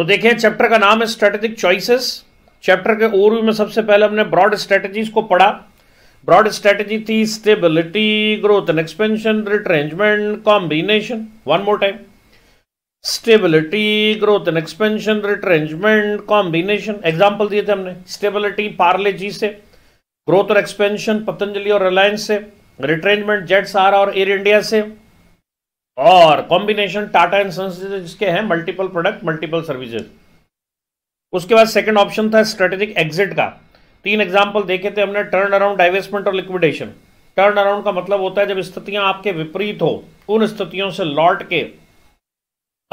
तो देखें चैप्टर का नाम है स्ट्रेटेजिक चॉइसेस चैप्टर के ओवरव्यू में सबसे पहले हमने ब्रॉड स्ट्रेटेजीज को पढ़ा ब्रॉड स्ट्रेटेजी थी stability growth and expansion retrenchment combination one more time stability growth and expansion retrenchment combination example दिए थे हमने स्टेबिलिटी पार्ले जी से ग्रोथ और एक्सपेंशन पतंजलि और रिलायंस से रिट्रेंजमेंट जेट्स आर और एयर इंडिया से और कॉम्बिनेशन टाटा एंड सन्स जिसके हैं मल्टीपल प्रोडक्ट मल्टीपल सर्विसेज उसके बाद सेकंड ऑप्शन था स्ट्रेटेजिक एग्जिट का तीन एग्जाम्पल देखे थे हमने टर्न अराउंड डाइवेस्टमेंट और लिक्विडेशन टर्न अराउंड का मतलब होता है जब स्थितियां आपके विपरीत हो उन स्थितियों से लौट के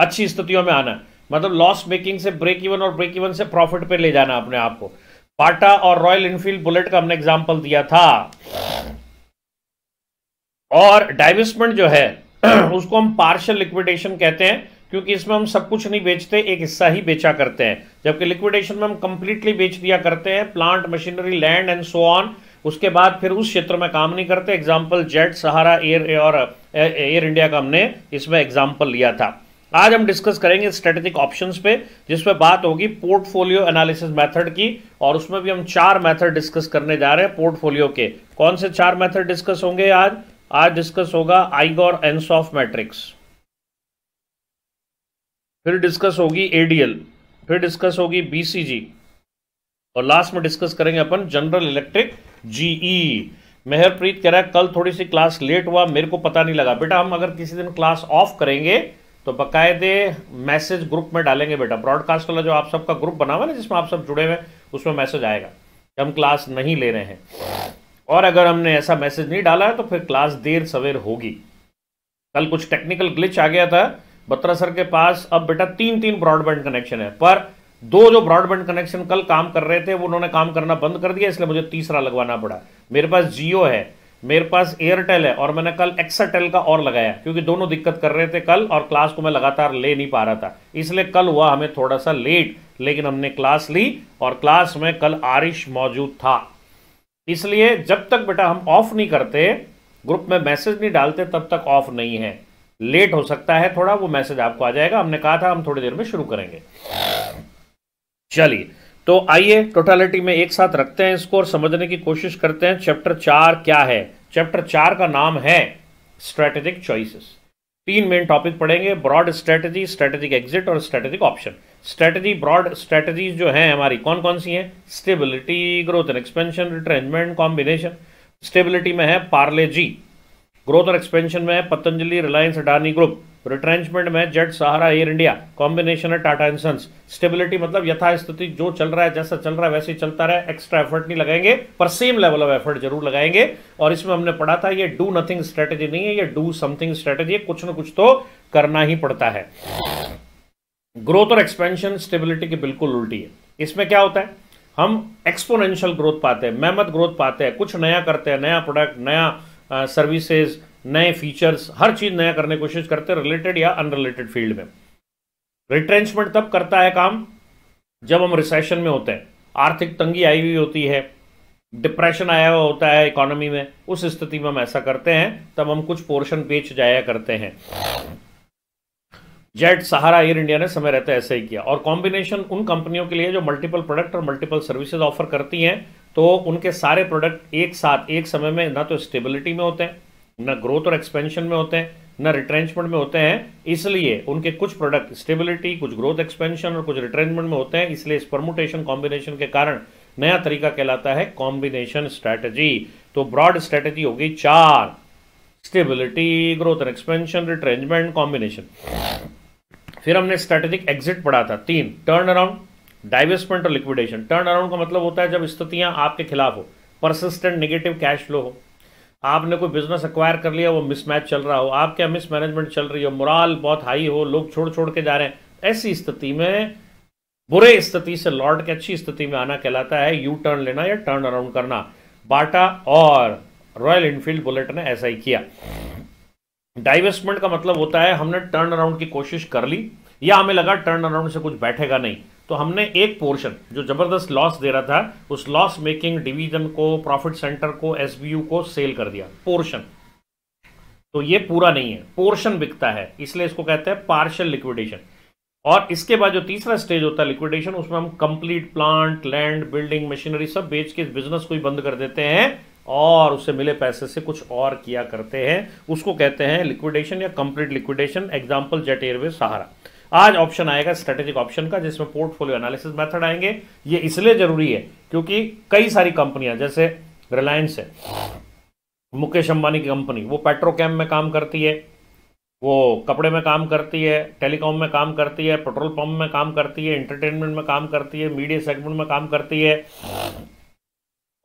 अच्छी स्थितियों में आना मतलब लॉस मेकिंग से ब्रेक इवन और ब्रेक इवन से प्रॉफिट पे ले जाना अपने आप को बाटा और रॉयल इनफील्ड बुलेट का हमने एग्जाम्पल दिया था और डाइवेस्टमेंट जो है उसको हम पार्शल लिक्विडेशन कहते हैं क्योंकि इसमें हम सब कुछ नहीं बेचते एक हिस्सा ही बेचा करते हैं जबकि लिक्विडेशन में हम कंप्लीटली बेच दिया करते हैं plant machinery land and so on उसके बाद फिर उस क्षेत्र में काम नहीं करते एग्जाम्पल जेट सहारा एयर और एयर इंडिया का हमने इसमें एग्जाम्पल लिया था आज हम डिस्कस करेंगे स्ट्रेटेजिक ऑप्शंस पे जिसमें बात होगी पोर्टफोलियो एनालिसिस मेथड की और उसमें भी हम चार मेथड डिस्कस करने जा रहे हैं पोर्टफोलियो के कौन से चार मेथड डिस्कस होंगे आज आज डिस्कस होगा आईगोर एनसॉफ मैट्रिक्स फिर डिस्कस होगी एडीएल फिर डिस्कस होगी बीसीजी और लास्ट में डिस्कस करेंगे अपन जनरल इलेक्ट्रिक जीई मेहरप्रीत कह रहा है कल थोड़ी सी क्लास लेट हुआ मेरे को पता नहीं लगा बेटा हम अगर किसी दिन क्लास ऑफ करेंगे तो बकायदे मैसेज ग्रुप में डालेंगे बेटा ब्रॉडकास्ट वाला जो आप सबका ग्रुप बना हुआ ना जिसमें आप सब जुड़े हुए उसमें मैसेज आएगा कि हम क्लास नहीं ले रहे हैं और अगर हमने ऐसा मैसेज नहीं डाला है तो फिर क्लास देर सवेर होगी कल कुछ टेक्निकल ग्लिच आ गया था बत्रा सर के पास अब बेटा तीन तीन ब्रॉडबैंड कनेक्शन है पर दो जो ब्रॉडबैंड कनेक्शन कल काम कर रहे थे वो उन्होंने काम करना बंद कर दिया इसलिए मुझे तीसरा लगवाना पड़ा मेरे पास जियो है मेरे पास एयरटेल है और मैंने कल एक्साटेल का और लगाया क्योंकि दोनों दिक्कत कर रहे थे कल और क्लास को मैं लगातार ले नहीं पा रहा था इसलिए कल हुआ हमें थोड़ा सा लेट लेकिन हमने क्लास ली और क्लास में कल आरिश मौजूद था इसलिए जब तक बेटा हम ऑफ नहीं करते ग्रुप में मैसेज नहीं डालते तब तक ऑफ नहीं है लेट हो सकता है थोड़ा वो मैसेज आपको आ जाएगा हमने कहा था हम थोड़ी देर में शुरू करेंगे चलिए तो आइए टोटालिटी में एक साथ रखते हैं इसको और समझने की कोशिश करते हैं चैप्टर चार क्या है चैप्टर चार का नाम है स्ट्रेटेजिक चॉइसेस तीन मेन टॉपिक पढ़ेंगे ब्रॉड स्ट्रेटजी स्ट्रेटेजिक एग्जिट और strategic option strategy broad strategies जो हैं हमारी कौन कौन सी हैं stability growth and expansion retrenchment combination stability में है पार्ले जी ग्रोथ और एक्सपेंशन में है पतंजलि रिलायंस अडानी ग्रुप रिट्रेंचमेंट में जेट सहारा एयर इंडिया कॉम्बिनेशन है टाटा एंड सन्स स्टेबिलिटी मतलब यथास्थिति जो चल रहा है जैसा चल रहा है वैसे ही चलता रहे एक्स्ट्रा एफर्ट नहीं लगाएंगे पर सेम लेवल ऑफ एफर्ट जरूर लगाएंगे और इसमें हमने पढ़ा था ये डू नथिंग स्ट्रेटेजी नहीं है ये डू समथिंग स्ट्रेटेजी है कुछ ना कुछ तो करना ही पड़ता है ग्रोथ और एक्सपेंशन स्टेबिलिटी की बिल्कुल उल्टी है इसमें क्या होता है हम एक्सपोनेंशियल ग्रोथ पाते हैं मेहमत ग्रोथ पाते हैं कुछ नया करते हैं नया प्रोडक्ट नया सर्विसेज नए फीचर्स हर चीज़ नया करने की कोशिश करते हैं रिलेटेड या अनरिलेटेड फील्ड में रिट्रेंचमेंट तब करता है काम जब हम रिसेशन में होते हैं आर्थिक तंगी आई हुई होती है डिप्रेशन आया हुआ होता है इकोनॉमी में उस स्थिति में हम ऐसा करते हैं तब हम कुछ पोर्शन बेच जाया करते हैं जेट सहारा एयर इंडिया ने समय रहते ऐसे ही किया और कॉम्बिनेशन उन कंपनियों के लिए जो मल्टीपल प्रोडक्ट और मल्टीपल सर्विसेज ऑफर करती हैं तो उनके सारे प्रोडक्ट एक साथ एक समय में ना तो स्टेबिलिटी में होते हैं ना ग्रोथ और एक्सपेंशन में होते हैं ना रिट्रेंचमेंट में होते हैं इसलिए उनके कुछ प्रोडक्ट स्टेबिलिटी कुछ ग्रोथ एक्सपेंशन और कुछ रिट्रेंचमेंट में होते हैं इसलिए इस परमुटेशन कॉम्बिनेशन के कारण नया तरीका कहलाता है कॉम्बिनेशन स्ट्रैटेजी तो ब्रॉड स्ट्रैटेजी होगी चार stability growth and expansion retrenchment combination फिर हमने स्ट्रैटेजिक एग्जिट पढ़ा था तीन टर्न अराउंड डाइवेस्टमेंट और लिक्विडेशन टर्न अराउंड का मतलब होता है जब स्थितियां आपके खिलाफ हो परसिस्टेंट निगेटिव कैश फ्लो हो आपने कोई बिजनेस अक्वायर कर लिया वो मिसमैच चल रहा हो आपके यहाँ मिसमैनेजमेंट चल रही हो मुराल बहुत हाई हो लोग छोड़ छोड़ के जा रहे हैं ऐसी स्थिति में बुरे स्थिति से लौट के अच्छी स्थिति में आना कहलाता है यू टर्न लेना या टर्न अराउंड करना बाटा और रॉयल इनफील्ड बुलेट ने ऐसा ही किया डाइवेस्टमेंट का मतलब होता है हमने टर्न अराउंड की कोशिश कर ली या हमें लगा टर्न अराउंड से कुछ बैठेगा नहीं तो हमने एक पोर्शन जो ज़बरदस्त लॉस दे रहा था उस लॉस मेकिंग डिवीजन को प्रॉफिट सेंटर को एसबीयू को सेल कर दिया पोर्शन तो ये पूरा नहीं है पोर्शन बिकता है इसलिए इसको कहते हैं पार्शल लिक्विडेशन और इसके बाद जो तीसरा स्टेज होता है लिक्विडेशन उसमें हम complete plant land building machinery सब बेच के बिजनेस को ही बंद कर देते हैं और उससे मिले पैसे से कुछ और किया करते हैं उसको कहते हैं लिक्विडेशन या complete liquidation example Jet Airways Sahara आज ऑप्शन आएगा स्ट्रेटेजिक ऑप्शन का जिसमें पोर्टफोलियो एनालिसिस मेथड आएंगे ये इसलिए जरूरी है क्योंकि कई सारी कंपनियां जैसे रिलायंस है मुकेश अंबानी की कंपनी वो पेट्रोकेम में काम करती है वो कपड़े में काम करती है टेलीकॉम में काम करती है पेट्रोल पंप में काम करती है एंटरटेनमेंट में काम करती है मीडिया सेगमेंट में काम करती है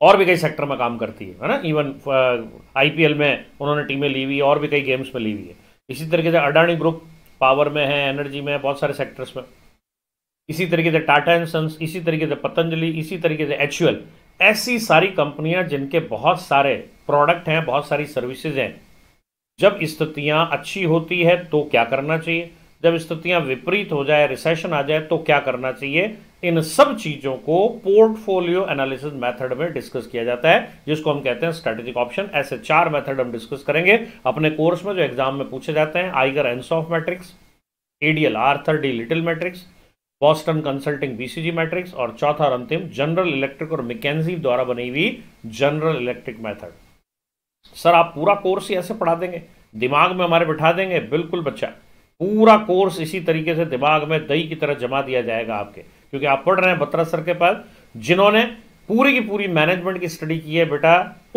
और भी कई सेक्टर में काम करती है है ना इवन आईपीएल uh, में उन्होंने टीमें ली हुई और भी कई गेम्स में ली हुई है इसी तरीके से अडानी ग्रुप पावर में है एनर्जी में बहुत सारे सेक्टर्स में इसी तरीके से टाटा एंड सन्स इसी तरीके से पतंजलि इसी तरीके से एच ऐसी सारी कंपनियां जिनके बहुत सारे प्रोडक्ट हैं बहुत सारी सर्विसेज हैं जब स्थितियां अच्छी होती है तो क्या करना चाहिए जब स्थितियां विपरीत हो जाए रिसेशन आ जाए तो क्या करना चाहिए इन सब चीजों को पोर्टफोलियो एनालिसिस मेथड में डिस्कस किया जाता है जिसको हम कहते हैं स्ट्रेटेजिक ऑप्शन ऐसे चार मेथड हम डिस्कस करेंगे अपने कोर्स में जो एग्जाम में पूछे जाते हैं आइगर एनसॉफ मैट्रिक्स एडीएल आर D Little matrix Boston Consulting BCG matrix और चौथा और अंतिम जनरल इलेक्ट्रिक और मैकेजी द्वारा बनी हुई जनरल इलेक्ट्रिक मैथड सर आप पूरा कोर्स ही ऐसे पढ़ा देंगे दिमाग में हमारे बिठा देंगे बिल्कुल बच्चा पूरा कोर्स इसी तरीके से दिमाग में दही की तरह जमा दिया जाएगा आपके क्योंकि आप पढ़ रहे हैं बत्रा सर के पास जिन्होंने पूरी की पूरी मैनेजमेंट की स्टडी की है बेटा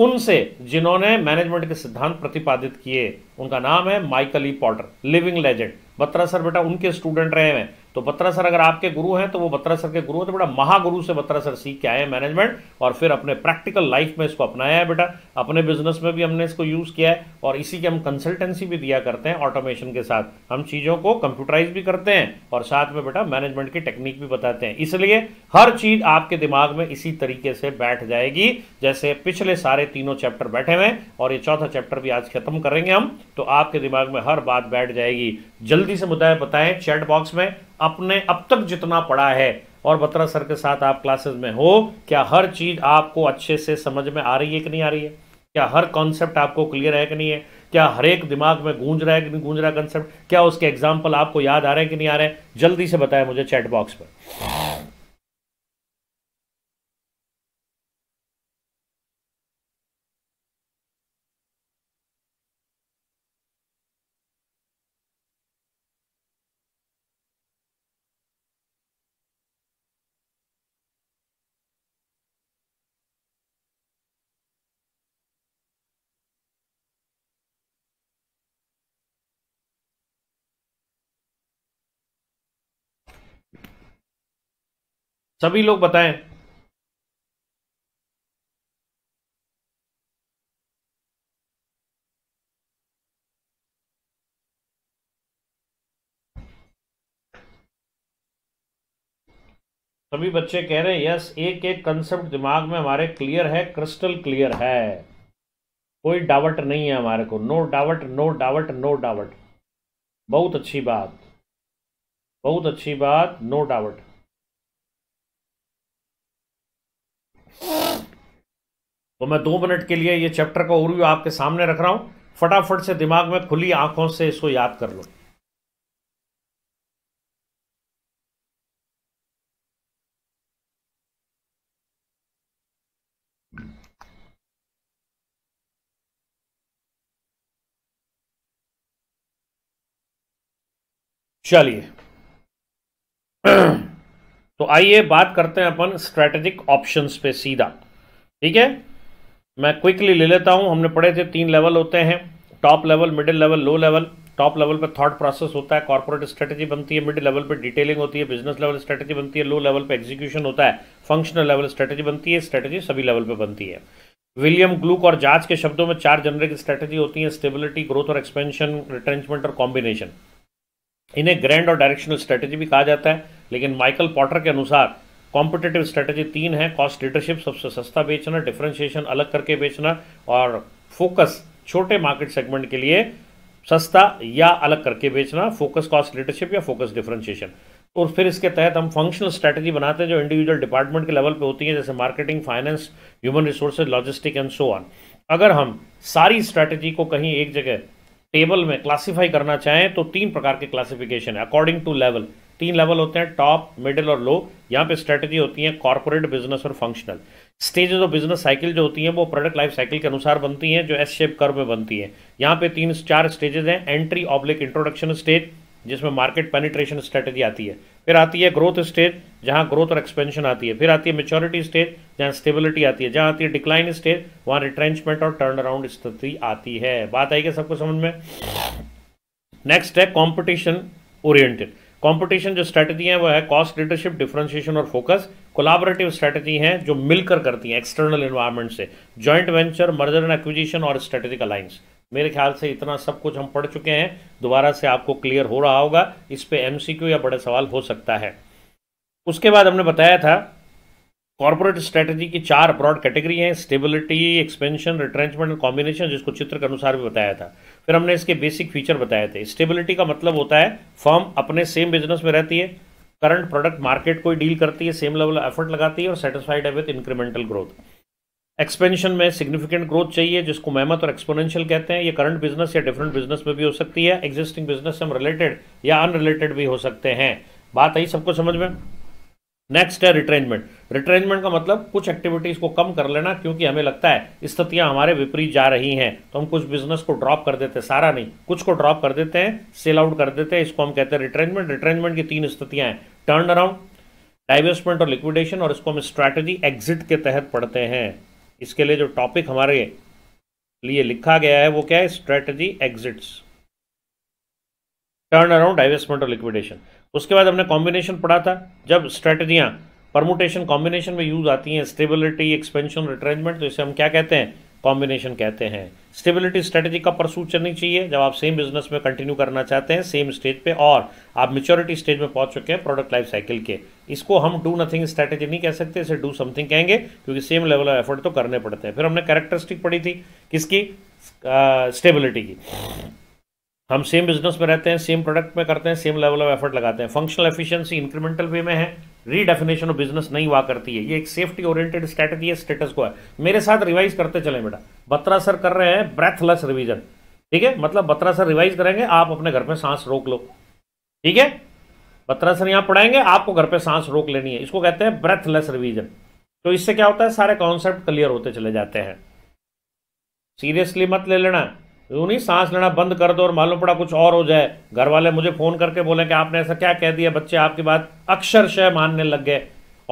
उनसे जिन्होंने मैनेजमेंट के सिद्धांत प्रतिपादित किए उनका नाम है Michael E Porter living legend Batra sir बेटा उनके स्टूडेंट रहे हैं तो बत्रा सर अगर आपके गुरु हैं तो वो बत्रा सर के गुरु हैं तो बेटा महागुरु से बत्रा सर सीख के आए हैं मैनेजमेंट और फिर अपने प्रैक्टिकल लाइफ में इसको अपनाया है बेटा अपने बिजनेस में भी हमने इसको यूज़ किया है और इसी के हम कंसल्टेंसी भी दिया करते हैं ऑटोमेशन के साथ हम चीज़ों को कंप्यूटराइज भी करते हैं और साथ में बेटा मैनेजमेंट की टेक्निक भी बताते हैं इसलिए हर चीज़ आपके दिमाग में इसी तरीके से बैठ जाएगी जैसे पिछले सारे तीनों चैप्टर बैठे हुए हैं और ये चौथा चैप्टर भी आज खत्म करेंगे हम तो आपके दिमाग में हर बात बैठ जाएगी जल्दी जल्दी से मुद्दा बताएं चैट बॉक्स में अपने अब तक जितना पढ़ा है और बत्रा सर के साथ आप क्लासेस में हो क्या हर चीज़ आपको अच्छे से समझ में आ रही है कि नहीं आ रही है क्या हर कॉन्सेप्ट आपको क्लियर है कि नहीं है क्या हर एक दिमाग में गूंज रहा है कि नहीं गूंज रहा कंसेप्ट क्या उसके एग्जाम्पल आपको याद आ रहे हैं कि नहीं आ रहे हैं जल्दी से बताएं मुझे चैट बॉक्स पर सभी लोग बताएं सभी बच्चे कह रहे हैं यस एक एक कंसेप्ट दिमाग में हमारे क्लियर है क्रिस्टल क्लियर है कोई डावट नहीं है हमारे को no doubt no doubt no doubt बहुत अच्छी बात बहुत अच्छी बात नो डावट तो मैं दो मिनट के लिए ये चैप्टर का ओवरव्यू आपके सामने रख रहा हूं फटाफट से दिमाग में खुली आंखों से इसको याद कर लो चलिए तो आइए बात करते हैं अपन स्ट्रेटेजिक ऑप्शंस पे सीधा ठीक है मैं क्विकली ले लेता हूँ हमने पढ़े थे तीन लेवल होते हैं top level middle level low level top level पे थॉट प्रोसेस होता है कॉर्पोरेट स्ट्रेटजी बनती है मिड लेवल पे डिटेलिंग होती है बिजनेस लेवल स्ट्रेटजी बनती है लो लेवल पे एग्जीक्यूशन होता है फंक्शनल लेवल स्ट्रेटजी बनती है स्ट्रेटजी सभी लेवल पे बनती है विलियम ग्लूक और जाज के शब्दों में चार जनरिक स्ट्रेटजी होती है स्टेबिलिटी ग्रोथ और एक्सपेंशन रिटेंचमेंट और कॉम्बिनेशन इन्हें ग्रैंड और डायरेक्शनल स्ट्रेटजी भी कहा जाता है लेकिन माइकल पॉटर के अनुसार कॉम्पिटेटिव स्ट्रेटजी तीन है कॉस्ट लीडरशिप सबसे सस्ता बेचना डिफ्रेंशिएशन अलग करके बेचना और फोकस छोटे मार्केट सेगमेंट के लिए सस्ता या अलग करके बेचना फोकस कॉस्ट लीडरशिप या फोकस डिफ्रेंशिएशन और फिर इसके तहत हम फंक्शनल स्ट्रैटेजी बनाते हैं जो इंडिविजुअल डिपार्टमेंट के लेवल पे होती है जैसे marketing finance human resources logistic and so on अगर हम सारी स्ट्रैटेजी को कहीं एक जगह टेबल में क्लासीफाई करना चाहें तो तीन प्रकार के क्लासिफिकेशन है अकॉर्डिंग टू लेवल तीन लेवल होते हैं टॉप मिडिल और लो यहाँ पे स्ट्रेटजी होती है कॉर्पोरेट बिजनेस और functional stages of business cycle जो होती है वो प्रोडक्ट लाइफ साइकिल के अनुसार बनती हैं जो एस शेप कर में बनती है यहाँ पे तीन चार स्टेजेस हैं एंट्री ऑब्लिक इंट्रोडक्शन स्टेज जिसमें मार्केट पेनिट्रेशन स्ट्रेटजी आती है फिर आती है ग्रोथ स्टेज जहाँ ग्रोथ और एक्सपेंशन आती है फिर आती है मेच्योरिटी स्टेज जहाँ स्टेबिलिटी आती है जहाँ आती है डिक्लाइन स्टेज वहाँ रिट्रेंचमेंट और टर्न अराउंड स्थिति आती है बात आई क्या सबको समझ में नेक्स्ट है कॉम्पिटिशन ओरिएंटेड कंपटीशन जो स्ट्रेटजी है वो है कॉस्ट लीडरशिप डिफ्रेंशिएशन और फोकस कोलाबरेटिव स्ट्रेटजी हैं जो मिलकर करती हैं एक्सटर्नल इन्वायरमेंट से joint venture merger and acquisition और स्ट्रेटेजिक अलाइंस मेरे ख्याल से इतना सब कुछ हम पढ़ चुके हैं दोबारा से आपको क्लियर हो रहा होगा इस पर एम या बड़े सवाल हो सकता है उसके बाद हमने बताया था कॉर्पोरेट स्ट्रेटजी की चार ब्रॉड कैटेगरी हैं stability expansion retrenchment and combination जिसको चित्र के अनुसार भी बताया था फिर हमने इसके बेसिक फीचर बताए थे स्टेबिलिटी का मतलब होता है फर्म अपने सेम बिजनेस में रहती है करंट प्रोडक्ट मार्केट को डील करती है सेम लेवल एफर्ट लगाती है और सेटिस्फाइड है विथ इंक्रीमेंटल ग्रोथ एक्सपेंशन में सिग्निफिकेंट ग्रोथ चाहिए जिसको मेहमत और एक्सपोनेंशियल कहते हैं ये करंट बिजनेस या डिफरेंट बिजनेस में भी हो सकती है एग्जिस्टिंग बिजनेस से हम रिलेटेड या अनरिलेटेड भी हो सकते हैं बात आई सबको समझ में नेक्स्ट है रिट्रेंजमेंट रिट्रेंजमेंट का मतलब कुछ एक्टिविटीज़ को कम कर लेना क्योंकि हमें लगता है स्थितियां हमारे विपरीत जा रही हैं तो हम कुछ बिजनेस को ड्रॉप कर देते हैं सारा नहीं कुछ को ड्रॉप कर देते हैं सेल आउट कर देते हैं इसको हम कहते हैं रिट्रेंजमेंट रिट्रेंजमेंट की तीन स्थितियां हैं टर्न अराउंड डाइवेस्टमेंट और लिक्विडेशन और इसको हम स्ट्रैटेजी एग्जिट के तहत पढ़ते हैं इसके लिए जो टॉपिक हमारे लिए लिखा गया है वो क्या है strategy exits turn around divestment और लिक्विडेशन उसके बाद हमने कॉम्बिनेशन पढ़ा था जब स्ट्रेटजियाँ परमोटेशन कॉम्बिनेशन में यूज़ आती हैं स्टेबिलिटी एक्सपेंशन रिट्रेंजमेंट तो इसे हम क्या कहते हैं कॉम्बिनेशन कहते हैं स्टेबिलिटी स्ट्रेटजी का परसूट चलनी चाहिए जब आप सेम बिजनेस में कंटिन्यू करना चाहते हैं सेम स्टेज पे और आप मेच्योरिटी स्टेज में पहुंच चुके हैं प्रोडक्ट लाइफ साइकिल के इसको हम डू नथिंग स्ट्रेटजी नहीं कह सकते इसे डू समथिंग कहेंगे क्योंकि सेम लेवल ऑफ एफर्ट तो करने पड़ते हैं फिर हमने कैरेक्टरिस्टिक पढ़ी थी किसकी स्टेबिलिटी uh, की हम सेम बिजनेस में रहते हैं सेम प्रोडक्ट में करते हैं सेम लेवल ऑफ एफर्ट लगाते हैं फंक्शनल एफिशिएंसी इंक्रीमेंटल वे में है रीडेफिनेशन ऑफ बिजनेस नहीं हुआ करती है ये एक सेफ्टी ओरिएंटेड स्ट्रेटजी है स्टेटस को है मेरे साथ रिवाइज करते चले बेटा बत्रा सर कर रहे हैं ब्रेथलेस रिविजन ठीक है मतलब बत्रा सर रिवाइज करेंगे आप अपने घर पर सांस रोक लो ठीक है बत्रा सर यहाँ पढ़ाएंगे आपको घर पर सांस रोक लेनी है इसको कहते हैं ब्रेथलेस रिविजन तो इससे क्या होता है सारे कॉन्सेप्ट क्लियर होते चले जाते हैं सीरियसली मत ले लेना यूं नहीं सांस लेना बंद कर दो और मालूम पड़ा कुछ और हो जाए घर वाले मुझे फ़ोन करके बोले कि आपने ऐसा क्या कह दिया बच्चे आपकी बात अक्षरशय मानने लग गए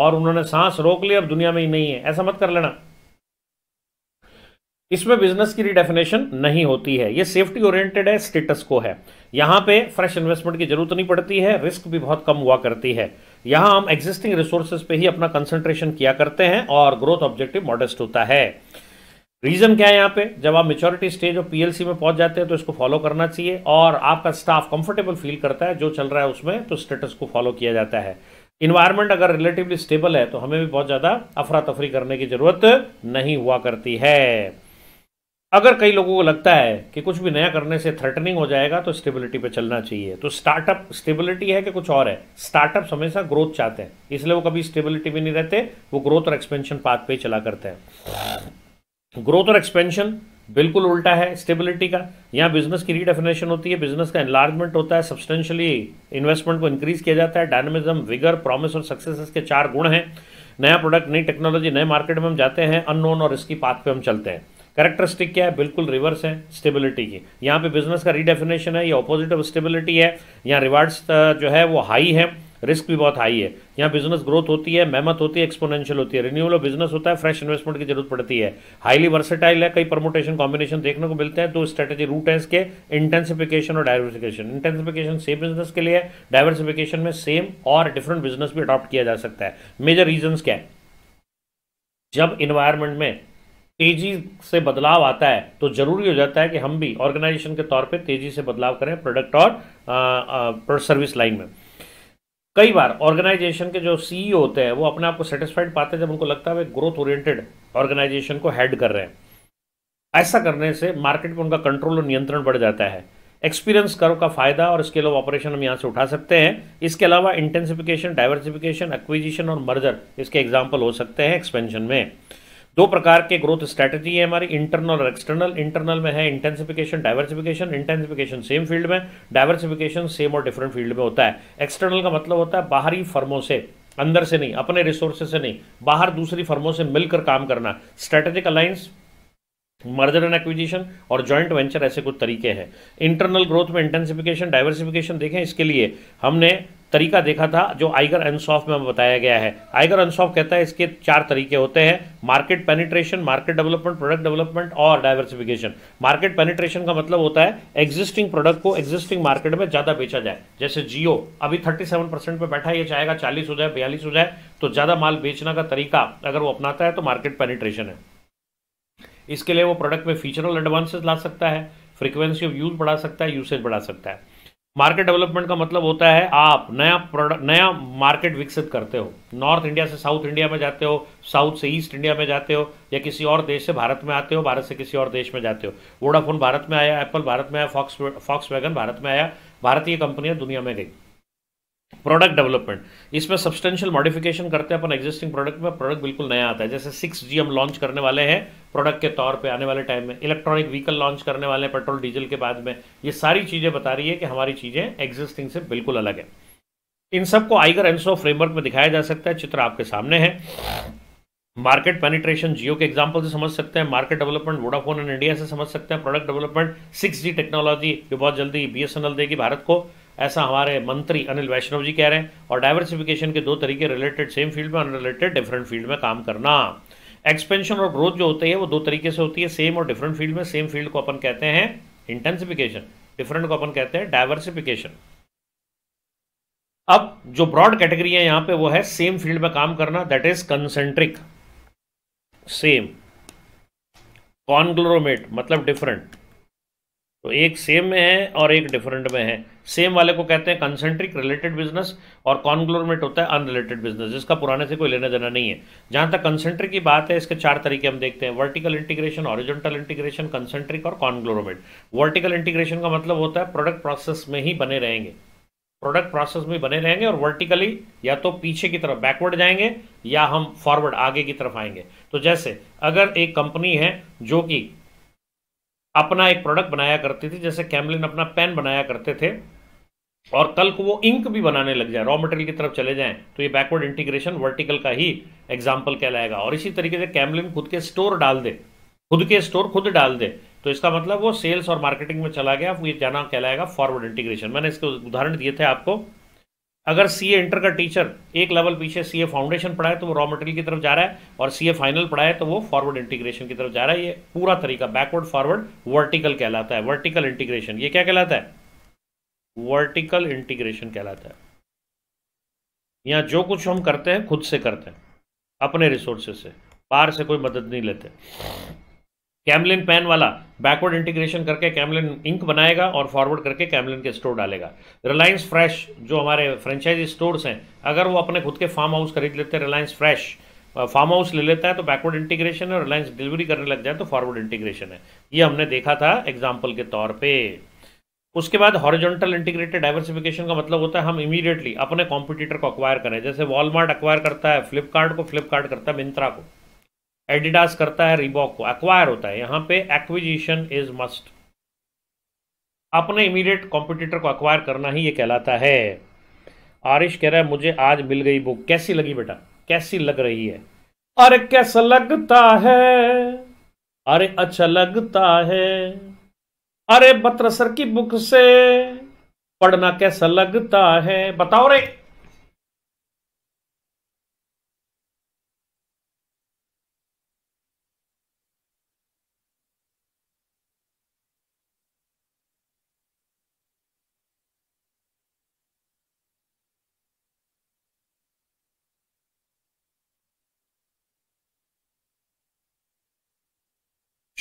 और उन्होंने सांस रोक ली अब दुनिया में ही नहीं है ऐसा मत कर लेना इसमें बिजनेस की रिडेफिनेशन नहीं होती है ये सेफ्टी ओरिएंटेड है स्टेटस को है यहां पे फ्रेश इन्वेस्टमेंट की जरूरत नहीं पड़ती है रिस्क भी बहुत कम हुआ करती है यहां हम एग्जिस्टिंग रिसोर्सेज पे ही अपना कंसंट्रेशन किया करते हैं और ग्रोथ ऑब्जेक्टिव मॉडेस्ट होता है रीजन क्या है यहाँ पे जब आप मेच्योरिटी स्टेज और पीएलसी में पहुंच जाते हैं तो इसको फॉलो करना चाहिए और आपका स्टाफ कंफर्टेबल फील करता है जो चल रहा है उसमें तो स्टेटस को फॉलो किया जाता है इन्वायरमेंट अगर रिलेटिवली स्टेबल है तो हमें भी बहुत ज़्यादा अफरा तफरी करने की ज़रूरत नहीं हुआ करती है अगर कई लोगों को लगता है कि कुछ भी नया करने से थ्रेटनिंग हो जाएगा तो स्टेबिलिटी पे चलना चाहिए तो स्टार्टअप स्टेबिलिटी है कि कुछ और है स्टार्टअप हमेशा ग्रोथ चाहते हैं इसलिए वो कभी स्टेबिलिटी भी नहीं रहते वो ग्रोथ और एक्सपेंशन पाथ पे चला करते हैं ग्रोथ और एक्सपेंशन बिल्कुल उल्टा है स्टेबिलिटी का यहाँ बिजनेस की रीडेफिनेशन होती है बिजनेस का एनलार्जमेंट होता है सब्सटेंशियली इन्वेस्टमेंट को इंक्रीज किया जाता है डायनामिज्म विगर प्रॉमिस और सक्सेस के चार गुण हैं नया प्रोडक्ट नई टेक्नोलॉजी नए मार्केट में हम जाते हैं अननोन और इसकी पाथ पे हम चलते हैं करेक्टरिस्टिक क्या है बिल्कुल रिवर्स है स्टेबिलिटी की यहाँ पे बिजनेस का रीडेफिनेशन है ये ऑपोजिट ऑफ स्टेबिलिटी है यहाँ रिवार्ड्स uh, जो है वो हाई है रिस्क भी बहुत हाई है यहाँ बिजनेस ग्रोथ होती है मेहमत होती है एक्सपोनेंशियल होती है रिन्यूअल बिजनेस होता है फ्रेश इन्वेस्टमेंट की जरूरत पड़ती है हाईली वर्सेटाइल है कई प्रमोटेशन कॉम्बिनेशन देखने को मिलते हैं तो स्ट्रेटेजी रूट है इसके इंटेंसिफिकेशन और डाइवर्सिफिकेशन इंटेंसिफिकेशन सेम बिजनेस के लिए डाइवर्सिफिकेशन में सेम और डिफरेंट बिजनेस भी अडॉप्ट किया जा सकता है मेजर रीजन क्या है जब इन्वायरमेंट में तेजी से बदलाव आता है तो जरूरी हो जाता है कि हम भी ऑर्गेनाइजेशन के तौर पे तेजी से बदलाव करें प्रोडक्ट और सर्विस लाइन में कई बार ऑर्गेनाइजेशन के जो सीईओ होते हैं वो अपने आप को सेटिस्फाइड पाते हैं जब उनको लगता है वे ग्रोथ ओरिएंटेड ऑर्गेनाइजेशन को हेड कर रहे हैं ऐसा करने से मार्केट में उनका कंट्रोल और नियंत्रण बढ़ जाता है एक्सपीरियंस कर्व का फायदा और स्केल ऑफ ऑपरेशन हम यहाँ से उठा सकते हैं इसके अलावा इंटेंसिफिकेशन डाइवर्सिफिकेशन एक्विजिशन और मर्जर इसके एग्जाम्पल हो सकते हैं एक्सपेंशन में दो प्रकार के ग्रोथ स्ट्रैटेजी है हमारी इंटरनल और एक्सटर्नल इंटरनल में है intensification diversification intensification same field में डाइवर्सिफिकेशन सेम और डिफरेंट फील्ड में होता है एक्सटर्नल का मतलब होता है बाहरी फर्मों से अंदर से नहीं अपने रिसोर्सेज से नहीं बाहर दूसरी फर्मों से मिलकर काम करना strategic alliance merger and acquisition और जॉइंट वेंचर ऐसे कुछ तरीके हैं इंटरनल ग्रोथ में इंटेंसिफिकेशन डाइवर्सिफिकेशन देखें इसके लिए हमने तरीका देखा था जो आइगर अनसॉफ में बताया गया है आइगर अनसॉफ कहता है इसके चार तरीके होते हैं market penetration market development product development और डायवर्सिफिकेशन मार्केट पेनिट्रेशन का मतलब होता है एग्जिस्टिंग प्रोडक्ट को एग्जिस्टिंग मार्केट में ज़्यादा बेचा जाए जैसे जियो अभी थर्टी सेवन परसेंट पर बैठा यह चाहेगा चालीस हो जाए बयालीस हो जाए तो ज़्यादा माल बेचना का तरीका अगर वो अपनाता है तो मार्केट पेनिट्रेशन है इसके लिए वो प्रोडक्ट में फीचरल एडवांसेस ला सकता है फ्रीक्वेंसी ऑफ यूज बढ़ा सकता है यूसेज बढ़ा सकता है मार्केट डेवलपमेंट का मतलब होता है आप नया प्रोडक्ट नया मार्केट विकसित करते हो नॉर्थ इंडिया से साउथ इंडिया में जाते हो साउथ से ईस्ट इंडिया में जाते हो या किसी और देश से भारत में आते हो भारत से किसी और देश में जाते हो वोडाफोन भारत में आया एप्पल भारत में आया फॉक्स फॉक्स वैगन भारत में आया भारतीय कंपनियां दुनिया में गई प्रोडक्ट डेवलपमेंट इसमें सब्सटेंशियल मॉडिफिकेशन करते हैं अपन एग्जिस्टिंग प्रोडक्ट में प्रोडक्ट बिल्कुल नया आता है जैसे सिक्स जी हम लॉन्च करने वाले हैं प्रोडक्ट के तौर पे आने वाले टाइम में इलेक्ट्रॉनिक व्हीकल लॉन्च करने वाले हैं पेट्रोल डीजल के बाद में ये सारी चीज़ें बता रही है कि हमारी चीज़ें एग्जिस्टिंग से बिल्कुल अलग है इन सबको आइगर एनसो फ्रेमवर्क में दिखाया जा सकता है चित्र आपके सामने है मार्केट पेनिट्रेशन जियो के एग्जाम्पल से समझ सकते हैं market development Vodafone and India से समझ सकते हैं product development six G technology जो बहुत जल्दी बी देगी भारत को ऐसा हमारे मंत्री अनिल वैष्णव जी कह रहे हैं और डाइवर्सिफिकेशन के दो तरीके रिलेटेड सेम फील्ड में अनरिलेटेड डिफरेंट फील्ड में काम करना एक्सपेंशन और ग्रोथ जो होती है वो दो तरीके से होती है सेम और डिफरेंट फील्ड में सेम फील्ड को अपन कहते हैं इंटेंसिफिकेशन डिफरेंट को अपन कहते हैं डाइवर्सिफिकेशन अब जो ब्रॉड कैटेगरी है यहां पे वो है सेम फील्ड में काम करना that is concentric same conglomerate मतलब डिफरेंट तो एक सेम में है और एक डिफरेंट में है सेम वाले को कहते हैं कंसेंट्रिक रिलेटेड बिजनेस और कॉन्ग्लोरमेट होता है अनरिलेटेड बिजनेस जिसका पुराने से कोई लेने देना नहीं है जहां तक कंसेंट्रिक की बात है इसके चार तरीके हम देखते हैं vertical integration horizontal integration concentric और कॉन्ग्लोरमेट वर्टिकल इंटीग्रेशन का मतलब होता है प्रोडक्ट प्रोसेस में ही बने रहेंगे प्रोडक्ट प्रोसेस में बने रहेंगे और वर्टिकली या तो पीछे की तरफ बैकवर्ड जाएंगे या हम फॉरवर्ड आगे की तरफ आएंगे तो जैसे अगर एक कंपनी है जो कि अपना एक प्रोडक्ट बनाया करती थी जैसे कैमलिन अपना पेन बनाया करते थे और कल को वो इंक भी बनाने लग जाए रॉ मटेरियल की तरफ चले जाएं तो ये बैकवर्ड इंटीग्रेशन वर्टिकल का ही एग्जाम्पल कहलाएगा और इसी तरीके से कैमलिन खुद के स्टोर डाल दे खुद के स्टोर खुद डाल दे तो इसका मतलब वो सेल्स और मार्केटिंग में चला गया ये जाना कहलाएगा फॉरवर्ड इंटीग्रेशन मैंने इसके उदाहरण दिए थे आपको अगर सी ए इंटर का टीचर एक लेवल पीछे सी ए फाउंडेशन पढ़ाए तो वो रॉ मटेरियल की तरफ जा रहा है और सी ए फाइनल पढ़ाए तो वो फॉरवर्ड इंटीग्रेशन की तरफ जा रहा है ये पूरा तरीका बैकवर्ड फॉरवर्ड वर्टिकल कहलाता है वर्टिकल इंटीग्रेशन ये क्या कहलाता है वर्टिकल इंटीग्रेशन कहलाता है या जो कुछ हम करते हैं खुद से करते हैं अपने रिसोर्सेज से बाहर से कोई मदद नहीं लेते कैमलिन पैन वाला बैकवर्ड इंटीग्रेशन करके कैमलिन इंक बनाएगा और फॉरवर्ड करके कैमलिन के स्टोर डालेगा रिलायंस फ्रेश जो हमारे फ्रेंचाइजी स्टोर्स हैं अगर वो अपने खुद के फार्म हाउस खरीद लेते हैं रिलायंस फ्रेश फार्म हाउस ले लेता है तो बैकवर्ड इंटीग्रेशन है और रिलायंस डिलीवरी करने लग जाए तो फॉरवर्ड इंटीग्रेशन है ये हमने देखा था एग्जाम्पल के तौर पर उसके बाद हॉरिजॉन्टल इंटीग्रेटेड डाइवर्सिफिकेशन का मतलब होता है हम इमीडिएटली अपने कॉम्पिटिटर को अक्वायर करें जैसे वॉलमार्ट अक्वायर करता है फ्लिपकार्ट को फ्लिपकार्ट करता है मिंत्रा को एडिडास करता है रिबॉक को एक्वायर होता है यहां पे एक्विजिशन इज मस्ट अपने इमीडिएट कॉम्पिटिटर को एक्वायर करना ही ये कहलाता है आरिश कह रहा है मुझे आज मिल गई बुक कैसी लगी बेटा कैसी लग रही है अरे कैसा लगता है अरे अच्छा लगता है अरे बत्र सर की बुक से पढ़ना कैसा लगता है बताओ रे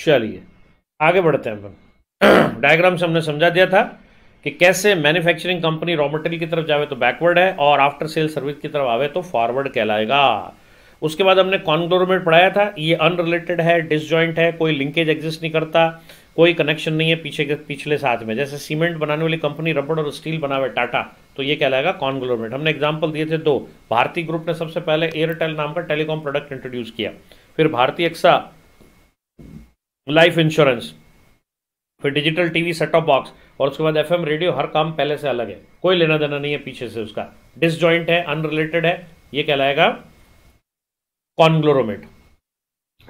चलिए आगे बढ़ते हैं अपन डायग्राम से हमने समझा दिया था कि कैसे मैन्युफैक्चरिंग कंपनी रॉ मटेरियल की तरफ जावे तो बैकवर्ड है और आफ्टर सेल सर्विस की तरफ आवे तो फॉरवर्ड कहलाएगा उसके बाद हमने कॉन्ग्लोरमेट पढ़ाया था ये अनरिलेटेड है डिसजॉइंट है कोई लिंकेज एग्जिस्ट नहीं करता कोई कनेक्शन नहीं है पीछे के पिछले साथ में जैसे सीमेंट बनाने वाली कंपनी रबड़ और स्टील बनावे टाटा तो ये कहलाएगा कॉन्ग्लोरमेट हमने एग्जाम्पल दिए थे दो भारतीय ग्रुप ने सबसे पहले एयरटेल नाम का टेलीकॉम प्रोडक्ट इंट्रोड्यूस किया फिर भारतीय एक्सा लाइफ इंश्योरेंस फिर digital TV set top box और उसके बाद एफएम रेडियो हर काम पहले से अलग है कोई लेना देना नहीं है पीछे से उसका डिसजॉइंट है अनरिलेटेड है ये कहलाएगा कॉन्ग्लोरोमेट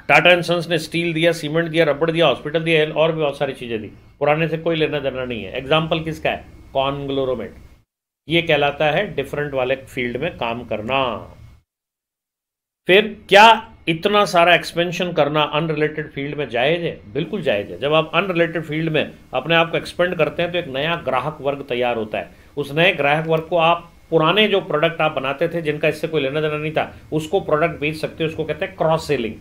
टाटा एंड सन्स ने स्टील दिया सीमेंट दिया रबड़ दिया हॉस्पिटल दिया और भी बहुत सारी चीज़ें दी पुराने से कोई लेना देना नहीं है एग्जाम्पल किसका है कॉन्ग्लोरोमेट ये कहलाता है डिफरेंट वाले फील्ड में काम करना फिर क्या इतना सारा एक्सपेंशन करना अनरिलेटेड फील्ड में जायज़ है बिल्कुल जायज़ है जब आप अनरिलेटेड फील्ड में अपने आप को एक्सपेंड करते हैं तो एक नया ग्राहक वर्ग तैयार होता है उस नए ग्राहक वर्ग को आप पुराने जो प्रोडक्ट आप बनाते थे जिनका इससे कोई लेना देना नहीं था उसको प्रोडक्ट बेच सकते हो उसको कहते हैं क्रॉस सेलिंग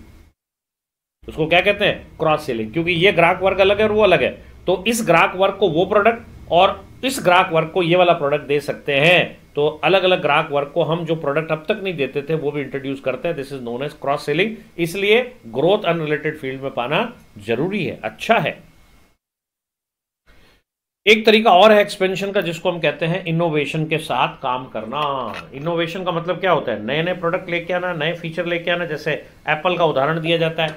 उसको क्या कहते हैं क्रॉस सेलिंग क्योंकि ये ग्राहक वर्ग अलग है और वो अलग है तो इस ग्राहक वर्ग को वो प्रोडक्ट और इस ग्राहक वर्ग को ये वाला प्रोडक्ट दे सकते हैं तो अलग अलग ग्राहक वर्ग को हम जो प्रोडक्ट अब तक नहीं देते थे वो भी इंट्रोड्यूस करते हैं this is known as cross selling इसलिए ग्रोथ अनरिलेटेड फील्ड में पाना जरूरी है अच्छा है एक तरीका और है एक्सपेंशन का जिसको हम कहते हैं इनोवेशन के साथ काम करना इनोवेशन का मतलब क्या होता है नए नए प्रोडक्ट लेके आना नए फीचर लेके आना जैसे एप्पल का उदाहरण दिया जाता है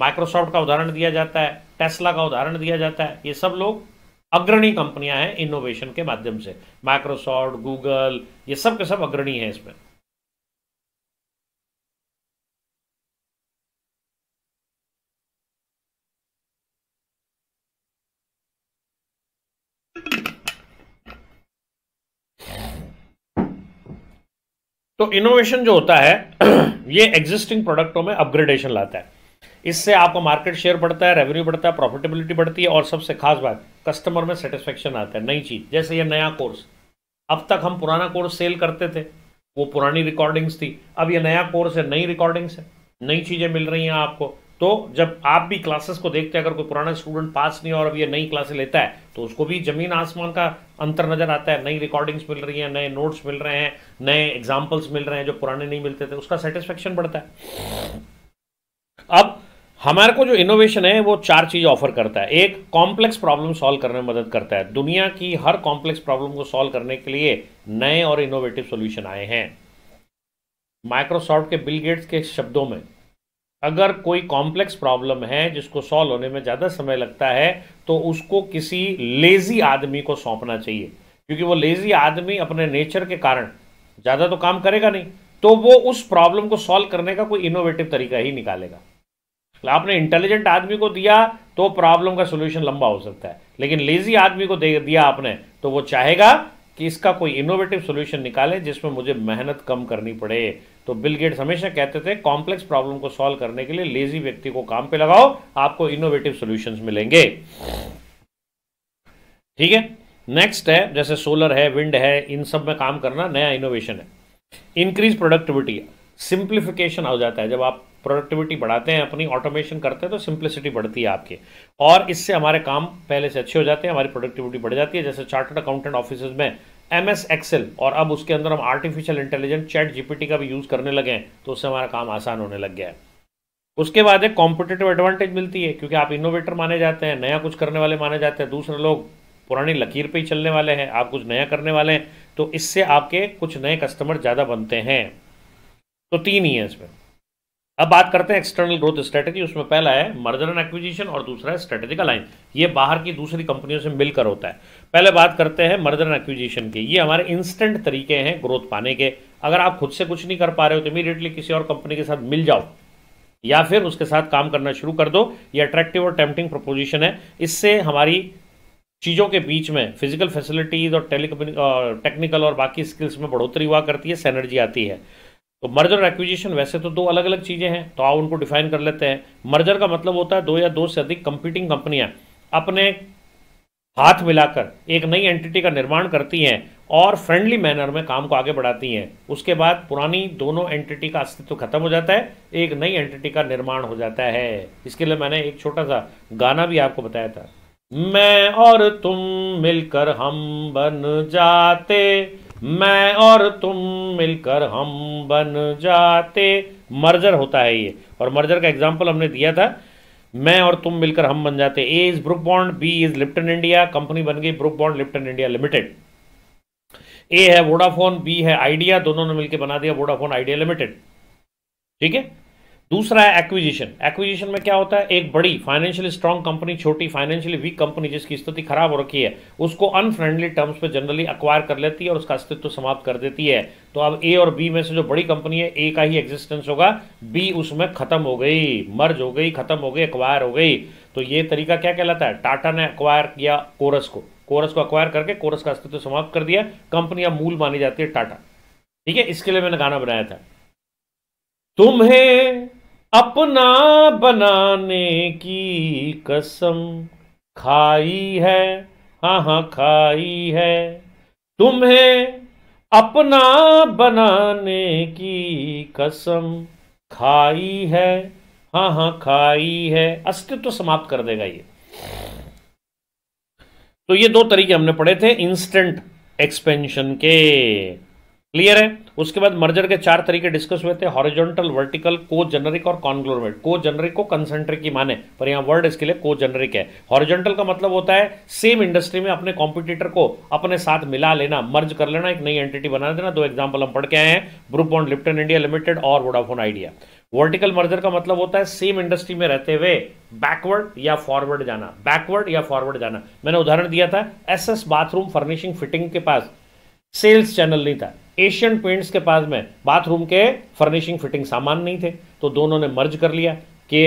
माइक्रोसॉफ्ट का उदाहरण दिया जाता है टेस्ला का उदाहरण दिया जाता है ये सब लोग अग्रणी कंपनियां हैं इनोवेशन के माध्यम से माइक्रोसॉफ्ट गूगल ये सब के सब अग्रणी हैं इसमें तो इनोवेशन जो होता है ये एग्जिस्टिंग प्रोडक्टों में अपग्रेडेशन लाता है इससे आपका मार्केट शेयर बढ़ता है रेवेन्यू बढ़ता है प्रॉफिटेबिलिटी बढ़ती है और सबसे खास बात कस्टमर में सेटिस्फेक्शन आता है नई चीज़ जैसे ये नया कोर्स अब तक हम पुराना कोर्स सेल करते थे वो पुरानी रिकॉर्डिंग्स थी अब ये नया कोर्स है नई रिकॉर्डिंग्स है नई चीज़ें मिल रही हैं आपको तो जब आप भी क्लासेस को देखते हैं अगर कोई पुराना स्टूडेंट पास नहीं और अब ये नई क्लासे लेता है तो उसको भी जमीन आसमान का अंतर नज़र आता है नई रिकॉर्डिंग्स मिल रही हैं नए नोट्स मिल रहे हैं नए एग्जाम्पल्स मिल रहे हैं जो पुराने नहीं मिलते थे उसका सेटिस्फेक्शन बढ़ता है अब हमारे को जो इनोवेशन है वो चार चीज़ ऑफर करता है एक कॉम्प्लेक्स प्रॉब्लम सॉल्व करने में मदद करता है दुनिया की हर कॉम्प्लेक्स प्रॉब्लम को सॉल्व करने के लिए नए और इनोवेटिव सॉल्यूशन आए हैं माइक्रोसॉफ्ट के बिल गेट्स के शब्दों में अगर कोई कॉम्प्लेक्स प्रॉब्लम है जिसको सॉल्व होने में ज़्यादा समय लगता है तो उसको किसी लेज़ी आदमी को सौंपना चाहिए क्योंकि वो लेज़ी आदमी अपने नेचर के कारण ज़्यादा तो काम करेगा नहीं तो वो उस प्रॉब्लम को सॉल्व करने का कोई इनोवेटिव तरीका ही निकालेगा मतलब आपने इंटेलिजेंट आदमी को दिया तो प्रॉब्लम का सोल्यूशन लंबा हो सकता है लेकिन लेजी आदमी को दे दिया आपने तो वो चाहेगा कि इसका कोई इनोवेटिव सोल्यूशन निकाले जिसमें मुझे मेहनत कम करनी पड़े तो बिल गेट्स हमेशा कहते थे कॉम्प्लेक्स प्रॉब्लम को सॉल्व करने के लिए लेजी व्यक्ति को काम पे लगाओ आपको इनोवेटिव सोल्यूशन मिलेंगे ठीक है नेक्स्ट है जैसे सोलर है विंड है इन सब में काम करना नया इनोवेशन है इंक्रीज प्रोडक्टिविटी सिंप्लीफिकेशन हो जाता है जब आप प्रोडक्टिविटी बढ़ाते हैं अपनी ऑटोमेशन करते हैं तो सिंप्लिसिटी बढ़ती है आपके और इससे हमारे काम पहले से अच्छे हो जाते हैं हमारी प्रोडक्टिविटी बढ़ जाती है जैसे चार्टर्ड अकाउंटेंट ऑफिस में एम एस एक्सेल और अब उसके अंदर हम आर्टिफिशियल इंटेलिजेंट चैट जीपीटी का भी यूज़ करने लगे हैं तो उससे हमारा काम आसान होने लग गया है उसके बाद एक कॉम्पिटेटिव एडवांटेज मिलती है क्योंकि आप इनोवेटर माने जाते हैं नया कुछ करने वाले माने जाते हैं दूसरे लोग पुरानी लकीर पे ही चलने वाले हैं आप कुछ नया करने वाले हैं तो इससे आपके कुछ नए कस्टमर ज़्यादा बनते हैं तो तीन ही है इसमें अब बात करते हैं एक्सटर्नल ग्रोथ स्ट्रेटेजी उसमें पहला है मर्जर एंड एक्विजिशन और दूसरा है स्ट्रेटेजिक अलाइन ये बाहर की दूसरी कंपनियों से मिलकर होता है पहले बात करते हैं मर्जर एंड एक्विजिशन की ये हमारे इंस्टेंट तरीके हैं ग्रोथ पाने के अगर आप खुद से कुछ नहीं कर पा रहे हो तो इमीडिएटली किसी और कंपनी के साथ मिल जाओ या फिर उसके साथ काम करना शुरू कर दो ये अट्रैक्टिव और टेम्पटिंग प्रपोजिशन है इससे हमारी चीज़ों के बीच में फिजिकल फैसिलिटीज़ और टेली टेक्निकल और बाकी स्किल्स में बढ़ोतरी हुआ करती है सैनर्जी आती है तो मर्जर एक्विजिशन वैसे तो दो अलग अलग चीज़ें हैं तो आप उनको डिफाइन कर लेते हैं मर्जर का मतलब होता है दो या दो से अधिक कंपीटिंग कंपनियां अपने हाथ मिलाकर एक नई एंटिटी का निर्माण करती हैं और फ्रेंडली मैनर में काम को आगे बढ़ाती हैं उसके बाद पुरानी दोनों एंटिटी का अस्तित्व खत्म हो जाता है एक नई एंटिटी का निर्माण हो जाता है इसके लिए मैंने एक छोटा सा गाना भी आपको बताया था मैं और तुम मिलकर हम बन जाते मैं और तुम मिलकर हम बन जाते मर्जर होता है ये और मर्जर का एग्जाम्पल हमने दिया था मैं और तुम मिलकर हम बन जाते A is Brooke Bond B is Lipton India company बन गई Brooke Bond Lipton India limited A है वोडाफोन बी है आइडिया दोनों ने मिलकर बना दिया वोडाफोन आइडिया लिमिटेड ठीक है दूसरा है एक्विजिशन एक्विजिशन में क्या होता है एक बड़ी फाइनेंशियली स्ट्रांग कंपनी छोटी फाइनेंशियली वीक कंपनी जिसकी स्थिति खराब हो रखी है उसको अनफ्रेंडली टर्म्स पे जनरली अक्वायर कर लेती है और उसका अस्तित्व समाप्त कर देती है तो अब ए और बी में से जो बड़ी कंपनी है ए का ही एग्जिस्टेंस होगा बी उसमें खत्म हो गई मर्ज हो गई खत्म हो गई अक्वायर हो गई तो ये तरीका क्या कहलाता है टाटा ने अक्वायर किया कोरस को कोरस को अक्वायर करके कोरस का अस्तित्व समाप्त कर दिया कंपनी अब मूल मानी जाती है टाटा ठीक है इसके लिए मैंने गाना बनाया था तुम्हें अपना बनाने की कसम खाई है हाँ हाँ खाई है तुम्हें अपना बनाने की कसम खाई है हाँ हाँ खाई है अस्तित्व तो समाप्त कर देगा ये तो ये दो तरीके हमने पढ़े थे इंस्टेंट एक्सपेंशन के क्लियर है उसके बाद मर्जर के चार तरीके डिस्कस हुए थे हॉरिजॉन्टल वर्टिकल को जनरिक और कॉन्ग्लोमेट को जनरिक को कंसेंट्रिक की माने पर यहां वर्ड इसके लिए को जनरिक है हॉरिजॉन्टल का मतलब होता है सेम इंडस्ट्री में अपने कॉम्पिटिटर को अपने साथ मिला लेना मर्ज कर लेना एक नई एंटिटी बना देना दो एग्जाम्पल हम पढ़ के आए हैं Brooke Bond Lipton India limited और वोडाफोन आइडिया वर्टिकल मर्जर का मतलब होता है सेम इंडस्ट्री में रहते हुए बैकवर्ड या फॉरवर्ड जाना बैकवर्ड या फॉरवर्ड जाना मैंने उदाहरण दिया था एसएस बाथरूम फर्निशिंग फिटिंग के पास सेल्स चैनल नहीं था एशियन पेंट्स के पास में बाथरूम के फर्निशिंग फिटिंग सामान नहीं थे तो दोनों ने मर्ज कर लिया कि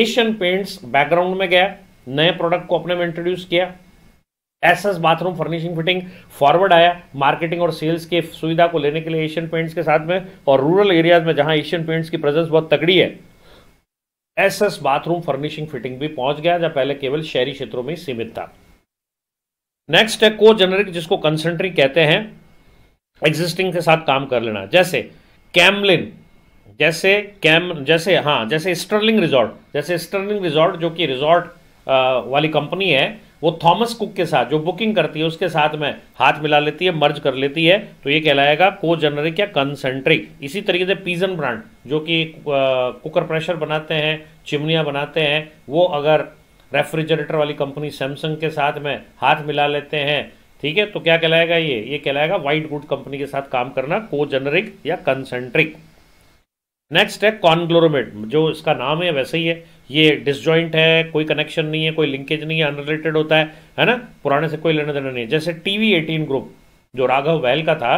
एशियन पेंट्स बैकग्राउंड में गया नए प्रोडक्ट को अपने में इंट्रोड्यूस किया S S bathroom furnishing fitting forward आया मार्केटिंग और सेल्स की सुविधा को लेने के लिए एशियन पेंट्स के साथ में और रूरल एरियाज में जहां एशियन पेंट्स की प्रेजेंस बहुत तगड़ी है S S bathroom furnishing fitting भी पहुंच गया जब पहले केवल शहरी क्षेत्रों में सीमित था नेक्स्ट है को जेनरिक जिसको कंसेंट्री कहते हैं एग्जिस्टिंग के साथ काम कर लेना जैसे कैमलिन जैसे कैम जैसे हाँ जैसे स्टर्लिंग रिजॉर्ट जैसे स्टर्लिंग रिजॉर्ट जो कि रिजॉर्ट वाली कंपनी है वो थॉमस कुक के साथ जो बुकिंग करती है उसके साथ में हाथ मिला लेती है मर्ज कर लेती है तो ये कहलाएगा को जनरिक या कंसेंट्रिक इसी तरीके से पीजन ब्रांड जो कि कुकर प्रेशर बनाते हैं चिमनियाँ बनाते हैं वो अगर रेफ्रिजरेटर वाली कंपनी सैमसंग के साथ में हाथ मिला लेते हैं ठीक है तो क्या कहलाएगा ये ये कहलाएगा वाइट गुड कंपनी के साथ काम करना को जेनरिक या कंसेंट्रिक नेक्स्ट है कॉन्ग्लोरोमेट जो इसका नाम है वैसे ही है ये डिसजॉइंट है कोई कनेक्शन नहीं है कोई लिंकेज नहीं है अनरिलेटेड होता है है ना पुराने से कोई लेना देना नहीं है जैसे टीवी एटीन ग्रुप जो राघव बैल का था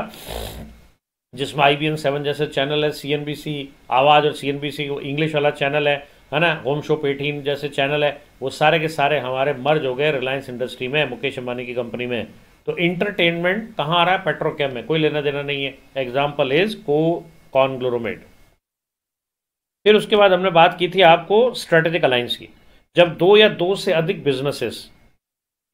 जिसमें आई बी एन सेवन जैसे चैनल है C N B C Awaaz और C N B C English वाला चैनल है है ना होम शॉप एटीन जैसे चैनल है वो सारे के सारे हमारे मर्ज हो गए रिलायंस इंडस्ट्री में मुकेश अंबानी की कंपनी में तो इंटरटेनमेंट कहाँ आ रहा है पेट्रोकेम में कोई लेना देना नहीं है एग्जाम्पल इज को कॉन्ग्लोरोमेट फिर उसके बाद हमने बात की थी आपको स्ट्रेटेजिक अलायंस की जब दो या दो से अधिक बिजनेसेस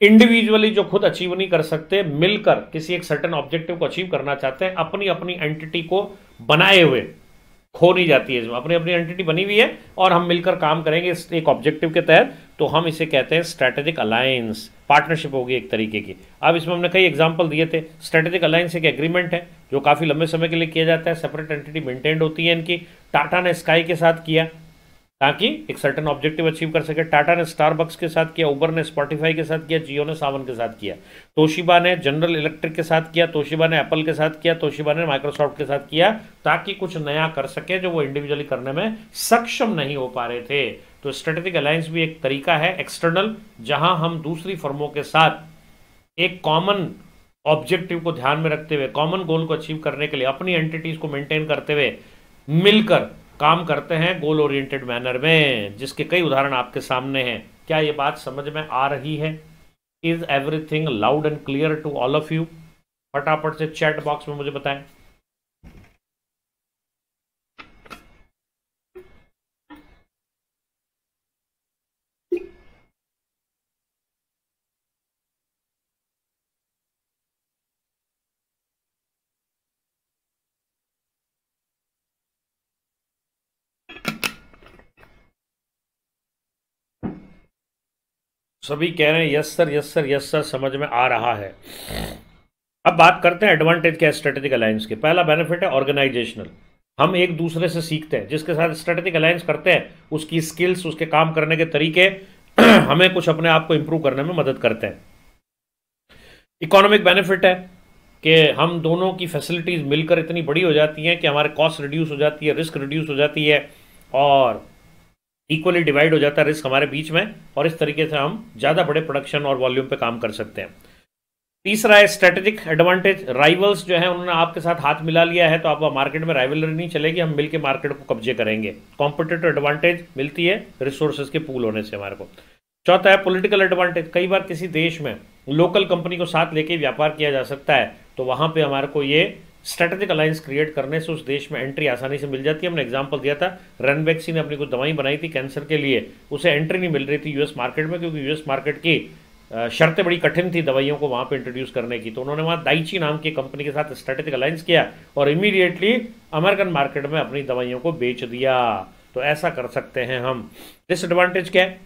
इंडिविजुअली जो खुद अचीव नहीं कर सकते मिलकर किसी एक सर्टन ऑब्जेक्टिव को अचीव करना चाहते हैं अपनी अपनी एंटिटी को बनाए हुए खो नहीं जाती है इसमें अपनी अपनी एंटिटी बनी हुई है और हम मिलकर काम करेंगे इस एक ऑब्जेक्टिव के तहत तो हम इसे कहते हैं स्ट्रेटेजिक अलायंस पार्टनरशिप होगी एक तरीके की अब इसमें हमने कई एग्जाम्पल दिए थे स्ट्रेटेजिक अलायंस एक एग्रीमेंट है जो काफ़ी लंबे समय के लिए किया जाता है सेपरेट एंटिटी मेंटेन्ड होती है इनकी टाटा ने स्काई के साथ किया ताकि एक सर्टन ऑब्जेक्टिव अचीव कर सके टाटा ने स्टारबक्स के साथ किया उबर ने स्पॉटिफाई के साथ किया जियो ने सावन के साथ किया तोशिबा ने जनरल इलेक्ट्रिक के साथ किया तोशिबा ने एप्पल के साथ किया तोशिबा ने माइक्रोसॉफ्ट के साथ किया ताकि कुछ नया कर सके जो वो इंडिविजुअली करने में सक्षम नहीं हो पा रहे थे तो स्ट्रेटेजिक अलायंस भी एक तरीका है एक्सटर्नल जहां हम दूसरी फर्मों के साथ एक कॉमन ऑब्जेक्टिव को ध्यान में रखते हुए कॉमन गोल को अचीव करने के लिए अपनी एंटिटीज को मेंटेन करते हुए मिलकर काम करते हैं गोल ओरिएंटेड मैनर में जिसके कई उदाहरण आपके सामने हैं क्या ये बात समझ में आ रही है is everything loud and clear to all of you फटाफट से चैट बॉक्स में मुझे बताएं सभी कह रहे हैं yes sir yes sir yes sir समझ में आ रहा है अब बात करते हैं एडवांटेज क्या स्ट्रेटेजिक अलायंस के पहला बेनिफिट है ऑर्गेनाइजेशनल हम एक दूसरे से सीखते हैं जिसके साथ स्ट्रेटेजिक अलायंस करते हैं उसकी स्किल्स उसके काम करने के तरीके हमें कुछ अपने आप को इम्प्रूव करने में मदद करते हैं इकोनॉमिक बेनिफिट है कि हम दोनों की फैसिलिटीज़ मिलकर इतनी बड़ी हो जाती हैं कि हमारे कॉस्ट रिड्यूस हो जाती है रिस्क रिड्यूस हो जाती है और इक्वली डिवाइड हो जाता है रिस्क हमारे बीच में और इस तरीके से हम ज़्यादा बड़े प्रोडक्शन और वॉल्यूम पे काम कर सकते हैं तीसरा है स्ट्रेटेजिक एडवांटेज राइवल्स जो है उन्होंने आपके साथ हाथ मिला लिया है तो आप मार्केट में राइवलरी नहीं चलेगी हम मिल के मार्केट को कब्जे करेंगे कॉम्पिटेटिव एडवांटेज मिलती है रिसोर्सेज के पूल होने से हमारे को चौथा है पोलिटिकल एडवांटेज कई बार किसी देश में लोकल कंपनी को साथ लेके व्यापार किया जा सकता है तो वहां पर हमारे को ये स्ट्रेटेजिक अलायंस क्रिएट करने से उस देश में एंट्री आसानी से मिल जाती है हमने एग्जाम्पल दिया था रनबैक्सी ने अपनी कुछ दवाई बनाई थी कैंसर के लिए उसे एंट्री नहीं मिल रही थी यूएस मार्केट में क्योंकि यूएस मार्केट की शर्तें बड़ी कठिन थी दवाइयों को वहां पर इंट्रोड्यूस करने की तो उन्होंने वहां दाइची नाम की कंपनी के साथ स्ट्रेटेजिक अलायंस किया और इमीडिएटली अमेरिकन मार्केट में अपनी दवाइयों को बेच दिया तो ऐसा कर सकते हैं हम डिसएडवांटेज क्या है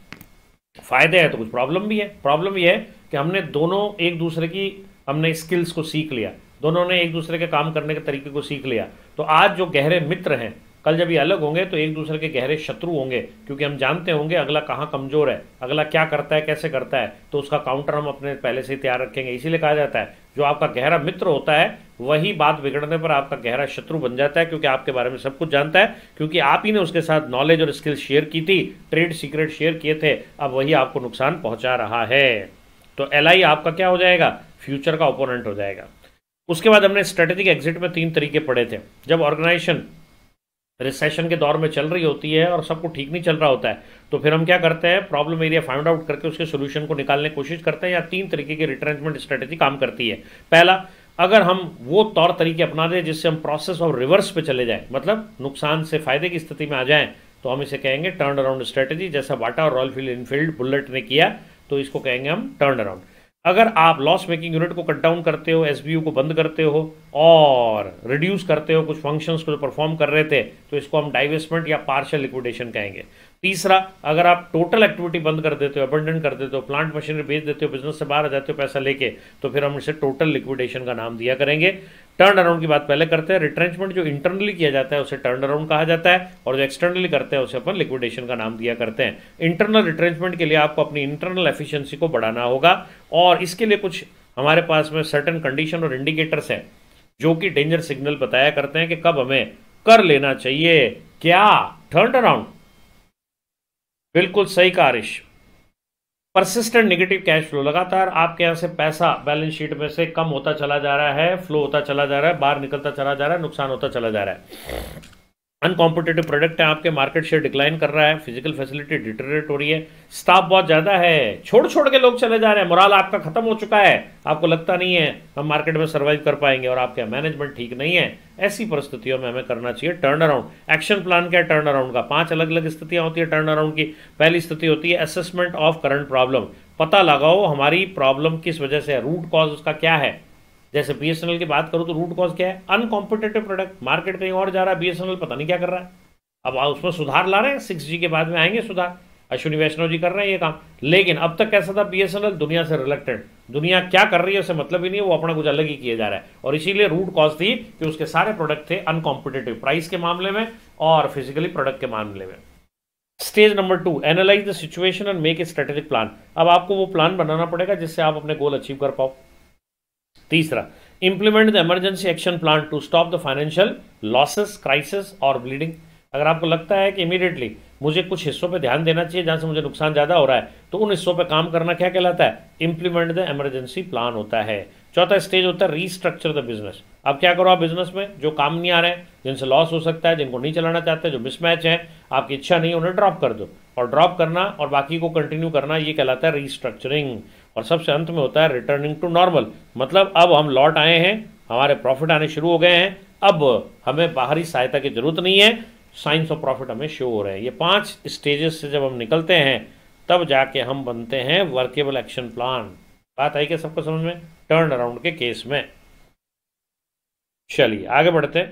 फायदे है तो कुछ प्रॉब्लम भी है प्रॉब्लम यह है कि हमने दोनों एक दूसरे की हमने स्किल्स को सीख लिया दोनों ने एक दूसरे के काम करने के तरीके को सीख लिया तो आज जो गहरे मित्र हैं कल जब ये अलग होंगे तो एक दूसरे के गहरे शत्रु होंगे क्योंकि हम जानते होंगे अगला कहाँ कमज़ोर है अगला क्या करता है कैसे करता है तो उसका काउंटर हम अपने पहले से ही तैयार रखेंगे इसीलिए कहा जाता है जो आपका गहरा मित्र होता है वही बात बिगड़ने पर आपका गहरा शत्रु बन जाता है क्योंकि आपके बारे में सब कुछ जानता है क्योंकि आप ही ने उसके साथ नॉलेज और स्किल शेयर की थी ट्रेड सीक्रेट शेयर किए थे अब वही आपको नुकसान पहुँचा रहा है तो एल आपका क्या हो जाएगा फ्यूचर का ओपोनेंट हो जाएगा उसके बाद हमने स्ट्रेटेजिक एग्जिट में तीन तरीके पढ़े थे जब ऑर्गेनाइजेशन रिसेशन के दौर में चल रही होती है और सबको ठीक नहीं चल रहा होता है तो फिर हम क्या करते हैं प्रॉब्लम एरिया फाइंड आउट करके उसके सोल्यूशन को निकालने की कोशिश करते हैं या तीन तरीके की रिट्रेंचमेंट स्ट्रेटेजी काम करती है पहला अगर हम वो तौर तरीके अपना दें जिससे हम प्रोसेस ऑफ रिवर्स पे चले जाएं मतलब नुकसान से फायदे की स्थिति में आ जाएं तो हम इसे कहेंगे टर्न अराउंड स्ट्रेटेजी जैसा वाटा और रॉयल फील्ड इनफील्ड बुलेट ने किया तो इसको कहेंगे हम टर्न अराउंड अगर आप लॉस मेकिंग यूनिट को कट डाउन करते हो एस को बंद करते हो और रिड्यूस करते हो कुछ फंक्शंस को जो परफॉर्म कर रहे थे तो इसको हम डाइवेस्टमेंट या पार्शल लिक्विडेशन कहेंगे तीसरा अगर आप टोटल एक्टिविटी बंद कर देते हो अबंडन कर देते हो प्लांट मशीनरी बेच देते हो बिजनेस से बाहर आ जाते हो पैसा लेके तो फिर हम इसे टोटल लिक्विडेशन का नाम दिया करेंगे टर्न अराउंड की बात पहले करते हैं रिट्रेंचमेंट जो इंटरनली किया जाता है उसे टर्न अराउंड कहा जाता है और जो एक्सटर्नली करते हैं उसे अपन लिक्विडेशन का नाम दिया करते हैं इंटरनल रिट्रेंचमेंट के लिए आपको अपनी इंटरनल एफिशियंसी को बढ़ाना होगा और इसके लिए कुछ हमारे पास में सर्टन कंडीशन और इंडिकेटर्स हैं जो कि डेंजर सिग्नल बताया करते हैं कि कब हमें कर लेना चाहिए क्या टर्न अराउंड बिल्कुल सही का आरिश परसिस्टेंट नेगेटिव कैश फ्लो लगातार आपके यहाँ से पैसा बैलेंस शीट में से कम होता चला जा रहा है फ्लो होता चला जा रहा है बाहर निकलता चला जा रहा है नुकसान होता चला जा रहा है अनकॉम्पिटेटिव प्रोडक्ट है आपके मार्केट शेयर डिक्लाइन कर रहा है फिजिकल फैसिलिटी डिटरेट हो रही है स्टाफ बहुत ज़्यादा है छोड़ छोड़ के लोग चले जा रहे हैं मोराल आपका खत्म हो चुका है आपको लगता नहीं है हम मार्केट में सर्वाइव कर पाएंगे और आपका मैनेजमेंट ठीक नहीं है ऐसी परिस्थितियों में हमें करना चाहिए टर्न अराउंड एक्शन प्लान क्या है टर्न अराउंड का पांच अलग अलग स्थितियां होती है टर्न अराउंड की पहली स्थिति होती है असेसमेंट ऑफ करंट प्रॉब्लम पता लगाओ हमारी प्रॉब्लम किस वजह से है रूट कॉज उसका क्या है जैसे बी की बात करूँ तो रूट कॉज क्या है अनकॉम्पिटेटिव प्रोडक्ट मार्केट कहीं और जा रहा है बी पता नहीं क्या कर रहा है अब उसमें सुधार ला रहे हैं सिक्स जी के बाद में आएंगे सुधार अश्विनी वैष्णव जी कर रहे हैं ये काम लेकिन अब तक कैसा था बी दुनिया से रिलेक्टेड दुनिया क्या कर रही है उससे मतलब ही नहीं है वो अपना कुछ अलग ही किया जा रहा है और इसीलिए रूट कॉज थी कि उसके सारे प्रोडक्ट थे अनकॉम्पिटेटिव प्राइस के मामले में और फिजिकली प्रोडक्ट के मामले में stage number two analyse the situation and make a strategic plan अब आपको वो प्लान बनाना पड़ेगा जिससे आप अपने गोल अचीव कर पाओ तीसरा implement the emergency action plan to stop the financial losses crisis और ब्लीडिंग अगर आपको लगता है कि इमीडिएटली मुझे कुछ हिस्सों पे ध्यान देना चाहिए जहां से मुझे नुकसान ज़्यादा हो रहा है तो उन हिस्सों पे काम करना क्या कहलाता है इंप्लीमेंट द इमरजेंसी प्लान होता है चौथा स्टेज होता है रीस्ट्रक्चर द बिजनेस अब क्या करो आप बिजनेस में जो काम नहीं आ रहे हैं जिनसे लॉस हो सकता है जिनको नहीं चलाना चाहते जो मिसमैच है आपकी इच्छा नहीं उन्हें ड्रॉप कर दो और ड्रॉप करना और बाकी को कंटिन्यू करना ये कहलाता है रीस्ट्रक्चरिंग और सबसे अंत में होता है रिटर्निंग टू नॉर्मल मतलब अब हम लौट आए हैं हमारे प्रॉफिट आने शुरू हो गए हैं अब हमें बाहरी सहायता की जरूरत नहीं है साइंस ऑफ प्रॉफिट हमें शो हो रहे हैं ये पांच स्टेजेस से जब हम निकलते हैं तब जाके हम बनते हैं वर्केबल एक्शन प्लान बात आई क्या सबको समझ में टर्न अराउंड के केस में चलिए आगे बढ़ते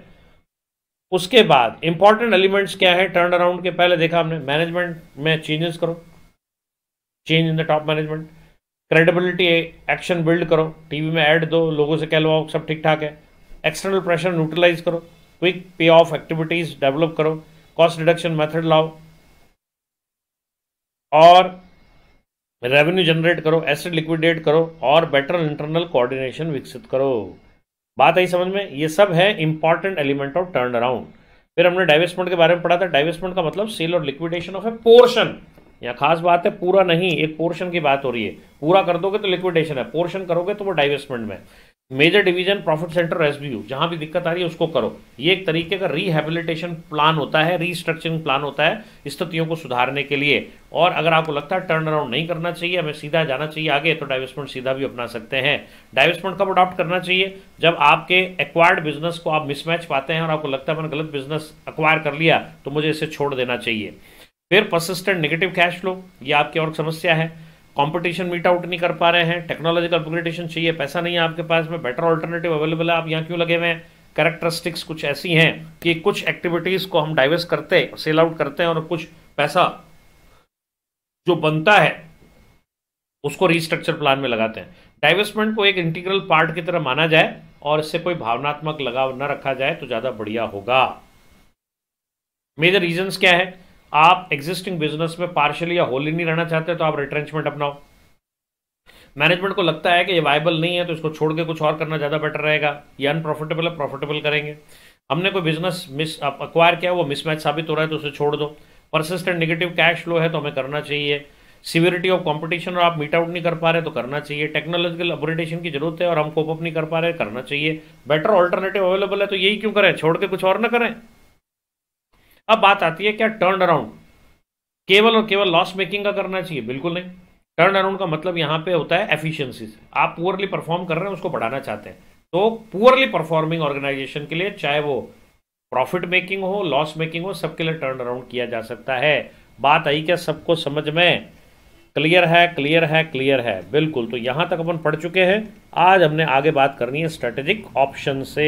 उसके बाद इंपॉर्टेंट एलिमेंट्स क्या है टर्न अराउंड के पहले देखा हमने मैनेजमेंट में चेंजेस करो change in the top management credibility action build करो टीवी में ऐड दो लोगों से कहलवाओ सब ठीक ठाक है एक्सटर्नल प्रेशर न्यूट्रलाइज करो quick pay off activities develop करो कॉस्ट रिडक्शन मेथड लाओ और रेवेन्यू जनरेट करो एसेट लिक्विडेट करो और बेटर इंटरनल कोऑर्डिनेशन विकसित करो बात आई समझ में ये सब है important element of turn around फिर हमने डाइवेस्टमेंट के बारे में पढ़ा था डाइवेस्टमेंट का मतलब सेल और लिक्विडेशन ऑफ ए पोर्शन या खास बात है पूरा नहीं एक पोर्शन की बात हो रही है पूरा कर दोगे तो लिक्विडेशन है पोर्शन करोगे तो वो डाइवेस्टमेंट में major division profit centre S B U जहां भी दिक्कत आ रही है उसको करो ये एक तरीके का रिहेबिलिटेशन प्लान होता है रीस्ट्रक्चरिंग प्लान होता है स्थितियों को सुधारने के लिए और अगर आपको लगता है टर्न अराउंड नहीं करना चाहिए हमें सीधा जाना चाहिए आगे तो डाइवेस्टमेंट सीधा भी अपना सकते हैं डाइवेस्टमेंट कब अडॉप्ट करना चाहिए जब आपके एक्वायर्ड बिजनेस को आप मिसमैच पाते हैं और आपको लगता है मैंने गलत बिजनेस अक्वायर कर लिया तो मुझे इसे छोड़ देना चाहिए फिर परसिस्टेंट नेगेटिव कैश फ्लो ये आपकी और समस्या है कंपटीशन मीट आउट नहीं कर पा रहे हैं टेक्नोलॉजिकल अपग्रेडेशन चाहिए पैसा नहीं है आपके पास में बेटर ऑल्टरनेटिव अवेलेबल है आप यहाँ क्यों लगे हुए हैं कैरेक्टरिस्टिक्स कुछ ऐसी हैं कि कुछ एक्टिविटीज़ को हम डाइवर्स करते हैं सेल आउट करते हैं और कुछ पैसा जो बनता है उसको रिस्ट्रक्चर प्लान में लगाते हैं डाइवर्समेंट को एक इंटीग्रल पार्ट की तरह माना जाए और इससे कोई भावनात्मक लगाव न रखा जाए तो ज़्यादा बढ़िया होगा मेजर रीजन क्या है आप एग्जिस्टिंग बिजनेस में पार्शली या होली नहीं रहना चाहते तो आप रिट्रेंचमेंट अपनाओ मैनेजमेंट को लगता है कि ये वायबल नहीं है तो इसको छोड़ के कुछ और करना ज़्यादा बेटर रहेगा ये अनप्रॉफिटेबल है प्रॉफिटेबल करेंगे हमने कोई बिजनेस मिस अक्वायर किया वो मिसमैच साबित हो रहा है तो उसे छोड़ दो परसिस्टेंट निगेटिव कैश फ्लो है तो हमें करना चाहिए सिवियरिटी ऑफ कॉम्पिटिशन और आप मीट आउट नहीं कर पा रहे तो करना चाहिए टेक्नोलॉजिकल अपग्रेडेशन की जरूरत है और हम कोप अप नहीं कर पा रहे करना चाहिए बेटर ऑल्टरनेटिव अवेलेबल है तो यही क्यों करें छोड़ के कुछ और ना करें अब बात आती है क्या टर्न अराउंड केवल और केवल लॉस मेकिंग का करना चाहिए बिल्कुल नहीं टर्न अराउंड का मतलब यहाँ पे होता है एफिशिएंसी से आप पुअरली परफॉर्म कर रहे हैं उसको बढ़ाना चाहते हैं तो पुअरली परफॉर्मिंग ऑर्गेनाइजेशन के लिए चाहे वो प्रॉफिट मेकिंग हो लॉस मेकिंग हो सबके लिए टर्न अराउंड किया जा सकता है बात आई क्या सबको समझ में क्लियर है क्लियर है क्लियर है बिल्कुल तो यहां तक अपन पढ़ चुके हैं आज हमने आगे बात करनी है स्ट्रेटेजिक ऑप्शन से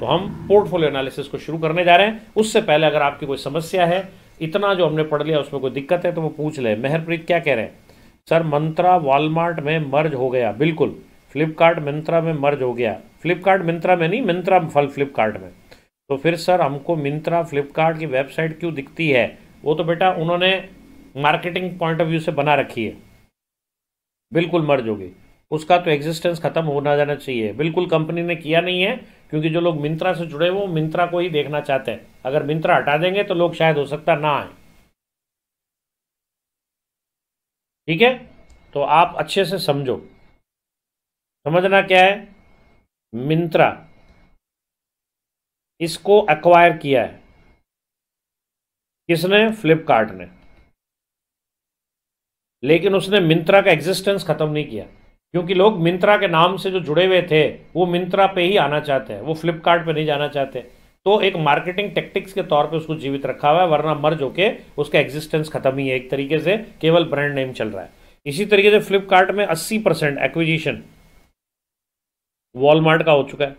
तो हम पोर्टफोलियो एनालिसिस को शुरू करने जा रहे हैं उससे पहले अगर आपकी कोई समस्या है इतना जो हमने पढ़ लिया उसमें कोई दिक्कत है तो वो पूछ ले मेहरप्रीत क्या कह रहे हैं सर मंत्रा वॉलमार्ट में मर्ज हो गया बिल्कुल फ्लिपकार्ट मिंत्रा में मर्ज हो गया फ्लिपकार्ट मिंत्रा में नहीं मिंत्रा फल फ्लिपकार्ट में तो फिर सर हमको मिंत्रा फ्लिपकार्ट की वेबसाइट क्यों दिखती है वो तो बेटा उन्होंने मार्केटिंग पॉइंट ऑफ व्यू से बना रखी है बिल्कुल मर्ज होगी उसका तो एग्जिस्टेंस खत्म होना जाना चाहिए बिल्कुल कंपनी ने किया नहीं है क्योंकि जो लोग मिंत्रा से जुड़े हुए वो मिंत्रा को ही देखना चाहते हैं अगर मिंत्रा हटा देंगे तो लोग शायद हो सकता ना आए ठीक है तो आप अच्छे से समझो समझना क्या है मिंत्रा इसको एक्वायर किया है किसने फ्लिपकार्ट ने लेकिन उसने मिंत्रा का एग्जिस्टेंस खत्म नहीं किया क्योंकि लोग मिंत्रा के नाम से जो जुड़े हुए थे वो मिंत्रा पे ही आना चाहते हैं वो फ्लिपकार्ट पे नहीं जाना चाहते तो एक मार्केटिंग टेक्टिक्स के तौर पे उसको जीवित रखा हुआ है वरना मर्ज होके उसका एग्जिस्टेंस खत्म ही है एक तरीके से केवल ब्रांड नेम चल रहा है इसी तरीके से फ्लिपकार्ट में अस्सी परसेंट एक्विजिशन वॉलमार्ट का हो चुका है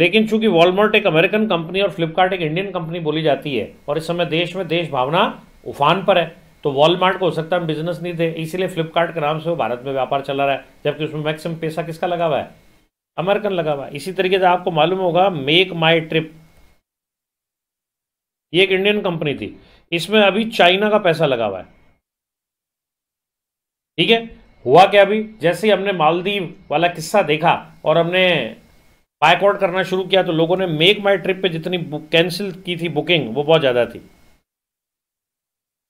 लेकिन चूंकि वॉलमार्ट एक अमेरिकन कंपनी और फ्लिपकार्ट एक इंडियन कंपनी बोली जाती है और इस समय देश में देश भावना उफान पर है तो वॉलमार्ट को हो सकता है बिजनेस नहीं थे इसीलिए फ्लिपकार्ट के नाम से वो भारत में व्यापार चला रहा है जबकि उसमें मैक्सिमम पैसा किसका लगा हुआ है अमेरिकन लगा हुआ है इसी तरीके से आपको मालूम होगा मेक माई ट्रिप ये एक इंडियन कंपनी थी इसमें अभी चाइना का पैसा लगा हुआ है ठीक है हुआ क्या अभी जैसे ही हमने मालदीव वाला किस्सा देखा और हमने बाइकआउट करना शुरू किया तो लोगों ने मेक माई ट्रिप पर जितनी कैंसिल की थी बुकिंग वो बहुत ज़्यादा थी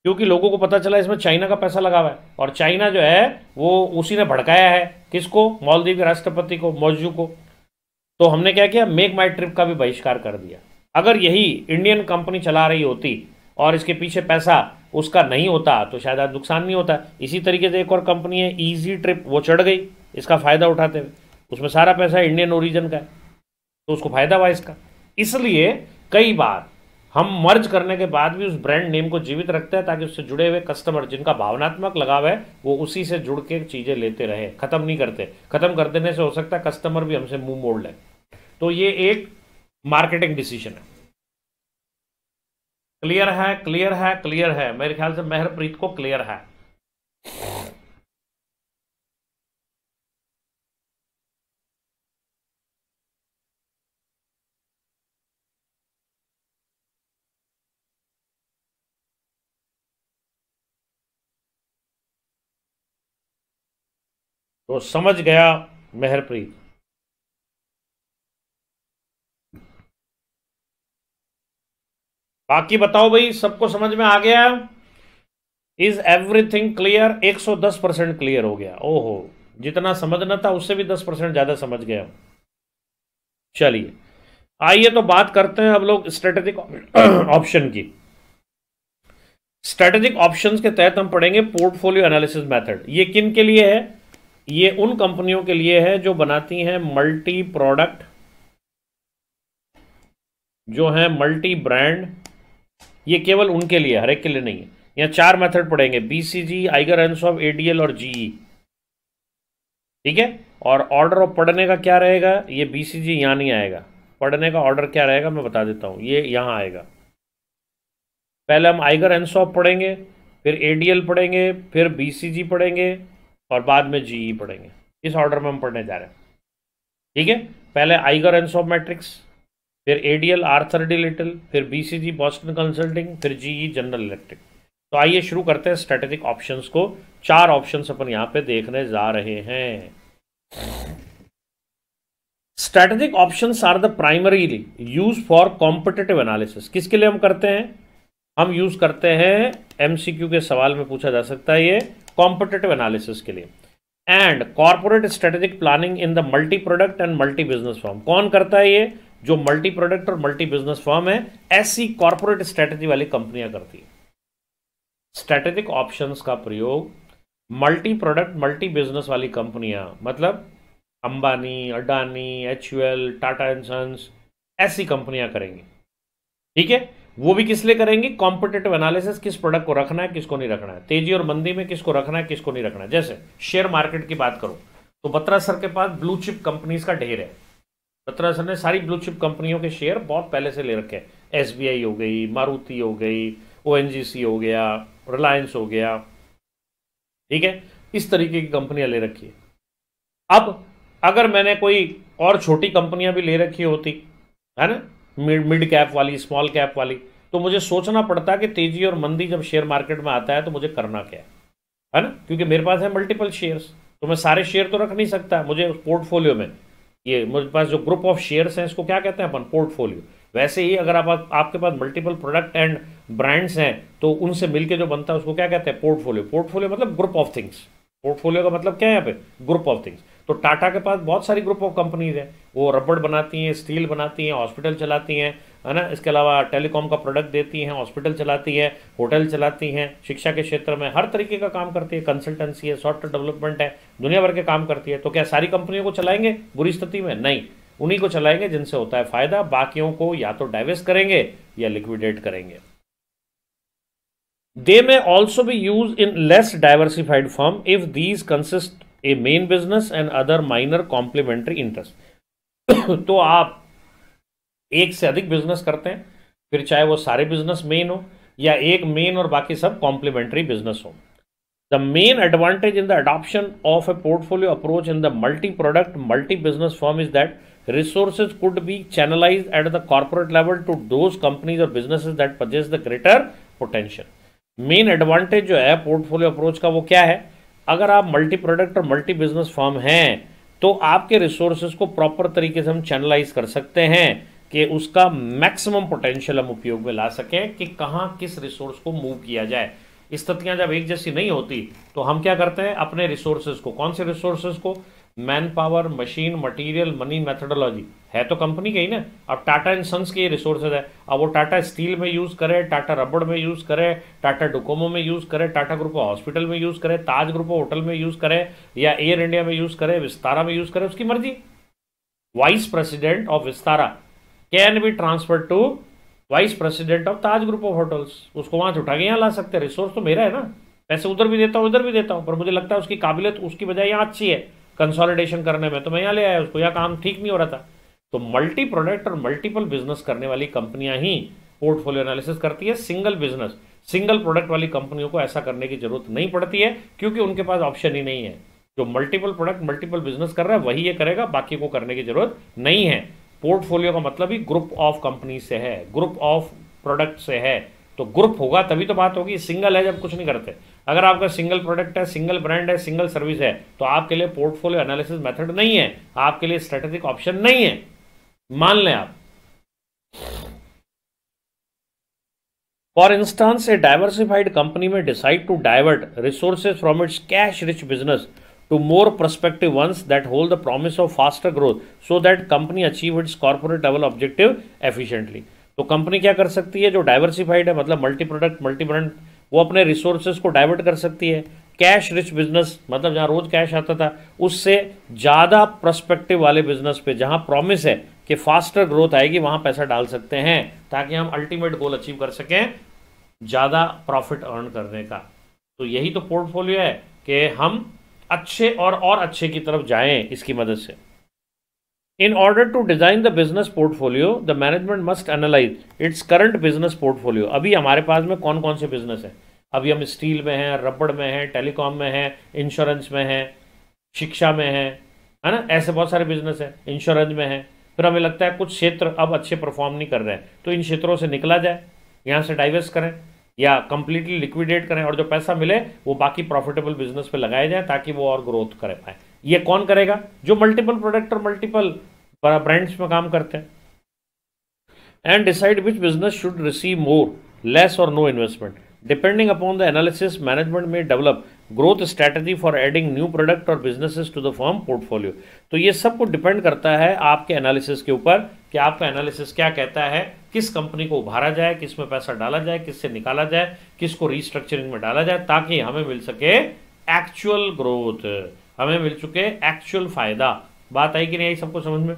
क्योंकि लोगों को पता चला इसमें चाइना का पैसा लगा हुआ है और चाइना जो है वो उसी ने भड़काया है किसको मालदीव के राष्ट्रपति को मौजू को तो हमने क्या किया मेक माई ट्रिप का भी बहिष्कार कर दिया अगर यही इंडियन कंपनी चला रही होती और इसके पीछे पैसा उसका नहीं होता तो शायद आज नुकसान नहीं होता इसी तरीके से एक और कंपनी है ईजी ट्रिप वो चढ़ गई इसका फ़ायदा उठाते हुए उसमें सारा पैसा इंडियन ओरिजन का है तो उसको फ़ायदा हुआ इसका इसलिए कई बार हम मर्ज करने के बाद भी उस ब्रांड नेम को जीवित रखते हैं ताकि उससे जुड़े हुए कस्टमर जिनका भावनात्मक लगाव है वो उसी से जुड़ के चीज़ें लेते रहे ख़त्म नहीं करते ख़त्म कर देने से हो सकता है कस्टमर भी हमसे मुंह मोड़ ले तो ये एक मार्केटिंग डिसीजन है क्लियर है क्लियर है क्लियर है मेरे ख्याल से मेहरप्रीत को क्लियर है तो समझ गया मेहरप्रीत बाकी बताओ भाई सबको समझ में आ गया is everything clear 110 percent clear हो गया ओहो जितना समझना था उससे भी 10 परसेंट ज्यादा समझ गया चलिए आइए तो बात करते हैं अब लोग स्ट्रेटेजिक ऑप्शन की स्ट्रेटेजिक ऑप्शंस के तहत हम पढ़ेंगे पोर्टफोलियो एनालिसिस मेथड ये किन के लिए है ये उन कंपनियों के लिए है जो बनाती हैं मल्टी प्रोडक्ट जो है मल्टी ब्रांड ये केवल उनके लिए हर एक के लिए नहीं है यहां चार मेथड पढ़ेंगे बीसीजी आइगर एनसॉफ एडीएल और जीई e। ठीक है और ऑर्डर ऑफ पढ़ने का क्या रहेगा ये बीसीजी यहां नहीं आएगा पढ़ने का ऑर्डर क्या रहेगा मैं बता देता हूं ये यहां आएगा पहले हम आइगर एनसॉफ पढ़ेंगे फिर एडीएल पढ़ेंगे फिर बीसीजी पढ़ेंगे और बाद में जी e पढ़ेंगे इस ऑर्डर में हम पढ़ने जा रहे हैं ठीक है पहले आइगर एंड सॉफ मैट्रिक्स फिर एडीएल आर्थर डी लिटिल फिर बीसीजी बॉस्टन कंसल्टिंग फिर जीई जनरल इलेक्ट्रिक तो आइए शुरू करते हैं स्ट्रेटेजिक ऑप्शंस को चार ऑप्शंस अपन यहाँ पे देखने जा रहे हैं strategic options are the primarily use for competitive analysis किसके लिए हम करते हैं हम यूज करते हैं एमसीक्यू के सवाल में पूछा जा सकता है ये कॉम्पिटेटिव एनालिसिस के लिए and corporate strategic planning in the multi product and multi business form कौन करता है ये जो मल्टी प्रोडक्ट और मल्टी बिजनेस फॉर्म है ऐसी कॉरपोरेट स्ट्रेटेजी वाली कंपनियां करती है स्ट्रेटेजिक ऑप्शन का प्रयोग मल्टी प्रोडक्ट मल्टी बिजनेस वाली कंपनियां मतलब Ambani Adani H Tata and sons ऐसी कंपनियां करेंगी ठीक है वो भी किस लिए करेंगे कॉम्पिटेटिव एनालिसिस किस प्रोडक्ट को रखना है किसको नहीं रखना है तेजी और मंदी में किसको रखना है किसको नहीं रखना है जैसे शेयर मार्केट की बात करो तो बत्रा सर के पास ब्लू चिप कंपनीज का ढेर है बत्रा सर ने सारी ब्लू चिप कंपनियों के शेयर बहुत पहले से ले रखे हैं एस हो गई मारुति हो गई ओ हो गया रिलायंस हो गया ठीक है इस तरीके की कंपनियां ले रखी है अब अगर मैंने कोई और छोटी कंपनियां भी ले रखी होती है ना मिड कैप वाली स्मॉल कैप वाली तो मुझे सोचना पड़ता कि तेजी और मंदी जब शेयर मार्केट में आता है तो मुझे करना क्या है ना क्योंकि मेरे पास है मल्टीपल शेयर्स तो मैं सारे शेयर तो रख नहीं सकता मुझे पोर्टफोलियो में ये मेरे पास जो ग्रुप ऑफ शेयर्स हैं इसको क्या कहते हैं अपन पोर्टफोलियो वैसे ही अगर आप, आपके पास मल्टीपल प्रोडक्ट एंड ब्रांड्स हैं तो उनसे मिलके जो बनता है उसको क्या कहते हैं पोर्टफोलियो पोर्टफोलियो मतलब ग्रुप ऑफ थिंग्स पोर्टफोलियो का मतलब क्या है यहाँ पे ग्रुप ऑफ थिंग्स तो टाटा के पास बहुत सारी ग्रुप ऑफ कंपनीज हैं वो रबड़ बनाती हैं स्टील बनाती हैं हॉस्पिटल चलाती हैं है ना इसके अलावा टेलीकॉम का प्रोडक्ट देती हैं हॉस्पिटल चलाती है होटल चलाती हैं शिक्षा के क्षेत्र में हर तरीके का काम करती है कंसल्टेंसी है सॉफ्टवेयर डेवलपमेंट है दुनिया भर के काम करती है तो क्या सारी कंपनियों को चलाएंगे बुरी स्थिति में नहीं उन्हीं को चलाएंगे जिनसे होता है फायदा बाकियों को या तो डाइवेस्ट करेंगे या लिक्विडेट करेंगे they may also be use in less diversified form if these consist a main business and other minor complementary interest तो आप एक से अधिक बिजनेस करते हैं फिर चाहे वो सारे बिजनेस मेन हो या एक मेन और बाकी सब कॉम्प्लीमेंट्री बिजनेस हो the main advantage in the adoption of a portfolio approach in the multi product multi business form is that resources could be channelize at the corporate level to those companies और business that possess the greater potential main advantage जो है portfolio approach का वो क्या है अगर आप multi product और मल्टी बिजनेस फॉर्म हैं तो आपके रिसोर्सेज को प्रॉपर तरीके से हम चैनलाइज कर सकते हैं कि उसका मैक्सिमम पोटेंशियल हम उपयोग में ला सकें कि कहाँ किस रिसोर्स को मूव किया जाए स्थितियाँ जब एक जैसी नहीं होती तो हम क्या करते हैं अपने रिसोर्सेज को कौन से रिसोर्सेज को man power machine material money methodology है तो कंपनी का ही ना अब टाटा एंड सन्स के रिसोर्सेज है अब वो टाटा स्टील में यूज़ करे टाटा रबड़ में यूज़ करे टाटा डोकोमो में यूज़ करे टाटा ग्रुप हॉस्पिटल में यूज़ करे ताज ग्रुप होटल में यूज़ करे या एयर इंडिया में यूज़ करे विस्तारा में यूज़ करे उसकी मर्जी vice president of Vistara can be transfer to vice president of Taj group of hotels उसको वहाँ से उठा के यहाँ ला सकते हैं रिसोर्स तो मेरा है ना पैसे उधर भी देता हूँ उधर भी देता हूँ पर मुझे लगता है उसकी काबिलियत उसकी बजाय यहाँ अच्छी है कंसोलिडेशन करने में तो मैं यहाँ ले आया उसको यह काम ठीक नहीं हो रहा था तो मल्टी प्रोडक्ट और मल्टीपल बिजनेस करने वाली कंपनियां ही पोर्टफोलियो एनालिसिस करती है सिंगल बिजनेस सिंगल प्रोडक्ट वाली कंपनियों को ऐसा करने की जरूरत नहीं पड़ती है क्योंकि उनके पास ऑप्शन ही नहीं है जो मल्टीपल प्रोडक्ट मल्टीपल बिजनेस कर रहा है वही ये करेगा बाकी को करने की जरूरत नहीं है पोर्टफोलियो का मतलब ही ग्रुप ऑफ कंपनी से है ग्रुप ऑफ प्रोडक्ट से है तो ग्रुप होगा तभी तो बात होगी सिंगल है जब कुछ नहीं करते अगर आपका सिंगल प्रोडक्ट है सिंगल ब्रांड है सिंगल सर्विस है तो आपके लिए पोर्टफोलियो एनालिसिस मेथड नहीं है आपके लिए स्ट्रेटेजिक ऑप्शन नहीं है मान लें आप for instance a diversified company में decide to divert resources from its cash rich business to more prospective ones that hold the promise of faster growth so that company achieve its corporate level objective efficiently तो company क्या कर सकती है जो diversified है मतलब multi product multi brand वो अपने रिसोर्सेज को डाइवर्ट कर सकती है कैश रिच बिजनेस मतलब जहाँ रोज कैश आता था उससे ज़्यादा प्रस्पेक्टिव वाले बिजनेस पे जहाँ प्रॉमिस है कि फास्टर ग्रोथ आएगी वहाँ पैसा डाल सकते हैं ताकि हम अल्टीमेट गोल अचीव कर सकें ज़्यादा प्रॉफिट अर्न करने का तो यही तो पोर्टफोलियो है कि हम अच्छे और और अच्छे की तरफ जाएं इसकी मदद से In order to design the business portfolio, the management must analyze its current business portfolio. अभी हमारे पास में कौन कौन से बिजनेस है अभी हम स्टील में हैं रबड़ में हैं टेलीकॉम में हैं इंश्योरेंस में हैं शिक्षा में हैं है ना ऐसे बहुत सारे बिजनेस हैं इंश्योरेंस में हैं फिर हमें लगता है कुछ क्षेत्र अब अच्छे परफॉर्म नहीं कर रहे हैं तो इन क्षेत्रों से निकला जाए यहाँ से डाइवर्स करें या कंप्लीटली लिक्विडेट करें और जो पैसा मिले वो बाकी प्रॉफिटेबल बिजनेस पे लगाया जाए ताकि वो और ग्रोथ कर पाए ये कौन करेगा जो मल्टीपल प्रोडक्ट और मल्टीपल आप ब्रांड्स में काम करते हैं and decide which business should receive more less और no investment depending upon the analysis management में develop growth strategy for adding new product और businesses to the form portfolio तो ये सब कुछ डिपेंड करता है आपके एनालिसिस के ऊपर कि आपका एनालिसिस क्या कहता है किस कंपनी को उभारा जाए किस में पैसा डाला जाए किससे निकाला जाए किसको रिस्ट्रक्चरिंग में डाला जाए ताकि हमें मिल सके एक्चुअल ग्रोथ हमें मिल चुके एक्चुअल फायदा बात आई कि नहीं आई सबको समझ में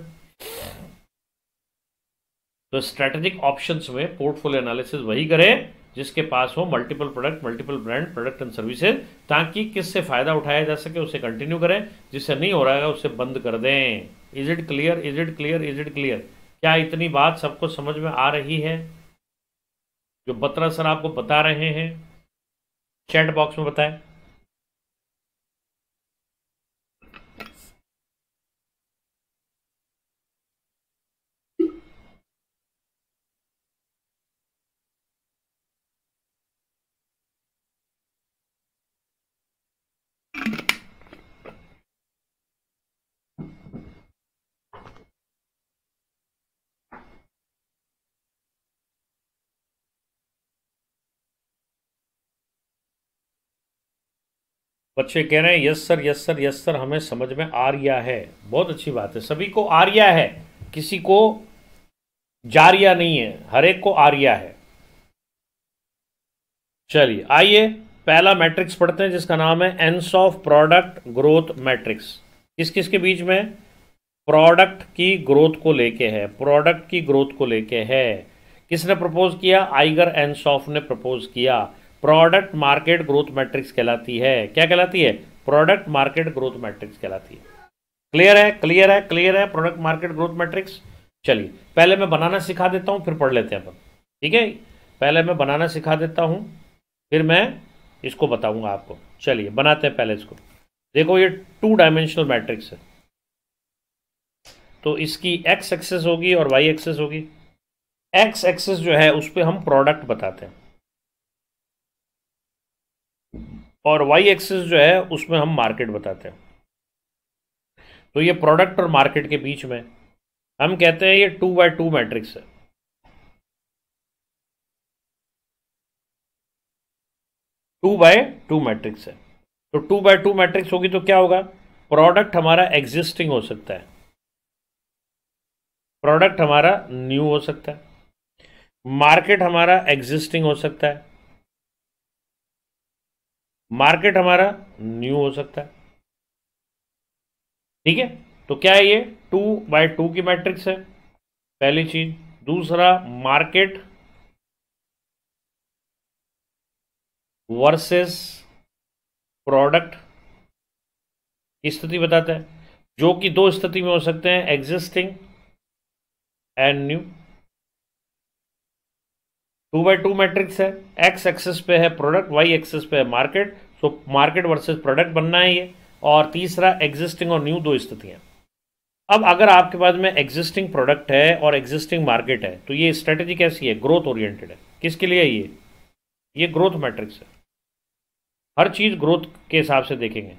तो स्ट्रेटेजिक ऑप्शंस में पोर्टफोलियो एनालिसिस वही करें जिसके पास हो multiple product multiple brand product and services ताकि किससे फ़ायदा उठाया जा सके उसे कंटिन्यू करें जिससे नहीं हो रहा है उसे बंद कर दें is it clear is it clear is it clear क्या इतनी बात सबको समझ में आ रही है जो बत्रा सर आपको बता रहे हैं चैट बॉक्स में बताएं बच्चे कह रहे हैं yes sir yes sir yes sir हमें समझ में आ रिया है बहुत अच्छी बात है सभी को आ रिया है किसी को जारिया नहीं है हर एक को आ रिया है चलिए आइए पहला मैट्रिक्स पढ़ते हैं जिसका नाम है Ansoff product growth matrix किस किस के बीच में प्रोडक्ट की ग्रोथ को लेके है प्रोडक्ट की ग्रोथ को लेके है किसने प्रपोज किया आइगर एनसॉफ ने प्रपोज किया प्रोडक्ट मार्केट ग्रोथ मैट्रिक्स कहलाती है क्या कहलाती है प्रोडक्ट मार्केट ग्रोथ मैट्रिक्स कहलाती है क्लियर है क्लियर है क्लियर है प्रोडक्ट मार्केट ग्रोथ मैट्रिक्स चलिए पहले मैं बनाना सिखा देता हूँ फिर पढ़ लेते हैं अपन ठीक है पहले मैं बनाना सिखा देता हूँ फिर मैं इसको बताऊँगा आपको चलिए बनाते हैं पहले इसको देखो ये टू डायमेंशनल मैट्रिक्स है तो इसकी एक्स एक्सेस होगी और वाई एक्सेस होगी एक्स एक्सेस जो है उस पर हम प्रोडक्ट बताते हैं और वाई एक्सेस जो है उसमें हम मार्केट बताते हैं तो ये प्रोडक्ट और मार्केट के बीच में हम कहते हैं ये टू बाय टू मैट्रिक्स है टू बाय टू मैट्रिक्स है तो टू बाय टू मैट्रिक्स होगी तो क्या होगा प्रोडक्ट हमारा एग्जिस्टिंग हो सकता है प्रोडक्ट हमारा न्यू हो सकता है मार्केट हमारा एग्जिस्टिंग हो सकता है मार्केट हमारा न्यू हो सकता है ठीक है तो क्या है ये टू बाय टू की मैट्रिक्स है पहली चीज दूसरा मार्केट वर्सेस प्रोडक्ट की स्थिति बताता है जो कि दो स्थिति में हो सकते हैं existing and new two by two matrix है एक्स एक्सेस पे है प्रोडक्ट वाई एक्सेस पे है market so market versus product बनना है ये और तीसरा एग्जिस्टिंग और न्यू दो स्थितियां अब अगर आपके पास में एग्जिस्टिंग प्रोडक्ट है और एग्जिस्टिंग मार्केट है तो ये स्ट्रेटेजी कैसी है ग्रोथ ओरिएंटेड है किसके लिए है ये ये ग्रोथ मैट्रिक्स है हर चीज़ ग्रोथ के हिसाब से देखेंगे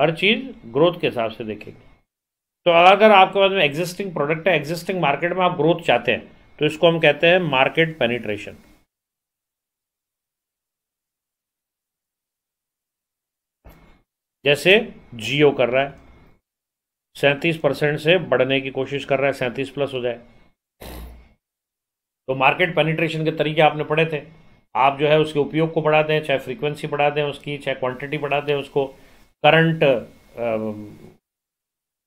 हर चीज़ ग्रोथ के हिसाब से देखेंगे तो अगर आपके पास में एग्जिस्टिंग प्रोडक्ट है एग्जिस्टिंग मार्केट में आप ग्रोथ चाहते हैं तो इसको हम कहते हैं मार्केट पेनिट्रेशन जैसे जियो कर रहा है सैंतीस परसेंट से बढ़ने की कोशिश कर रहा है सैंतीस प्लस हो जाए तो मार्केट पेनिट्रेशन के तरीके आपने पढ़े थे आप जो है उसके उपयोग को बढ़ा दें चाहे फ्रीक्वेंसी बढ़ा दें उसकी चाहे क्वांटिटी बढ़ा दें उसको करंट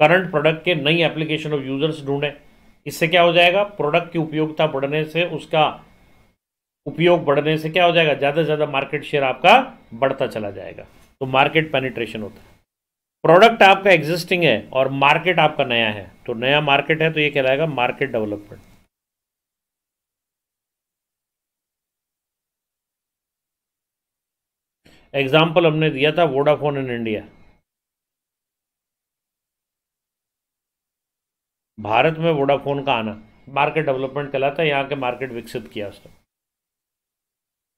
करंट प्रोडक्ट के नई एप्लीकेशन ऑफ यूजर्स ढूंढें इससे क्या हो जाएगा प्रोडक्ट की उपयोगिता बढ़ने से उसका उपयोग बढ़ने से क्या हो जाएगा ज़्यादा से ज़्यादा मार्केट शेयर आपका बढ़ता चला जाएगा तो मार्केट पेनिट्रेशन होता है प्रोडक्ट आपका एग्जिस्टिंग है और मार्केट आपका नया है तो नया मार्केट है तो ये कहलाएगा मार्केट डेवलपमेंट एग्जाम्पल हमने दिया था वोडाफोन इन इंडिया भारत में वोडाफोन का आना मार्केट डेवलपमेंट कहलाता है यहाँ के मार्केट विकसित किया उसने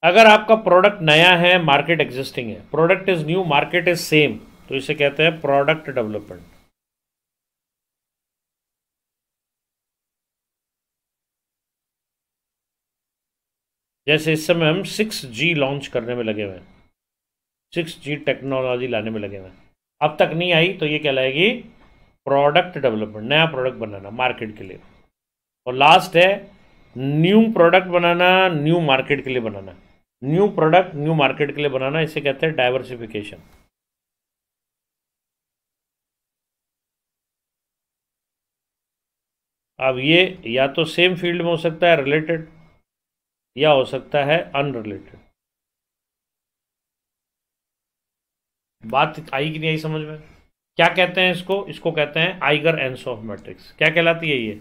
अगर आपका प्रोडक्ट नया है मार्केट एग्जिस्टिंग है product is new market is same तो इसे कहते हैं प्रोडक्ट डेवलपमेंट जैसे इस समय हम सिक्स जी लॉन्च करने में लगे हुए हैं सिक्स जी टेक्नोलॉजी लाने में लगे हुए हैं अब तक नहीं आई तो ये कहलाएगी प्रोडक्ट डेवलपमेंट नया प्रोडक्ट बनाना मार्केट के लिए और लास्ट है न्यू प्रोडक्ट बनाना न्यू मार्केट के लिए बनाना न्यू प्रोडक्ट न्यू मार्केट के लिए बनाना इसे कहते हैं डाइवर्सिफिकेशन अब ये या तो सेम फील्ड में हो सकता है रिलेटेड या हो सकता है अनरिलेटेड बात आई कि नहीं आई समझ में क्या कहते हैं इसको इसको कहते हैं आइगर एंस ऑफ मैट्रिक्स क्या कहलाती है ये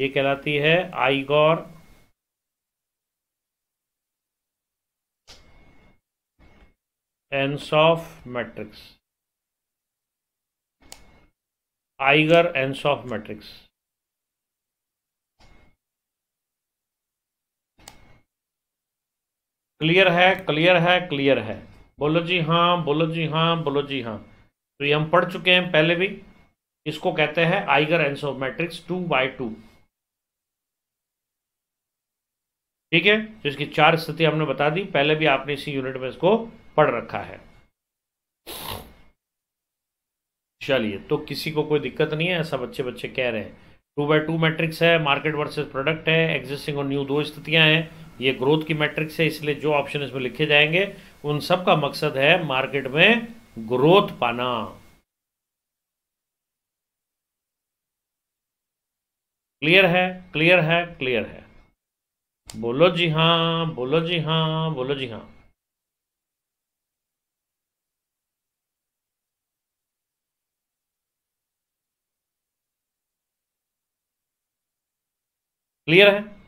ये कहलाती है Igor of matrix Igor of matrix clear है क्लियर है क्लियर है बोलो जी हाँ बोलो जी हाँ बोलो जी हाँ तो ये हम पढ़ चुके हैं पहले भी इसको कहते हैं Igor Ansoff matrix two by two ठीक है तो इसकी चार स्थिति हमने बता दी पहले भी आपने इसी यूनिट में इसको पढ़ रखा है चलिए तो किसी को कोई दिक्कत नहीं है ऐसा बच्चे बच्चे कह रहे हैं टू बाई टू मैट्रिक्स है मार्केट वर्सेस प्रोडक्ट है एग्जिस्टिंग और न्यू दो स्थितियां हैं ये ग्रोथ की मैट्रिक्स है इसलिए जो ऑप्शन इसमें लिखे जाएंगे उन सब का मकसद है मार्केट में ग्रोथ पाना क्लियर है क्लियर है क्लियर है बोलो जी हां बोलो जी हाँ बोलो जी हां क्लियर है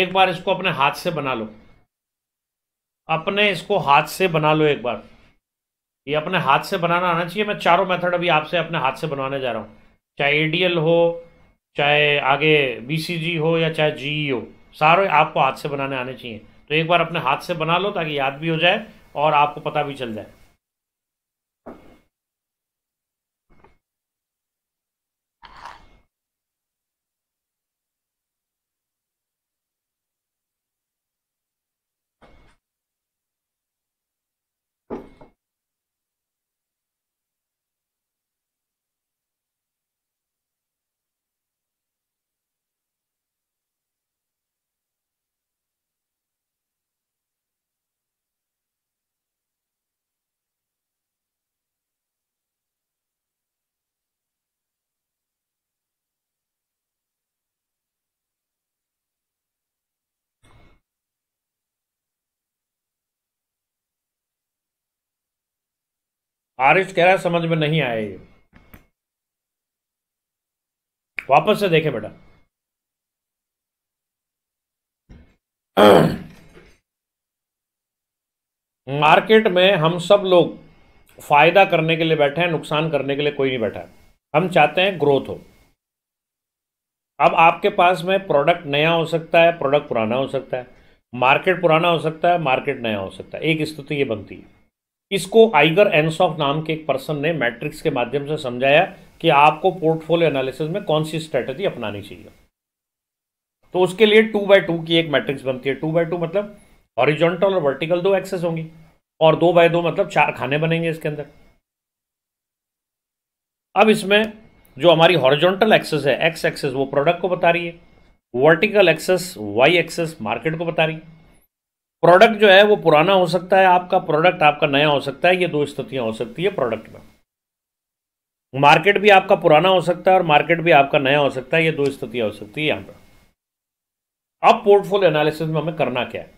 एक बार इसको अपने हाथ से बना लो अपने इसको हाथ से बना लो एक बार ये अपने हाथ से बनाना आना चाहिए मैं चारों मेथड अभी आपसे अपने हाथ से बनवाने जा रहा हूँ चाहे एडीएल हो चाहे आगे बीसीजी हो या चाहे जीई हो e सारे आपको हाथ से बनाने आने चाहिए तो एक बार अपने हाथ से बना लो ताकि याद भी हो जाए और आपको पता भी चल जाए आरिश कह रहा है समझ में नहीं आया ये वापस से देखे बेटा मार्केट में हम सब लोग फायदा करने के लिए बैठे हैं नुकसान करने के लिए कोई नहीं बैठा है हम चाहते हैं ग्रोथ हो अब आपके पास में प्रोडक्ट नया हो सकता है प्रोडक्ट पुराना हो सकता है मार्केट पुराना हो सकता है मार्केट नया हो सकता है एक स्थिति ये बनती है इसको आइगर एनसॉफ नाम के एक पर्सन ने मैट्रिक्स के माध्यम से समझाया कि आपको पोर्टफोलियो एनालिसिस में कौन सी स्ट्रेटजी अपनानी चाहिए तो उसके लिए टू बाय टू की एक मैट्रिक्स बनती है टू बाय टू मतलब हॉरिजॉन्टल और वर्टिकल दो एक्सेस होंगी और दो बाय दो मतलब चार खाने बनेंगे इसके अंदर अब इसमें जो हमारी हॉरिजॉन्टल एक्सेस है एक्स एक्सेस वो प्रोडक्ट को बता रही है vertical axis Y axis market को बता रही है प्रोडक्ट जो है वो पुराना हो सकता है आपका प्रोडक्ट आपका नया हो सकता है ये दो स्थितियां हो सकती है प्रोडक्ट में मार्केट भी आपका पुराना हो सकता है और मार्केट भी आपका नया हो सकता है ये दो स्थितियां हो सकती है यहां पर अब पोर्टफोलियो एनालिसिस में हमें करना क्या है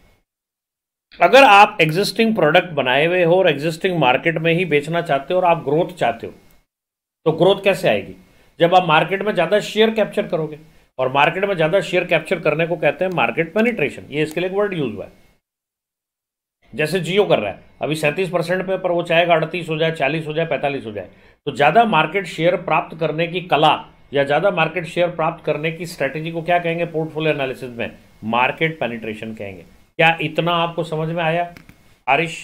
अगर आप एग्जिस्टिंग प्रोडक्ट बनाए हुए हो और एग्जिस्टिंग मार्केट में ही बेचना चाहते हो और आप ग्रोथ चाहते हो तो ग्रोथ कैसे आएगी जब आप मार्केट में ज़्यादा शेयर कैप्चर करोगे और मार्केट में ज़्यादा शेयर कैप्चर करने को कहते हैं मार्केट पेनिट्रेशन ये इसके लिए एक वर्ड यूज हुआ है जैसे जियो कर रहा है अभी सैंतीस परसेंट पे पर वो चाहेगा अड़तीस हो जाए चालीस हो जाए पैंतालीस हो जाए तो ज़्यादा मार्केट शेयर प्राप्त करने की कला या ज़्यादा मार्केट शेयर प्राप्त करने की स्ट्रैटेजी को क्या कहेंगे पोर्टफोलियो एनालिसिस में मार्केट पेनिट्रेशन कहेंगे क्या इतना आपको समझ में आया आरिश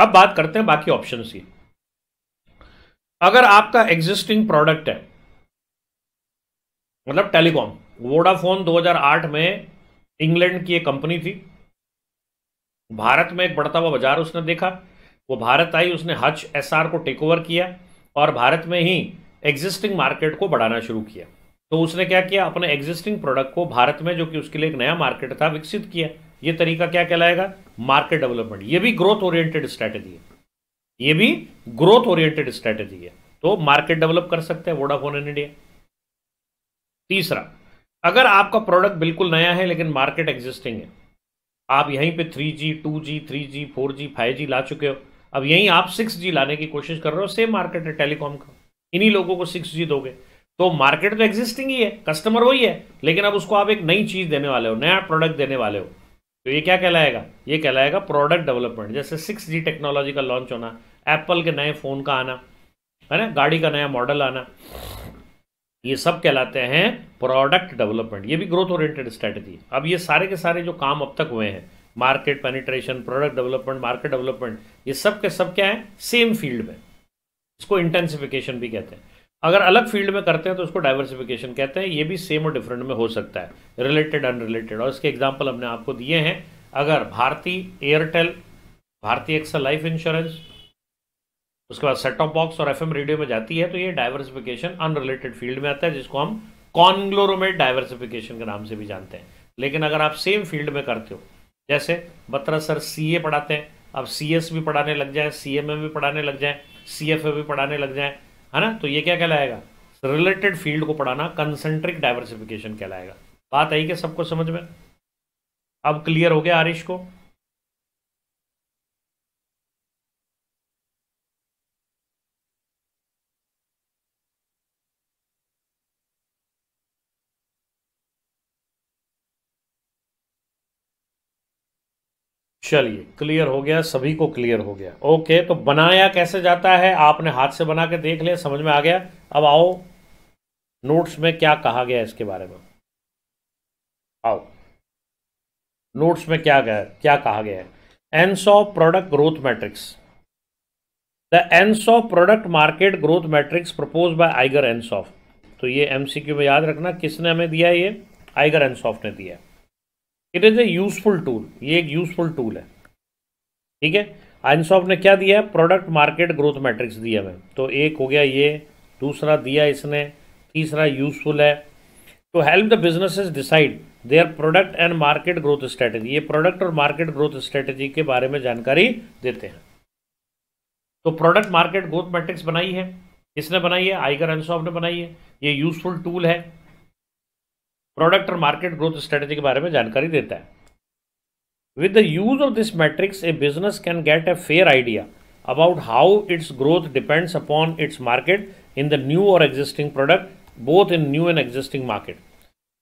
अब बात करते हैं बाकी ऑप्शन की अगर आपका एग्जिस्टिंग प्रोडक्ट है मतलब टेलीकॉम वोडाफोन 2008 में इंग्लैंड की एक कंपनी थी भारत में एक बढ़ता हुआ बाजार उसने देखा वो भारत आई उसने हच एस को टेक ओवर किया और भारत में ही एग्जिस्टिंग मार्केट को बढ़ाना शुरू किया तो उसने क्या किया अपने एग्जिस्टिंग प्रोडक्ट को भारत में जो कि उसके लिए एक नया मार्केट था विकसित किया ये तरीका क्या कहलाएगा मार्केट डेवलपमेंट ये भी ग्रोथ ओरिएंटेड स्ट्रैटेजी है ये भी ग्रोथ ओरिएंटेड स्ट्रेटेजी है तो मार्केट डेवलप कर सकते हैं वोडाफोन इन इंडिया तीसरा अगर आपका प्रोडक्ट बिल्कुल नया है लेकिन मार्केट एग्जिस्टिंग है आप यहीं पे 3G, 2G, 3G, 4G, 5G ला चुके हो अब यहीं आप 6G लाने की कोशिश कर रहे हो सेम मार्केट है टेलीकॉम का इन्हीं लोगों को 6G दोगे तो मार्केट तो एग्जिस्टिंग ही है कस्टमर वही है लेकिन अब उसको आप एक नई चीज़ देने वाले हो नया प्रोडक्ट देने वाले हो तो ये क्या कहलाएगा ये कहलाएगा प्रोडक्ट डेवलपमेंट जैसे सिक्स टेक्नोलॉजी का लॉन्च होना एप्पल के नए फ़ोन का आना है ना गाड़ी का नया मॉडल आना ये सब कहलाते हैं प्रोडक्ट डेवलपमेंट ये भी ग्रोथ ओरिएंटेड स्ट्रेटेजी अब ये सारे के सारे जो काम अब तक हुए हैं market penetration product development market development ये सब के सब क्या है सेम फील्ड में इसको इंटेंसिफिकेशन भी कहते हैं अगर अलग फील्ड में करते हैं तो उसको डाइवर्सिफिकेशन कहते हैं ये भी सेम और डिफरेंट में हो सकता है रिलेटेड अनरिलेटेड और इसके एग्जाम्पल हमने आपको दिए हैं अगर Bharti Airtel Bharti AXA life insurance उसके बाद सेट टॉप बॉक्स और एफएम रेडियो में जाती है तो ये डायवर्सिफिकेशन अनरिलेटेड फील्ड में आता है जिसको हम कॉन्ग्लोरोमेट डायवर्सिफिकेशन के नाम से भी जानते हैं लेकिन अगर आप सेम फील्ड में करते हो जैसे बत्रा सर सी पढ़ाते हैं अब सी भी पढ़ाने लग जाए सी भी पढ़ाने लग जाए सी भी पढ़ाने लग जाए है ना तो ये क्या कहलाएगा रिलेटेड फील्ड को पढ़ाना कंसेंट्रिक डाइवर्सिफिकेशन कहलाएगा बात आई क्या सबको समझ में अब क्लियर हो गया आरिश को चलिए क्लियर हो गया सभी को क्लियर हो गया ओके तो बनाया कैसे जाता है आपने हाथ से बना के देख लिया समझ में आ गया अब आओ नोट्स में क्या कहा गया इसके बारे में आओ नोट्स में क्या गया क्या कहा गया है of product growth matrix the of product market growth matrix propose by Igor Ansoff तो ये एमसीक्यू में याद रखना किसने हमें दिया ये आइगर सॉफ्ट ने दिया it is a useful tool ये एक यूजफुल टूल है ठीक है आइंसॉफ ने क्या दिया है प्रोडक्ट मार्केट ग्रोथ मैट्रिक्स दिया हमें तो एक हो गया ये दूसरा दिया इसने तीसरा यूजफुल है to help the business decide their product and market growth strategy ये प्रोडक्ट और मार्केट ग्रोथ स्ट्रेटेजी के बारे में जानकारी देते हैं तो प्रोडक्ट मार्केट ग्रोथ मैट्रिक्स बनाई है किसने बनाई है आइगर एनसॉफ ने बनाई है ये यूजफुल टूल है प्रोडक्ट और मार्केट ग्रोथ स्ट्रेटेजी के बारे में जानकारी देता है with the use of this matrix a business can get a fair idea about how its growth depends upon its market in the new और existing product both in new and existing market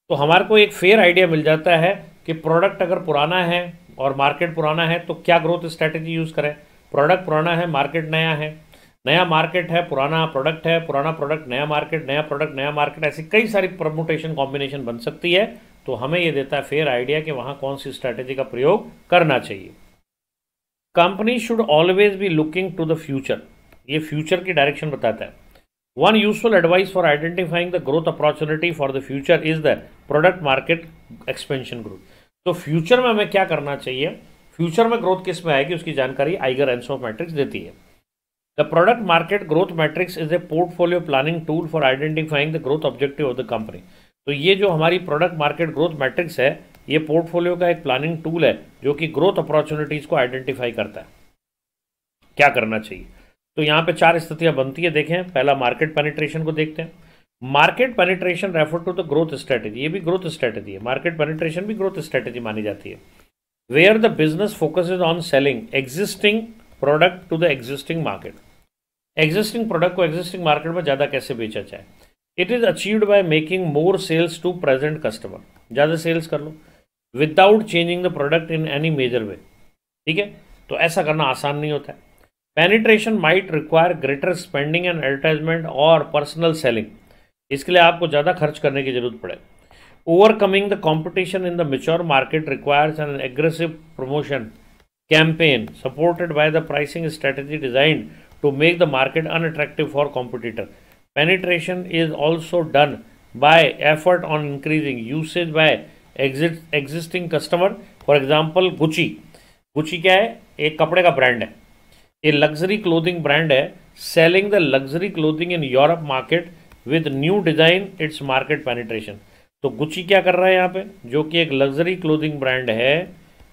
तो हमारे को एक fair idea मिल जाता है कि product अगर पुराना है और मार्केट पुराना है तो क्या ग्रोथ स्ट्रैटेजी यूज़ करें प्रोडक्ट पुराना है मार्केट नया है नया मार्केट है पुराना प्रोडक्ट है पुराना प्रोडक्ट नया मार्केट नया प्रोडक्ट नया मार्केट ऐसी कई सारी प्रमोटेशन कॉम्बिनेशन बन सकती है तो हमें यह देता है फेयर आइडिया कि वहां कौन सी स्ट्रैटेजी का प्रयोग करना चाहिए company should always be looking to the future ये फ्यूचर की डायरेक्शन बताता है one useful advice for identifying the growth opportunity for the future is the product market expansion growth तो फ्यूचर में हमें क्या करना चाहिए फ्यूचर में ग्रोथ किस में आएगी उसकी जानकारी आइगर एंसोमेट्रिक्स देती है The product market growth matrix is a portfolio planning tool for identifying the growth objective of the company. तो ये जो हमारी प्रोडक्ट मार्केट ग्रोथ मैट्रिक्स है ये पोर्टफोलियो का एक प्लानिंग टूल है जो कि ग्रोथ अपॉर्चुनिटीज को आइडेंटिफाई करता है क्या करना चाहिए तो यहां पे चार स्थितियां बनती है देखें पहला मार्केट पेनिट्रेशन को देखते हैं market penetration refer to the growth strategy ये भी ग्रोथ स्ट्रेटेजी है मार्केट पेनिट्रेशन भी ग्रोथ स्ट्रेटेजी मानी जाती है where the business focus on selling existing product to the existing market existing product को एग्जिस्टिंग मार्केट में ज़्यादा कैसे बेचा जाए it is achieved by making more sales to present customer ज़्यादा सेल्स कर लो without changing the product in any major way ठीक है तो ऐसा करना आसान नहीं होता है penetration might require greater spending and advertisement और पर्सनल सेलिंग इसके लिए आपको ज़्यादा खर्च करने की ज़रूरत पड़े overcoming the competition in the mature market requires an aggressive promotion campaign supported by the pricing strategy designed to make the market unattractive for competitor. Penetration is also done by effort on increasing usage by exist, existing customer. For example, Gucci. Gucci क्या है? एक कपड़े का brand है ये luxury clothing brand है selling the luxury clothing in Europe market with new design its market penetration तो Gucci क्या कर रहा है यहाँ पे जो कि एक लग्जरी क्लोथिंग ब्रांड है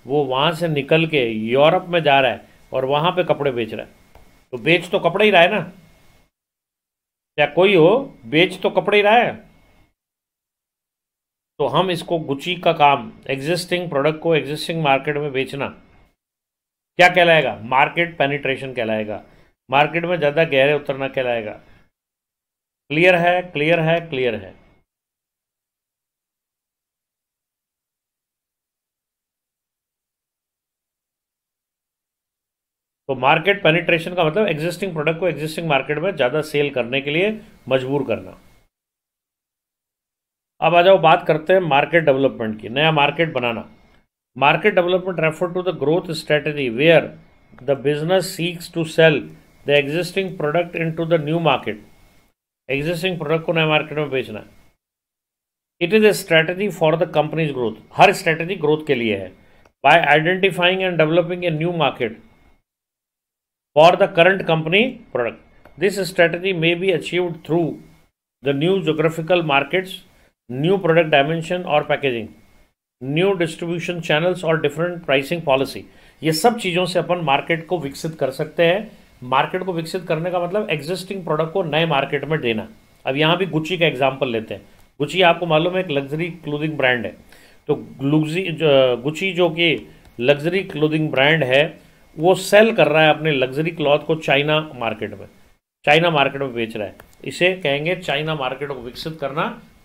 वो वहाँ से निकल के यूरोप में जा रहा है और वहाँ पे कपड़े बेच रहा है तो बेच तो कपड़े ही रहा है ना या कोई हो बेच तो कपड़े ही रहा है तो हम इसको गुची का काम एग्जिस्टिंग प्रोडक्ट को एग्जिस्टिंग मार्केट में बेचना क्या कहलाएगा मार्केट पेनिट्रेशन कहलाएगा मार्केट में ज़्यादा गहरे उतरना कहलाएगा क्लियर है क्लियर है क्लियर है तो मार्केट पेनिट्रेशन का मतलब एग्जिस्टिंग प्रोडक्ट को एग्जिस्टिंग मार्केट में ज़्यादा सेल करने के लिए मजबूर करना अब आ जाओ बात करते हैं मार्केट डेवलपमेंट की नया मार्केट बनाना market development refer to the growth strategy where the business seeks to sell the existing product into the new market existing product को नए मार्केट में बेचना it is a strategy for the companies growth हर strategy growth के लिए है by identifying and developing a new market for the current company product. This strategy may be achieved through the new geographical markets, new product dimension or packaging, new distribution channels और different pricing policy ये सब चीज़ों से अपन market को विकसित कर सकते हैं मार्केट को विकसित करने का मतलब एग्जिस्टिंग प्रोडक्ट को नए मार्केट में देना अब यहाँ भी गुच्ची का एग्जाम्पल लेते हैं गुच्ची आपको मालूम है एक लग्जरी क्लोदिंग ब्रांड है तो लुग्जी गुच्ची जो कि लग्जरी क्लोदिंग ब्रांड है वो सेल कर रहा है अपने लग्जरी क्लॉथ को चाइना मार्केट में चाइना मार्केट में बेच रहा है इसे कहेंगे चाइना मार्केट को विकसित करना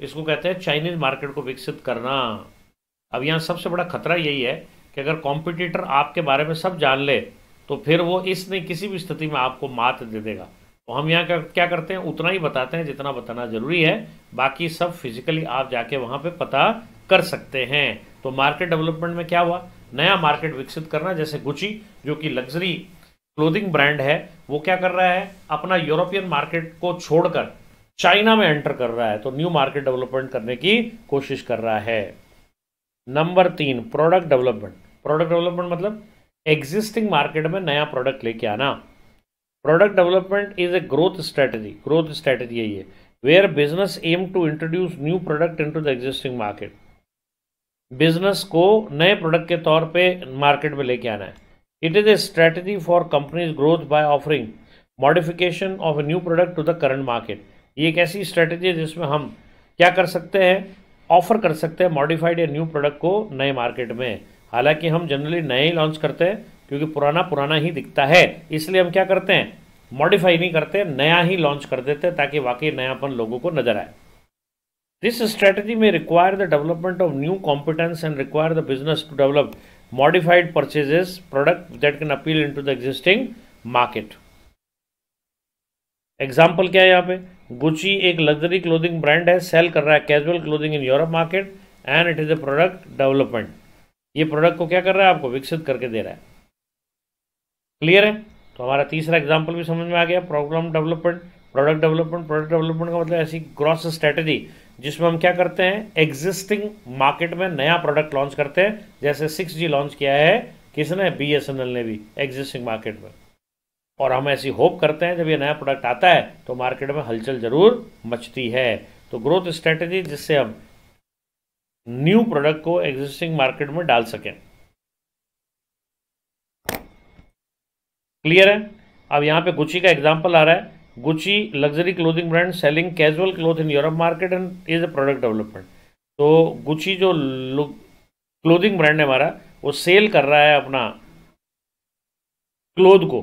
इसको कहते हैं चाइनीज मार्केट को विकसित करना अब यहाँ सबसे बड़ा खतरा यही है कि अगर कॉम्पिटिटर आपके बारे में सब जान ले तो फिर वो इसने किसी भी स्थिति में आपको मात दे देगा तो हम यहाँ क्या करते हैं उतना ही बताते हैं जितना बताना ज़रूरी है बाकी सब फिजिकली आप जाके वहाँ पे पता कर सकते हैं तो मार्केट डेवलपमेंट में क्या हुआ नया मार्केट विकसित करना जैसे गुची जो कि लग्जरी क्लोथिंग ब्रांड है वो क्या कर रहा है अपना यूरोपियन मार्केट को छोड़कर चाइना में एंटर कर रहा है तो न्यू मार्केट डेवलपमेंट करने की कोशिश कर रहा है नंबर तीन प्रोडक्ट डेवलपमेंट प्रोडक्ट डेवलपमेंट मतलब एग्जिस्टिंग मार्केट में नया प्रोडक्ट लेके आना product development is a growth strategy growth strategy है ये where business aim to introduce new product into the existing market business को नए प्रोडक्ट के तौर पे मार्केट में लेके आना है it is a strategy for companies growth by offering modification of a new product to the current market ये एक ऐसी स्ट्रेटजी है जिसमें हम क्या कर सकते हैं ऑफर कर सकते हैं मॉडिफाइड या न्यू प्रोडक्ट को नए मार्केट में हालांकि हम जनरली नए ही लॉन्च करते हैं क्योंकि पुराना पुराना ही दिखता है इसलिए हम क्या करते हैं मॉडिफाई नहीं करते नया ही लॉन्च कर देते हैं ताकि वाकई नयापन लोगों को नजर आए स्ट्रेटेजी में require the development of new competence and require the business to develop modified purchases product product can appeal into the existing market example क्या है यहाँ पे गुची एक लग्जरी क्लोदिंग ब्रांड है सेल कर रहा है casual clothing in Europe market and it is a product development ये प्रोडक्ट को क्या कर रहा है आपको विकसित करके दे रहा है क्लियर है तो हमारा तीसरा एग्जाम्पल भी समझ में आ गया problem development product development product development का मतलब ऐसी ग्रॉस स्ट्रेटेजी जिसमें हम क्या करते हैं एग्जिस्टिंग मार्केट में नया प्रोडक्ट लॉन्च करते हैं जैसे सिक्स जी लॉन्च किया है किसने बी एस एन एल ने भी एग्जिस्टिंग मार्केट में और हम ऐसी होप करते हैं जब ये नया प्रोडक्ट आता है तो मार्केट में हलचल जरूर मचती है तो ग्रोथ स्ट्रेटेजी जिससे हम न्यू प्रोडक्ट को एग्जिस्टिंग मार्केट में डाल सकें क्लियर है अब यहां पे गुची का एग्जाम्पल आ रहा है Gucci luxury clothing brand selling casual cloth in Europe market and is a product development तो गुची जो क्लोथिंग ब्रांड है हमारा वो सेल कर रहा है अपना क्लोथ को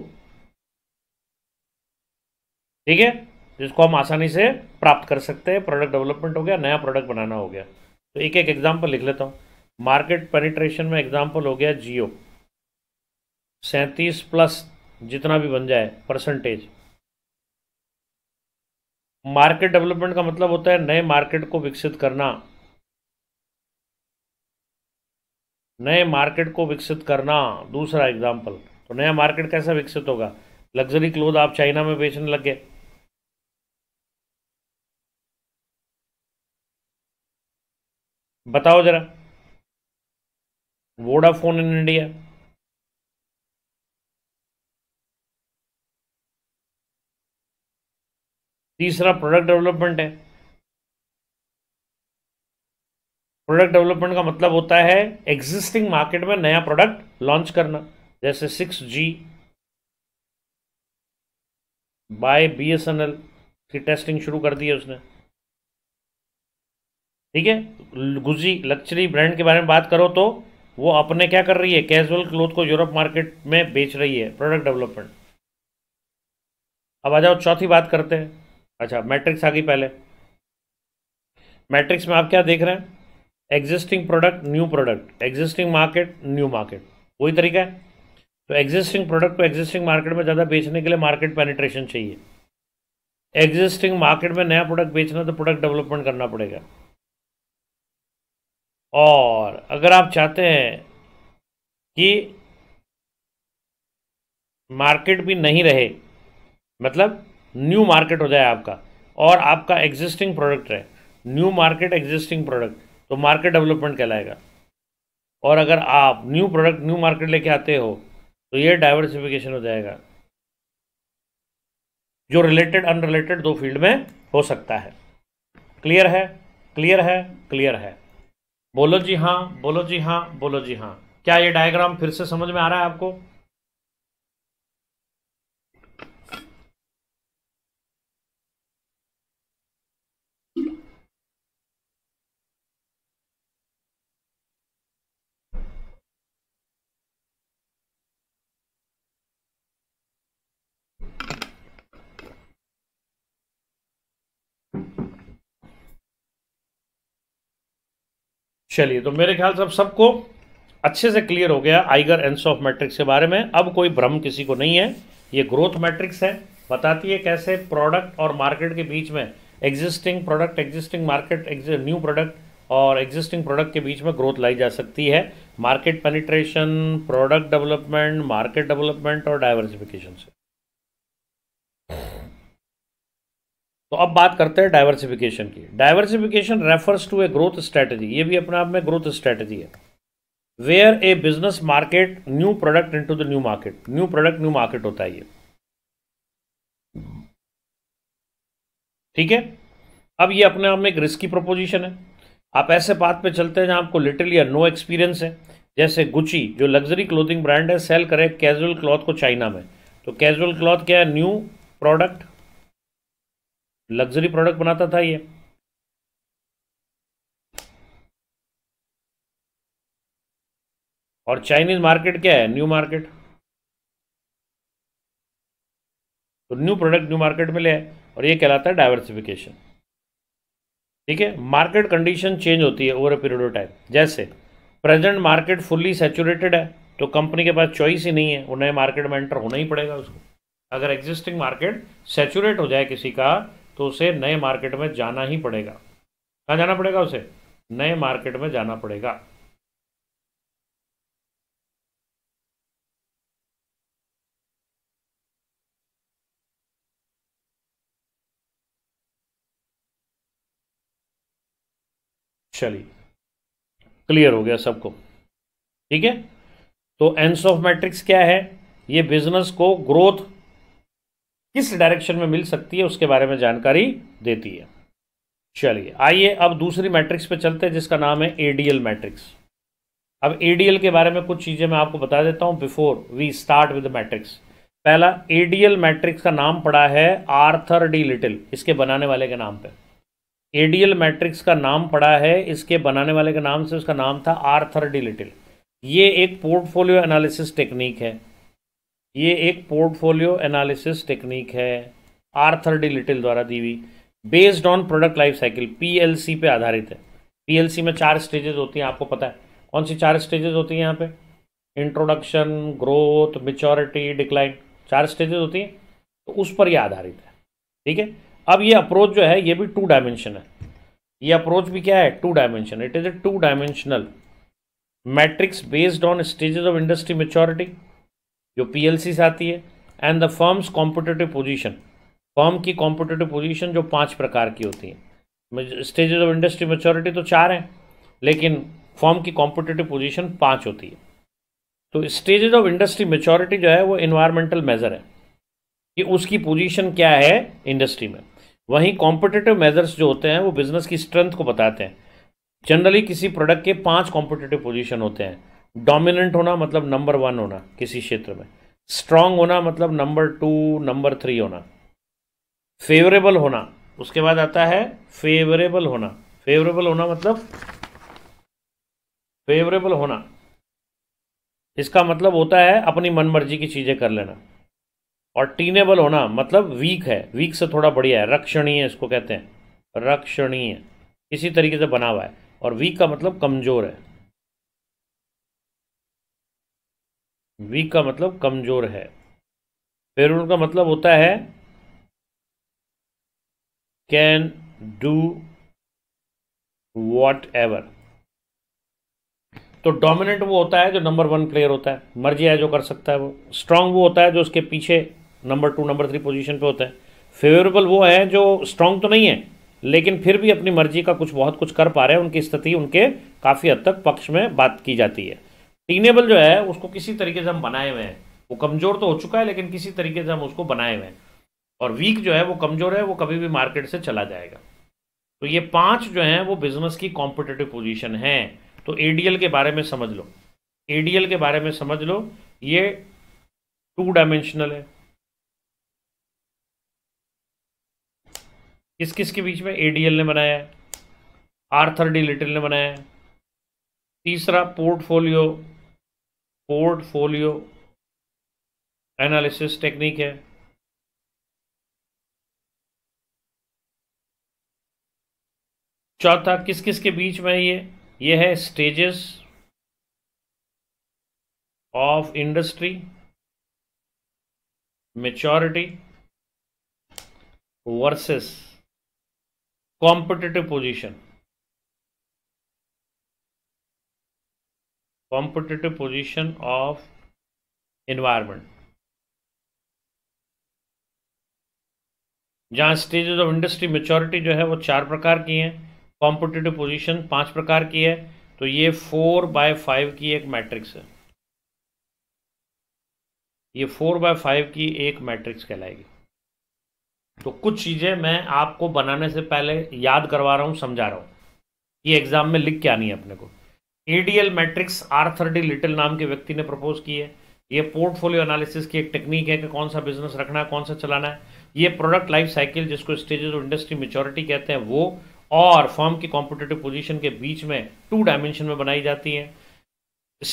ठीक है जिसको हम आसानी से प्राप्त कर सकते हैं प्रोडक्ट डेवलपमेंट हो गया नया प्रोडक्ट बनाना हो गया तो एक एक एग्जाम्पल लिख लेता हूँ मार्केट पेनिट्रेशन में एग्जाम्पल हो गया जियो सैंतीस प्लस जितना भी बन जाए परसेंटेज मार्केट डेवलपमेंट का मतलब होता है नए मार्केट को विकसित करना नए मार्केट को विकसित करना दूसरा एग्जाम्पल तो नया मार्केट कैसा विकसित होगा लग्जरी क्लोथ आप चाइना में बेचने लग गए बताओ जरा वोडाफोन इन इंडिया तीसरा प्रोडक्ट डेवलपमेंट है प्रोडक्ट डेवलपमेंट का मतलब होता है एग्जिस्टिंग मार्केट में नया प्रोडक्ट लॉन्च करना जैसे six G by B S N L की टेस्टिंग शुरू कर दी है उसने ठीक है गुजी लक्चरी ब्रांड के बारे में बात करो तो वो अपने क्या कर रही है कैजुअल क्लोथ को यूरोप मार्केट में बेच रही है प्रोडक्ट डेवलपमेंट अब आ जाओ चौथी बात करते हैं अच्छा मैट्रिक्स आ गई पहले मैट्रिक्स में आप क्या देख रहे हैं existing product new product existing market new market वही तरीका है तो एग्जिस्टिंग प्रोडक्ट को एग्जिस्टिंग मार्केट में ज़्यादा बेचने के लिए मार्केट पेनिट्रेशन चाहिए एग्जिस्टिंग मार्केट में नया प्रोडक्ट बेचना तो प्रोडक्ट डेवलपमेंट करना पड़ेगा और अगर आप चाहते हैं कि मार्केट भी नहीं रहे मतलब न्यू मार्केट हो जाए आपका और आपका एग्जिस्टिंग प्रोडक्ट है न्यू मार्केट एग्जिस्टिंग प्रोडक्ट तो मार्केट डेवलपमेंट कहलाएगा और अगर आप न्यू प्रोडक्ट न्यू मार्केट लेके आते हो तो ये डाइवर्सिफिकेशन हो जाएगा जो रिलेटेड अनरिलेटेड दो फील्ड में हो सकता है क्लियर है क्लियर है क्लियर है बोलो जी हाँ बोलो जी हाँ बोलो जी हाँ क्या ये डायग्राम फिर से समझ में आ रहा है आपको चलिए तो मेरे ख्याल से अब सबको अच्छे से क्लियर हो गया आइगर एंस ऑफ मैट्रिक्स के बारे में अब कोई भ्रम किसी को नहीं है ये ग्रोथ मैट्रिक्स है बताती है कैसे प्रोडक्ट और मार्केट के बीच में existing product existing market new product और एग्जिस्टिंग प्रोडक्ट के बीच में ग्रोथ लाई जा सकती है market penetration product development market development और डाइवर्सिफिकेशन से तो अब बात करते हैं डाइवर्सिफिकेशन की diversification refers to a growth strategy ये भी अपने आप में ग्रोथ स्ट्रेटजी है where a business market new product into the new market new product new market होता है ये ठीक है अब ये अपने आप में एक रिस्की प्रपोजिशन है आप ऐसे बात पे चलते हैं जहां आपको लिटिल या नो एक्सपीरियंस है जैसे गुची जो लग्जरी क्लोथिंग ब्रांड है सेल करे कैजुअल क्लॉथ को चाइना में तो कैजुअल क्लॉथ क्या है न्यू प्रोडक्ट लग्जरी प्रोडक्ट बनाता था ये और चाइनीज मार्केट क्या है न्यू मार्केट तो न्यू प्रोडक्ट न्यू मार्केट में ले और ये कहलाता है डाइवर्सिफिकेशन ठीक है मार्केट कंडीशन चेंज होती है over a period of time जैसे प्रेजेंट मार्केट फुल्ली सेचुरेटेड है तो कंपनी के पास चॉइस ही नहीं है वो नए मार्केट में एंटर होना ही पड़ेगा उसको अगर एग्जिस्टिंग मार्केट सेचुरेट हो जाए किसी का तो उसे नए मार्केट में जाना ही पड़ेगा कहाँ जाना पड़ेगा उसे नए मार्केट में जाना पड़ेगा चलिए क्लियर हो गया सबको ठीक है तो एंस ऑफ मैट्रिक्स क्या है ये बिजनेस को ग्रोथ किस डायरेक्शन में मिल सकती है उसके बारे में जानकारी देती है चलिए आइए अब दूसरी मैट्रिक्स पे चलते हैं जिसका नाम है एडीएल मैट्रिक्स अब एडीएल के बारे में कुछ चीज़ें मैं आपको बता देता हूँ before we start with matrix पहला एडीएल मैट्रिक्स का नाम पड़ा है आर्थर डी लिटिल इसके बनाने वाले के नाम पर एडीएल मैट्रिक्स का नाम पड़ा है इसके बनाने वाले के नाम से उसका नाम था आर्थर डी लिटिल ये एक पोर्टफोलियो एनालिसिस टेक्निक है ये एक पोर्टफोलियो एनालिसिस टेक्निक है आर्थर डी लिटिल द्वारा दी हुई based on product life cycle PLC पे आधारित है पीएलसी में चार स्टेजेस होती हैं आपको पता है कौन सी चार स्टेजेस होती हैं यहाँ पे इंट्रोडक्शन ग्रोथ मेचोरिटी डिक्लाइन चार स्टेजेस होती हैं तो उस पर यह आधारित है ठीक है अब ये अप्रोच जो है ये भी टू डायमेंशन है ये अप्रोच भी क्या है two dimension it is a two dimensional matrix based on stages of industry maturity जो सी से आती है and the firms competitive position firm की कॉम्पिटेटिव पोजिशन जो पाँच प्रकार की होती है स्टेज ऑफ इंडस्ट्री मेचोरिटी तो चार हैं लेकिन फॉर्म की कॉम्पिटेटिव पोजिशन पाँच होती है तो स्टेजेस ऑफ इंडस्ट्री मेचोरिटी जो है वो इन्वायरमेंटल मेज़र है कि उसकी पोजीशन क्या है इंडस्ट्री में वहीं कॉम्पिटेटिव मेजर्स जो होते हैं वो बिजनेस की स्ट्रेंथ को बताते हैं जनरली किसी प्रोडक्ट के पांच कॉम्पिटेटिव पोजीशन होते हैं डोमिनेंट होना मतलब नंबर वन होना किसी क्षेत्र में स्ट्रांग होना मतलब नंबर टू नंबर थ्री होना फेवरेबल होना उसके बाद आता है फेवरेबल होना फेवरेबल होना मतलब फेवरेबल होना इसका मतलब होता है अपनी मनमर्जी की चीज़ें कर लेना और टीनेबल होना मतलब वीक है वीक से थोड़ा बढ़िया है रक्षणीय इसको कहते हैं रक्षणीय किसी तरीके से बना हुआ है और वीक का मतलब कमज़ोर है वीक का मतलब कमज़ोर है पेरुन का मतलब होता है कैन डू वॉट एवर तो डोमिनेंट वो होता है जो नंबर वन प्लेयर होता है मर्जी है जो कर सकता है वो स्ट्रांग वो होता है जो उसके पीछे number two number three position पे होता है फेवरेबल वो है जो स्ट्रांग तो नहीं है लेकिन फिर भी अपनी मर्जी का कुछ बहुत कुछ कर पा रहे हैं उनकी स्थिति उनके काफ़ी हद तक पक्ष में बात की जाती है टीनेबल जो है उसको किसी तरीके से हम बनाए हुए हैं वो कमज़ोर तो हो चुका है लेकिन किसी तरीके से हम उसको बनाए हुए हैं और वीक जो है वो कमज़ोर है वो कभी भी मार्केट से चला जाएगा तो ये पांच जो हैं वो बिजनेस की कॉम्पिटेटिव पोजिशन है तो एडीएल के बारे में समझ लो एडीएल के बारे में समझ लो ये टू डायमेंशनल है किस किस के बीच में एडीएल ने बनाया है आर्थर डी लिटिल ने बनाया है तीसरा पोर्टफोलियो पोर्टफोलियो एनालिसिस टेक्निक है चौथा किस किस के बीच में ये ये है stages of industry maturity versus competitive position competitive position of environment जहाँ स्टेजेज ऑफ इंडस्ट्री मेचोरिटी जो है वो चार प्रकार की हैं कॉम्पिटेटिव पोजिशन पांच प्रकार की है तो ये फोर बाय फाइव की एक मैट्रिक्स है ये फोर बाय फाइव की एक मैट्रिक्स कहलाएगी तो कुछ चीज़ें मैं आपको बनाने से पहले याद करवा रहा हूँ समझा रहा हूँ कि एग्ज़ाम में लिख के आनी है अपने को ADL matrix R thirty little नाम के व्यक्ति ने प्रपोज की है ये पोर्टफोलियो एनालिसिस की एक टेक्निक है कि कौन सा बिजनेस रखना है कौन सा चलाना है ये प्रोडक्ट लाइफ साइकिल जिसको स्टेजेस ऑफ इंडस्ट्री मेचोरिटी कहते हैं वो और फॉर्म की कॉम्पिटेटिव पोजिशन के बीच में टू डायमेंशन में बनाई जाती है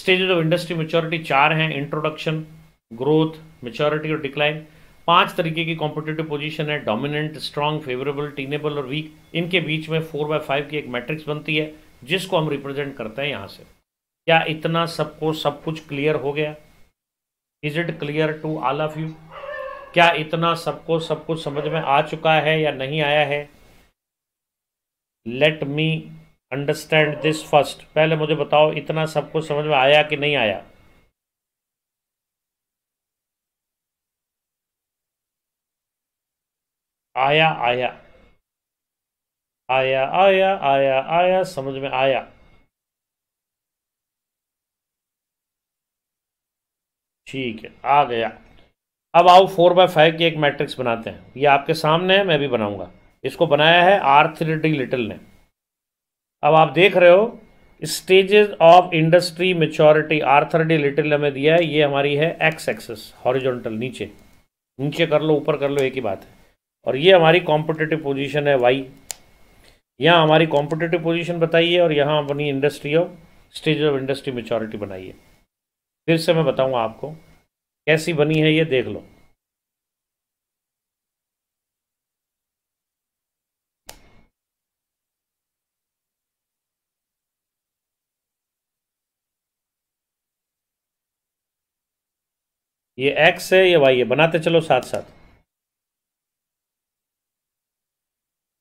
स्टेजेज ऑफ इंडस्ट्री मेचोरिटी चार हैं इंट्रोडक्शन ग्रोथ मेचोरिटी और डिक्लाइन पांच तरीके की कॉम्पिटेटिव पोजीशन है डोमिनेंट स्ट्रांग फेवरेबल टीनेबल और वीक इनके बीच में फोर बाय फाइव की एक मैट्रिक्स बनती है जिसको हम रिप्रेजेंट करते हैं यहाँ से क्या इतना सबको सब कुछ क्लियर हो गया is it clear to all of you क्या इतना सबको सब कुछ समझ में आ चुका है या नहीं आया है let me understand this first पहले मुझे बताओ इतना सब कुछ समझ में आया कि नहीं आया आया आया आया आया आया आया समझ में आया ठीक है आ गया अब आओ फोर बाय फाइव की एक मैट्रिक्स बनाते हैं ये आपके सामने है मैं भी बनाऊंगा इसको बनाया है आर थ्री डी लिटिल ने अब आप देख रहे हो स्टेजेस ऑफ इंडस्ट्री मेच्योरिटी आर डी लिटिल हमें दिया है ये हमारी है एक्स एक्सेस हॉरिजॉन्टल नीचे नीचे कर लो ऊपर कर लो एक ही बात है और ये हमारी कॉम्पिटेटिव पोजीशन है वाई यहाँ हमारी कॉम्पिटेटिव पोजिशन बताइए और यहाँ अपनी industry of stage of industry maturity बनाइए फिर से मैं बताऊँगा आपको कैसी बनी है ये देख लो ये एक्स है ये वाई है बनाते चलो साथ साथ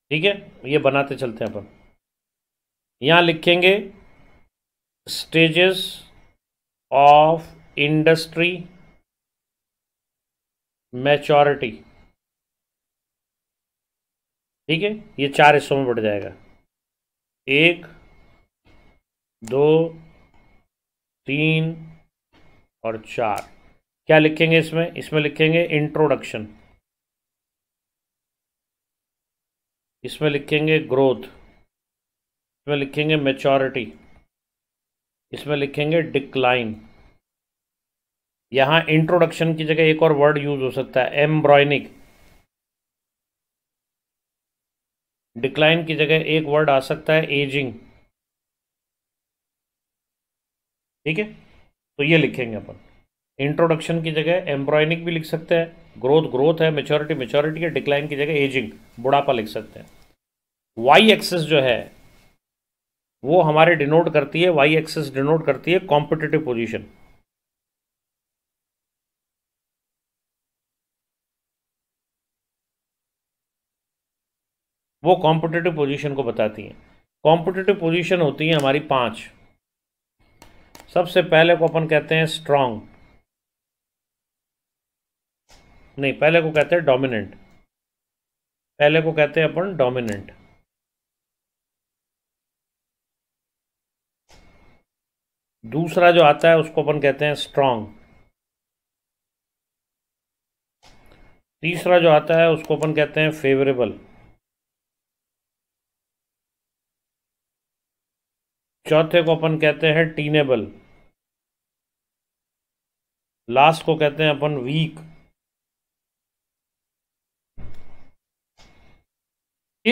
ठीक है ये बनाते चलते हैं अपन यहाँ लिखेंगे स्टेजेस ऑफ इंडस्ट्री मैच्योरिटी ठीक है ये चार हिस्सों में बढ़ जाएगा एक दो तीन और चार क्या लिखेंगे इसमें इसमें लिखेंगे इंट्रोडक्शन इसमें लिखेंगे ग्रोथ इसमें लिखेंगे मेचोरिटी इसमें लिखेंगे डिक्लाइन यहाँ इंट्रोडक्शन की जगह एक और वर्ड यूज हो सकता है एम्ब्रॉयनिक डिक्लाइन की जगह एक वर्ड आ सकता है एजिंग ठीक है तो ये लिखेंगे अपन इंट्रोडक्शन की जगह एम्ब्रॉयनिक भी लिख सकते हैं ग्रोथ ग्रोथ है मेच्योरिटी मेच्योरिटी है डिक्लाइन की जगह एजिंग बुढ़ापा लिख सकते हैं वाई एक्सेस जो है वो हमारे डिनोट करती है वाई एक्सेस डिनोट करती है कॉम्पिटेटिव पोजिशन वो कॉम्पिटेटिव पोजीशन को बताती हैं कॉम्पिटेटिव पोजीशन होती है हमारी पांच सबसे पहले को अपन कहते हैं स्ट्रांग नहीं पहले को कहते हैं डोमिनेंट पहले को कहते हैं अपन डोमिनेंट दूसरा जो आता है उसको अपन कहते हैं स्ट्रांग तीसरा जो आता है उसको अपन कहते हैं फेवरेबल चौथे को अपन कहते हैं टीनेबल लास्ट को कहते हैं अपन वीक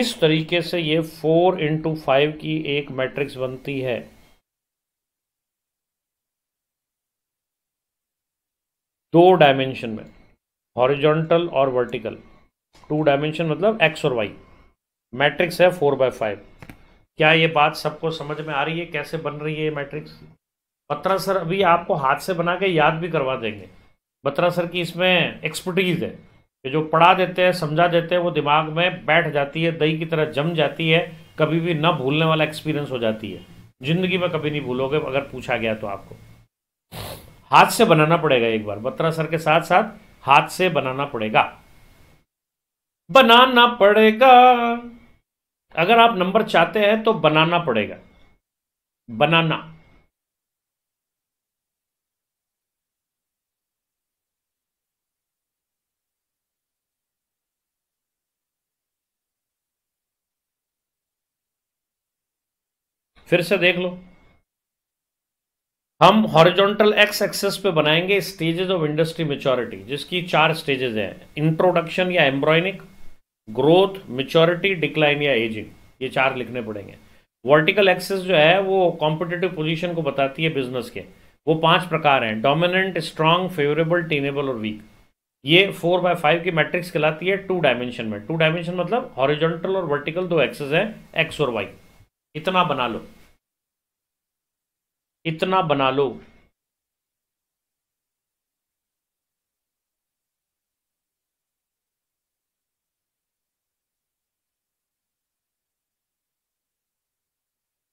इस तरीके से ये फोर इंटू फाइव की एक मैट्रिक्स बनती है दो डायमेंशन में हॉरिजॉन्टल और वर्टिकल टू डायमेंशन मतलब एक्स और वाई मैट्रिक्स है फोर बाय फाइव क्या ये बात सबको समझ में आ रही है कैसे बन रही है ये मैट्रिक्स बत्रा सर अभी आपको हाथ से बना के याद भी करवा देंगे बत्रा सर की इसमें एक्सपर्टीज है कि जो पढ़ा देते हैं समझा देते हैं वो दिमाग में बैठ जाती है दही की तरह जम जाती है कभी भी ना भूलने वाला एक्सपीरियंस हो जाती है ज़िंदगी में कभी नहीं भूलोगे अगर पूछा गया तो आपको हाथ से बनाना पड़ेगा एक बार बत्रा सर के साथ साथ हाथ से बनाना पड़ेगा बनाना पड़ेगा अगर आप नंबर चाहते हैं तो बनाना पड़ेगा बनाना फिर से देख लो हम हॉरिजॉन्टल एक्स एक्सेस पे बनाएंगे स्टेजेस ऑफ इंडस्ट्री मेच्योरिटी जिसकी चार स्टेजेस हैं इंट्रोडक्शन या एम्ब्रॉयनिक ग्रोथ मेच्योरिटी डिक्लाइन या एजिंग ये चार लिखने पड़ेंगे वर्टिकल एक्सेस जो है वो कॉम्पिटेटिव पोजिशन को बताती है बिजनेस के वो पांच प्रकार हैं डोमिनेंट स्ट्रांग फेवरेबल टेनेबल और वीक ये फोर बाय फाइव की मैट्रिक्स कहलाती है टू डायमेंशन में टू डायमेंशन मतलब हॉरिजॉन्टल और वर्टिकल दो एक्सेस हैं एक्स और वाई इतना बना लो इतना बना लो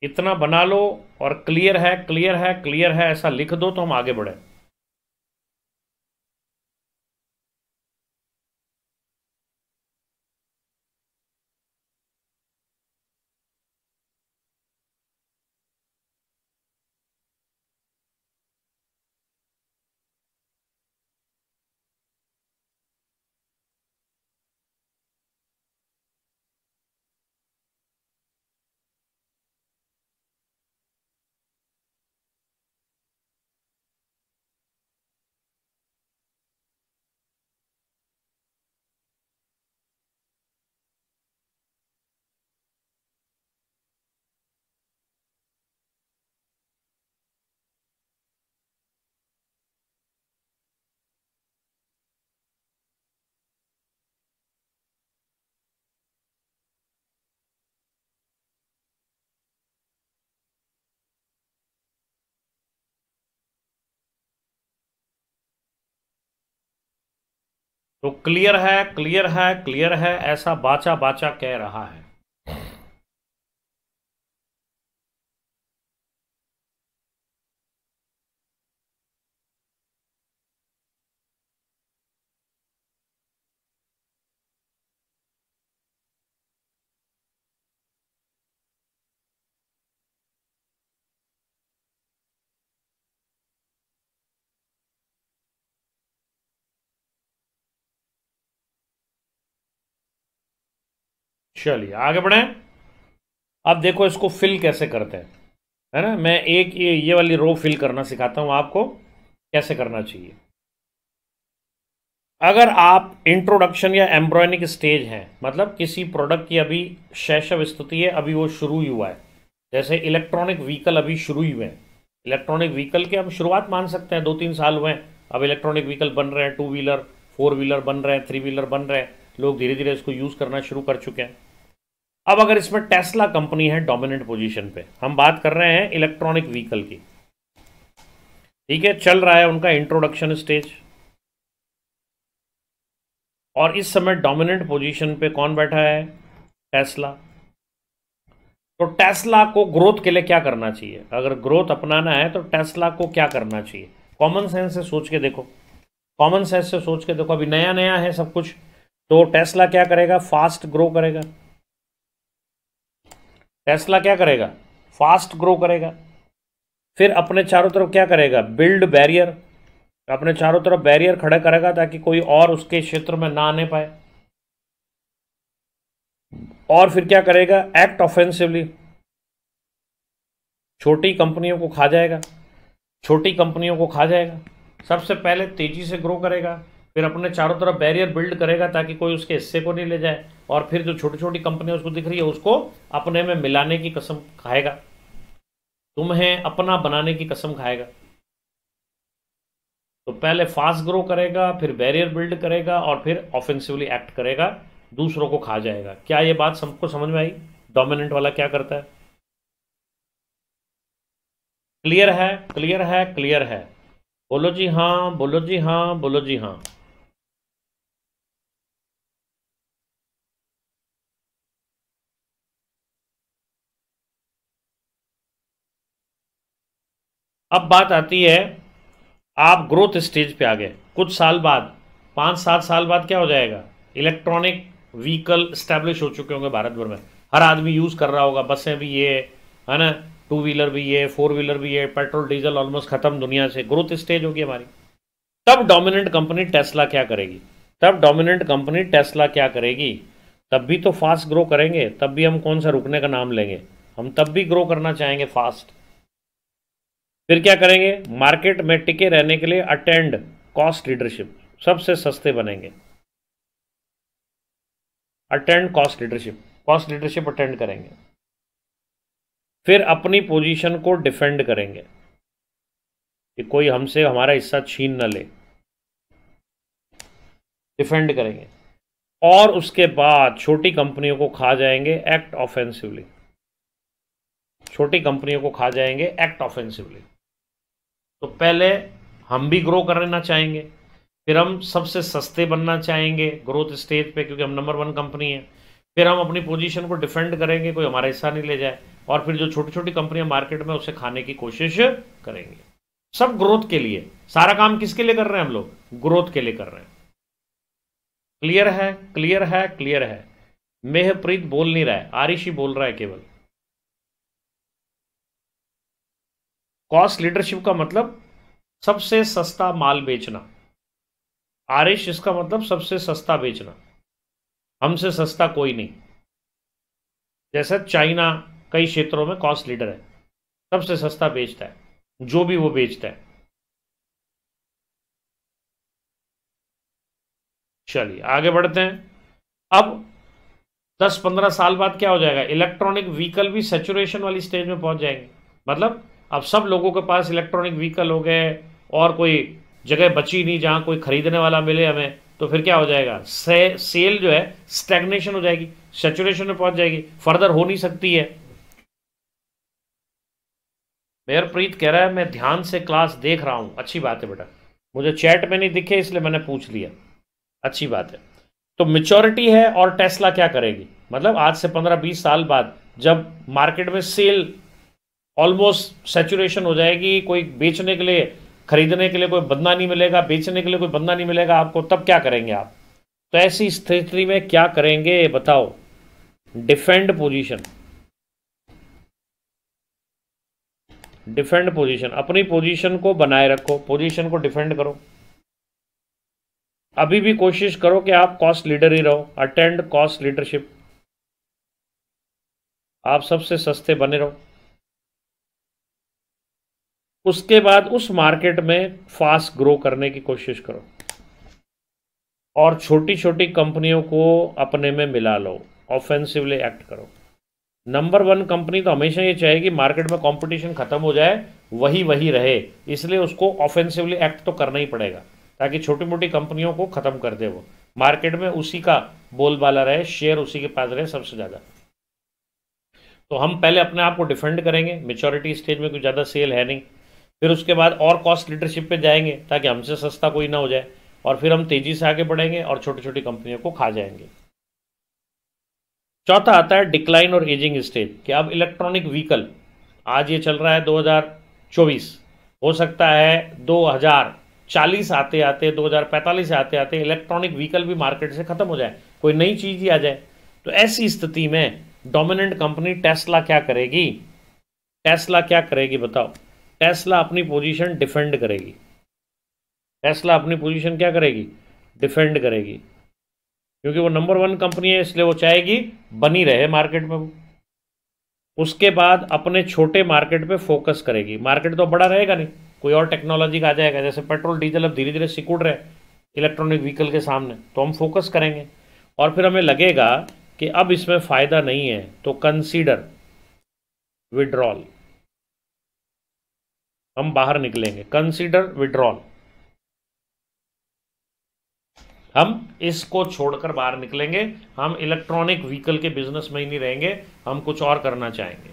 इतना बना लो और क्लियर है क्लियर है क्लियर है ऐसा लिख दो तो हम आगे बढ़े तो क्लियर है क्लियर है क्लियर है ऐसा बाचा बाचा कह रहा है चलिए आगे बढ़ें अब देखो इसको फिल कैसे करते हैं है ना मैं एक ये, ये वाली रो फिल करना सिखाता हूं आपको कैसे करना चाहिए अगर आप इंट्रोडक्शन या एम्ब्रॉयनिक स्टेज हैं मतलब किसी प्रोडक्ट की अभी शैशव स्थिति है अभी वो शुरू ही हुआ है जैसे इलेक्ट्रॉनिक व्हीकल अभी शुरू ही हुए हैं इलेक्ट्रॉनिक व्हीकल के हम शुरुआत मान सकते हैं दो तीन साल हुए हैं अब इलेक्ट्रॉनिक व्हीकल बन रहे हैं टू व्हीलर फोर व्हीलर बन रहे हैं थ्री व्हीलर बन रहे हैं लोग धीरे धीरे इसको यूज़ करना शुरू कर चुके हैं अब अगर इसमें टेस्ला कंपनी है डोमिनेंट पोजीशन पे हम बात कर रहे हैं इलेक्ट्रॉनिक व्हीकल की ठीक है चल रहा है उनका इंट्रोडक्शन स्टेज और इस समय डोमिनेंट पोजीशन पे कौन बैठा है टेस्ला तो टेस्ला को ग्रोथ के लिए क्या करना चाहिए अगर ग्रोथ अपनाना है तो टेस्ला को क्या करना चाहिए कॉमन सेंस से सोच के देखो कॉमन सेंस से सोच के देखो अभी नया नया है सब कुछ तो टेस्ला क्या करेगा फास्ट ग्रो करेगा टेस्ला क्या करेगा फास्ट ग्रो करेगा फिर अपने चारों तरफ क्या करेगा बिल्ड बैरियर अपने चारों तरफ बैरियर खड़े करेगा ताकि कोई और उसके क्षेत्र में ना आने पाए और फिर क्या करेगा एक्ट ऑफेंसिवली छोटी कंपनियों को खा जाएगा छोटी कंपनियों को खा जाएगा सबसे पहले तेजी से ग्रो करेगा फिर अपने चारों तरफ बैरियर बिल्ड करेगा ताकि कोई उसके हिस्से को नहीं ले जाए और फिर जो छोटी छोटी कंपनियां उसको दिख रही है उसको अपने में मिलाने की कसम खाएगा तुम्हें अपना बनाने की कसम खाएगा तो पहले फास्ट ग्रो करेगा फिर बैरियर बिल्ड करेगा और फिर ऑफेंसिवली एक्ट करेगा दूसरों को खा जाएगा क्या ये बात सबको समझ में आई डोमिनेंट वाला क्या करता है क्लियर है क्लियर है क्लियर है बोलो जी हाँ बोलो जी हाँ बोलो जी हाँ अब बात आती है आप ग्रोथ स्टेज पे आ गए कुछ साल बाद पाँच सात साल बाद क्या हो जाएगा इलेक्ट्रॉनिक व्हीकल स्टैब्लिश हो चुके होंगे भारत भर में हर आदमी यूज़ कर रहा होगा बसें भी ये है ना टू व्हीलर भी ये फोर व्हीलर भी ये पेट्रोल डीजल ऑलमोस्ट ख़त्म दुनिया से ग्रोथ स्टेज होगी हमारी तब डोमिनेंट कंपनी टेस्ला क्या करेगी तब डोमिनेंट कंपनी टेस्ला क्या करेगी तब भी तो फास्ट ग्रो करेंगे तब भी हम कौन सा रुकने का नाम लेंगे हम तब भी ग्रो करना चाहेंगे फास्ट फिर क्या करेंगे मार्केट में टिके रहने के लिए अटेंड कॉस्ट लीडरशिप सबसे सस्ते बनेंगे attend cost leadership cost leadership attend करेंगे फिर अपनी पोजीशन को डिफेंड करेंगे कि कोई हमसे हमारा हिस्सा छीन न ले डिफेंड करेंगे और उसके बाद छोटी कंपनियों को खा जाएंगे एक्ट ऑफेंसिवली छोटी कंपनियों को खा जाएंगे एक्ट ऑफेंसिवली तो पहले हम भी ग्रो करना चाहेंगे फिर हम सबसे सस्ते बनना चाहेंगे ग्रोथ स्टेज पे क्योंकि हम नंबर वन कंपनी है फिर हम अपनी पोजीशन को डिफेंड करेंगे कोई हमारा हिस्सा नहीं ले जाए और फिर जो छोटी छोटी कंपनियां मार्केट में उसे खाने की कोशिश करेंगे सब ग्रोथ के लिए सारा काम किसके लिए कर रहे हैं हम लोग ग्रोथ के लिए कर रहे हैं क्लियर है क्लियर है क्लियर है मेहप्रीत बोल नहीं रहा है आरिशी बोल रहा है केवल कॉस्ट लीडरशिप का मतलब सबसे सस्ता माल बेचना आरिश इसका मतलब सबसे सस्ता बेचना हमसे सस्ता कोई नहीं जैसे चाइना कई क्षेत्रों में कॉस्ट लीडर है सबसे सस्ता बेचता है जो भी वो बेचता है चलिए आगे बढ़ते हैं अब 10-15 साल बाद क्या हो जाएगा इलेक्ट्रॉनिक व्हीकल भी सेचुरेशन वाली स्टेज में पहुंच जाएंगे मतलब अब सब लोगों के पास इलेक्ट्रॉनिक व्हीकल हो गए और कोई जगह बची नहीं जहाँ कोई खरीदने वाला मिले हमें तो फिर क्या हो जाएगा से, सेल जो है स्टैग्नेशन हो जाएगी सेचुरेशन में पहुंच जाएगी फर्दर हो नहीं सकती है मेयर प्रीत कह रहा है मैं ध्यान से क्लास देख रहा हूं अच्छी बात है बेटा मुझे चैट में नहीं दिखे इसलिए मैंने पूछ लिया अच्छी बात है तो मेचोरिटी है और टेस्ला क्या करेगी मतलब आज से पंद्रह बीस साल बाद जब मार्केट में सेल ऑलमोस्ट सेचुरेशन हो जाएगी कोई बेचने के लिए खरीदने के लिए कोई बंदा नहीं मिलेगा बेचने के लिए कोई बंदा नहीं मिलेगा आपको तब क्या करेंगे आप तो ऐसी स्थिति में क्या करेंगे बताओ डिफेंड पोजीशन डिफेंड पोजीशन अपनी पोजीशन को बनाए रखो पोजीशन को डिफेंड करो अभी भी कोशिश करो कि आप कॉस्ट लीडर ही रहो अटेंड कॉस्ट लीडरशिप आप सबसे सस्ते बने रहो उसके बाद उस मार्केट में फास्ट ग्रो करने की कोशिश करो और छोटी छोटी कंपनियों को अपने में मिला लो ऑफेंसिवली एक्ट करो नंबर वन कंपनी तो हमेशा ये चाहेगी मार्केट में कंपटीशन खत्म हो जाए वही वही रहे इसलिए उसको ऑफेंसिवली एक्ट तो करना ही पड़ेगा ताकि छोटी मोटी कंपनियों को ख़त्म कर दे वो मार्केट में उसी का बोलबाला रहे शेयर उसी के पास रहे सबसे ज़्यादा तो हम पहले अपने आप को डिफेंड करेंगे मेचोरिटी स्टेज में कोई ज़्यादा सेल है नहीं फिर उसके बाद और कॉस्ट लीडरशिप पे जाएंगे ताकि हमसे सस्ता कोई ना हो जाए और फिर हम तेजी से आगे बढ़ेंगे और छोटी छोटी कंपनियों को खा जाएंगे चौथा आता है डिक्लाइन और एजिंग स्टेज कि अब इलेक्ट्रॉनिक व्हीकल आज ये चल रहा है 2024 हो सकता है 2040 आते आते 2045 आते आते इलेक्ट्रॉनिक व्हीकल भी मार्केट से ख़त्म हो जाए कोई नई चीज़ ही आ जाए तो ऐसी स्थिति में डोमिनेंट कंपनी टेस्ला क्या करेगी टेस्ला क्या करेगी बताओ टेस्ला अपनी पोजीशन डिफेंड करेगी टेस्ला अपनी पोजीशन क्या करेगी डिफेंड करेगी क्योंकि वो नंबर वन कंपनी है इसलिए वो चाहेगी बनी रहे मार्केट में वो उसके बाद अपने छोटे मार्केट पे फोकस करेगी मार्केट तो बड़ा रहेगा नहीं कोई और टेक्नोलॉजी का आ जाएगा जैसे पेट्रोल डीजल अब धीरे धीरे सिकुड़ रहे इलेक्ट्रॉनिक व्हीकल के सामने तो हम फोकस करेंगे और फिर हमें लगेगा कि अब इसमें फ़ायदा नहीं है तो कंसीडर विड्रॉल हम बाहर निकलेंगे कंसीडर विड्रॉल हम इसको छोड़कर बाहर निकलेंगे हम इलेक्ट्रॉनिक व्हीकल के बिजनेस में ही नहीं रहेंगे हम कुछ और करना चाहेंगे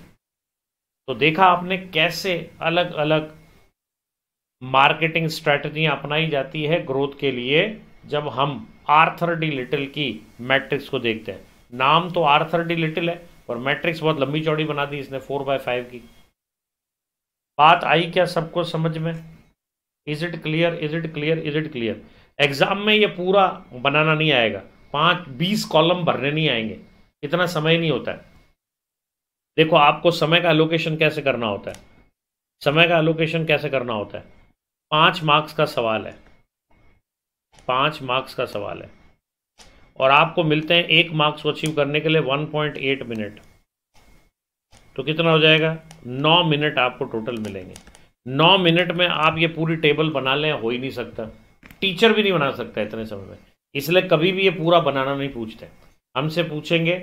तो देखा आपने कैसे अलग अलग मार्केटिंग स्ट्रेटजी अपनाई जाती है ग्रोथ के लिए जब हम आर्थर डी लिटिल की मैट्रिक्स को देखते हैं नाम तो आर्थर डी लिटिल है पर मैट्रिक्स बहुत लंबी चौड़ी बना दी इसने फोर बाय फाइव की बात आई क्या सबको समझ में is it clear is it clear is it clear exam में ये पूरा बनाना नहीं आएगा पांच बीस कॉलम भरने नहीं आएंगे इतना समय नहीं होता है देखो आपको समय का एलोकेशन कैसे करना होता है समय का एलोकेशन कैसे करना होता है पांच मार्क्स का सवाल है पांच मार्क्स का सवाल है और आपको मिलते हैं एक मार्क्स को अचीव करने के लिए 1.8 मिनट तो कितना हो जाएगा नौ मिनट आपको टोटल मिलेंगे नौ मिनट में आप ये पूरी टेबल बना लें हो ही नहीं सकता टीचर भी नहीं बना सकता इतने समय में इसलिए कभी भी ये पूरा बनाना नहीं पूछते हमसे पूछेंगे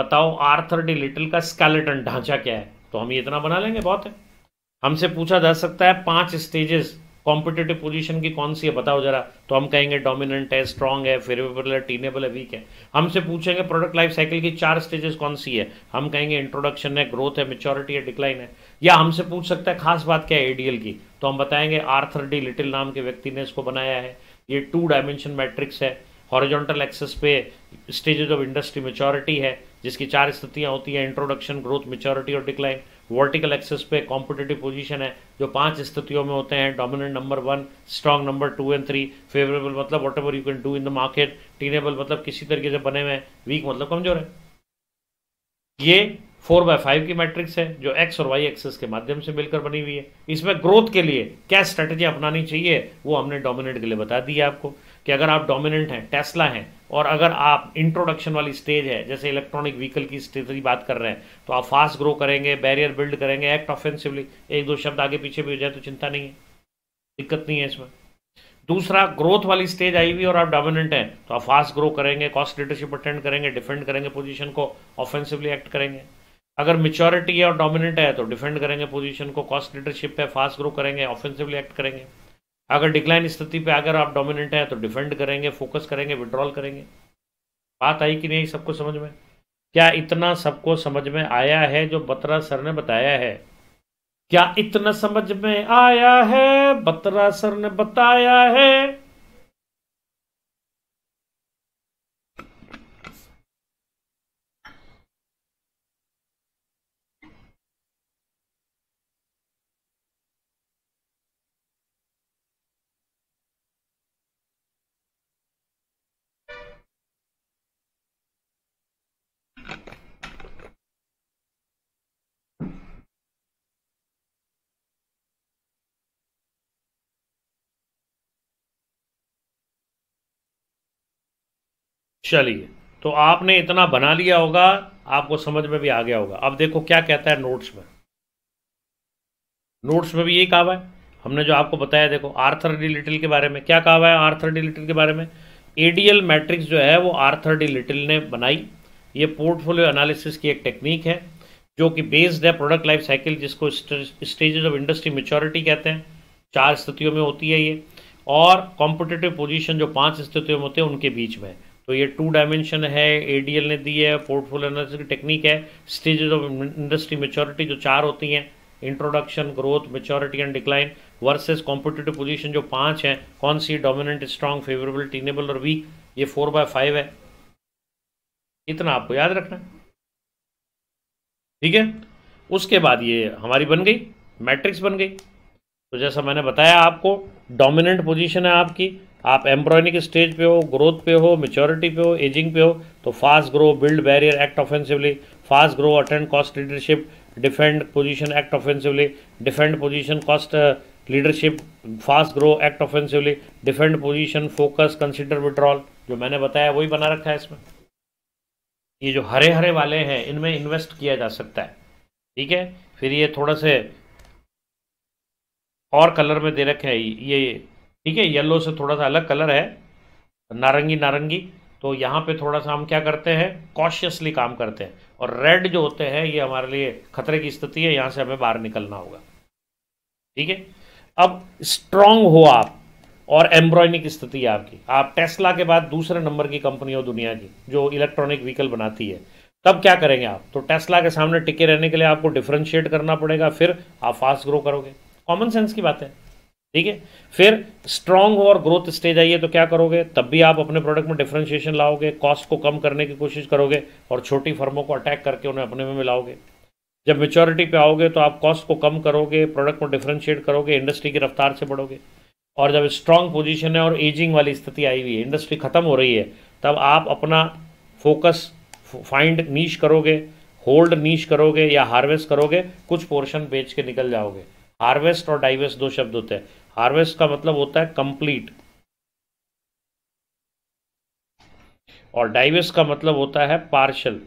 बताओ आर्थर डी लिटिल का स्केलेटन ढांचा क्या है तो हम ये इतना बना लेंगे बहुत है हमसे पूछा जा सकता है पांच स्टेजेस कॉम्पिटेटिव पोजीशन की कौन सी है बताओ जरा तो हम कहेंगे डोमिनेंट है स्ट्रॉन्ग है फेवरेबल है टीनेबल है वीक है हमसे पूछेंगे प्रोडक्ट लाइफ साइकिल की चार स्टेजेस कौन सी है हम कहेंगे इंट्रोडक्शन है ग्रोथ है मेच्योरिटी है डिक्लाइन है या हमसे पूछ सकता है खास बात क्या है एडीएल की तो हम बताएंगे आर्थर डी लिटिल नाम के व्यक्ति ने इसको बनाया है ये टू डायमेंशन मैट्रिक्स है हॉरिजॉन्टल एक्सेस पे स्टेजेज ऑफ इंडस्ट्री मेच्योरिटी है जिसकी चार स्थितियाँ होती हैं इंट्रोडक्शन ग्रोथ मेच्योरिटी और डिक्लाइन वर्टिकल एक्सेस पे कॉम्पिटेटिव पोजीशन है जो पांच स्थितियों में होते हैं dominant number one strong number two and three favourable मतलब whatever you can do in the market tenable मतलब किसी तरीके से बने हुए हैं वीक मतलब कमजोर है ये फोर बाय फाइव की मैट्रिक्स है जो एक्स और वाई एक्सेस के माध्यम से मिलकर बनी हुई है इसमें ग्रोथ के लिए क्या स्ट्रेटेजी अपनानी चाहिए वो हमने डोमिनेट के लिए बता दी आपको कि अगर आप डोमिनेंट हैं टेस्ला हैं और अगर आप इंट्रोडक्शन वाली स्टेज है जैसे इलेक्ट्रॉनिक व्हीकल की स्टेज की बात कर रहे हैं तो आप फास्ट ग्रो करेंगे बैरियर बिल्ड करेंगे एक्ट ऑफेंसिवली एक दो शब्द आगे पीछे भी हो जाए तो चिंता नहीं है दिक्कत नहीं है इसमें दूसरा ग्रोथ वाली स्टेज आई हुई और आप डोमिनेंट हैं तो आप फास्ट ग्रो करेंगे कॉस्ट लीडरशिप अटेंड करेंगे डिफेंड करेंगे पोजीशन को ऑफेंसिवली एक्ट करेंगे अगर मेच्योरिटी है और डोमिनेंट है तो डिफेंड करेंगे पोजीशन को कॉस्ट लीडरशिप है फास्ट ग्रो करेंगे ऑफेंसिवली एक्ट करेंगे अगर डिक्लाइन स्थिति पे अगर आप डोमिनेंट हैं तो डिफेंड करेंगे फोकस करेंगे विड्रॉल करेंगे बात आई कि नहीं सबको समझ में क्या इतना सबको समझ में आया है जो बत्रा सर ने बताया है क्या इतना समझ में आया है बत्रा सर ने बताया है चलिए तो आपने इतना बना लिया होगा आपको समझ में भी आ गया होगा अब देखो क्या कहता है नोट्स में नोट्स में भी यही कहा है हमने जो आपको बताया देखो आर्थर डी लिटिल के बारे में क्या कहा है आर्थर डी लिटिल के बारे में एडीएल मैट्रिक्स जो है वो आर्थर डी लिटिल ने बनाई ये पोर्टफोलियो एनालिसिस की एक टेक्निक है जो कि बेस्ड है प्रोडक्ट लाइफ साइकिल जिसको स्टेजेस ऑफ इंडस्ट्री मेच्योरिटी कहते हैं चार स्थितियों में होती है ये और कॉम्पिटेटिव पोजिशन जो पाँच स्थितियों में होते हैं उनके बीच में तो ये टू डायमेंशन है एडीएल ने दी है पोर्टफोलियो एनालिसिस की टेक्निक है स्टेजेस ऑफ इंडस्ट्री मेच्योरिटी जो चार होती हैं introduction growth maturity and decline versus competitive position जो पांच है कौन सी डोमिनेंट स्ट्रांग फेवरेबल टीनेबल और वीक ये फोर बाय फाइव है इतना आपको याद रखना ठीक है उसके बाद ये हमारी बन गई मैट्रिक्स बन गई तो जैसा मैंने बताया आपको डोमिनेंट पोजीशन है आपकी आप एम्ब्रॉयनिक स्टेज पे हो ग्रोथ पे हो मेच्योरिटी पे हो एजिंग पे हो तो fast grow build barrier act offensively fast grow attend cost leadership defend position act offensively defend position cost leadership fast grow act offensively defend position focus consider withdrawal जो मैंने बताया वही बना रखा है इसमें ये जो हरे हरे वाले हैं इनमें इन्वेस्ट किया जा सकता है ठीक है फिर ये थोड़ा से और कलर में दे रखे हैं ये ठीक है येलो से थोड़ा सा अलग कलर है नारंगी नारंगी तो यहाँ पे थोड़ा सा हम क्या करते हैं कॉशियसली काम करते हैं और रेड जो होते हैं ये हमारे लिए खतरे की स्थिति है यहाँ से हमें बाहर निकलना होगा ठीक है अब स्ट्रांग हो आप और एम्ब्रॉयनिक स्थिति है आपकी आप टेस्ला के बाद दूसरे नंबर की कंपनी हो दुनिया की जो इलेक्ट्रॉनिक व्हीकल बनाती है तब क्या करेंगे आप तो टेस्ला के सामने टिके रहने के लिए आपको डिफ्रेंशिएट करना पड़ेगा फिर आप फास्ट ग्रो करोगे कॉमन सेंस की बात है ठीक है फिर स्ट्रांग और ग्रोथ स्टेज आइए तो क्या करोगे तब भी आप अपने प्रोडक्ट में डिफ्रेंशिएशन लाओगे कॉस्ट को कम करने की कोशिश करोगे और छोटी फर्मों को अटैक करके उन्हें अपने में मिलाओगे जब मेच्योरिटी पे आओगे तो आप कॉस्ट को कम करोगे प्रोडक्ट को डिफ्रेंशिएट करोगे इंडस्ट्री की रफ्तार से बढ़ोगे और जब स्ट्रांग पोजिशन है और एजिंग वाली स्थिति आई हुई है इंडस्ट्री ख़त्म हो रही है तब आप अपना फोकस फाइंड नीच करोगे होल्ड नीच करोगे या हार्वेस्ट करोगे कुछ पोर्शन बेच के निकल जाओगे हार्वेस्ट और डाइवेस्ट दो शब्द होते हैं हार्वेस्ट का मतलब होता है कंप्लीट और डाइवेस का मतलब होता है पार्शल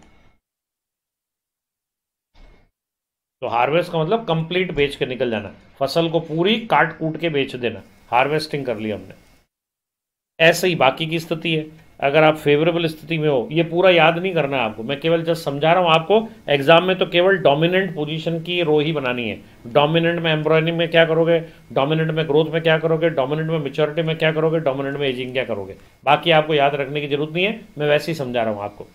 तो हार्वेस्ट का मतलब कंप्लीट बेच के निकल जाना फसल को पूरी काट कूट के बेच देना हार्वेस्टिंग कर लिया हमने ऐसे ही बाकी की स्थिति है अगर आप फेवरेबल स्थिति में हो ये पूरा याद नहीं करना आपको मैं केवल जस्ट समझा रहा हूँ आपको एग्जाम में तो केवल डोमिनेंट पोजीशन की रो ही बनानी है डोमिनेंट में एम्ब्रॉयडरी में क्या करोगे डोमिनेंट में ग्रोथ में क्या करोगे डोमिनेंट में मेच्योरिटी में क्या करोगे डोमिनेंट में एजिंग क्या करोगे बाकी आपको याद रखने की जरूरत नहीं है मैं वैसे ही समझा रहा हूँ आपको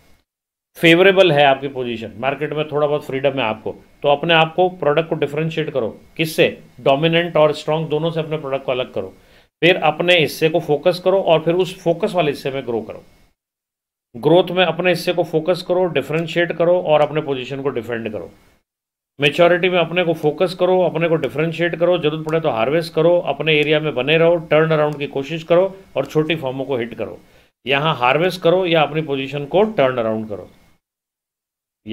फेवरेबल है आपकी पोजिशन मार्केट में थोड़ा बहुत फ्रीडम है आपको तो अपने आप को प्रोडक्ट को डिफ्रेंशिएट करो किससे डोमिनेंट और स्ट्रांग दोनों से अपने प्रोडक्ट को अलग करो फिर अपने हिस्से को फोकस करो और फिर उस फोकस वाले हिस्से में ग्रो करो ग्रोथ में अपने हिस्से को फोकस करो डिफ्रेंशिएट करो और अपने पोजीशन को डिफेंड करो मेच्योरिटी में अपने को फोकस करो अपने को डिफ्रेंशिएट करो जरूरत पड़े तो हार्वेस्ट करो अपने एरिया में बने रहो टर्न अराउंड की कोशिश करो और छोटी फॉर्मों को हिट करो यहाँ हार्वेस्ट करो या अपनी पोजिशन को टर्न अराउंड करो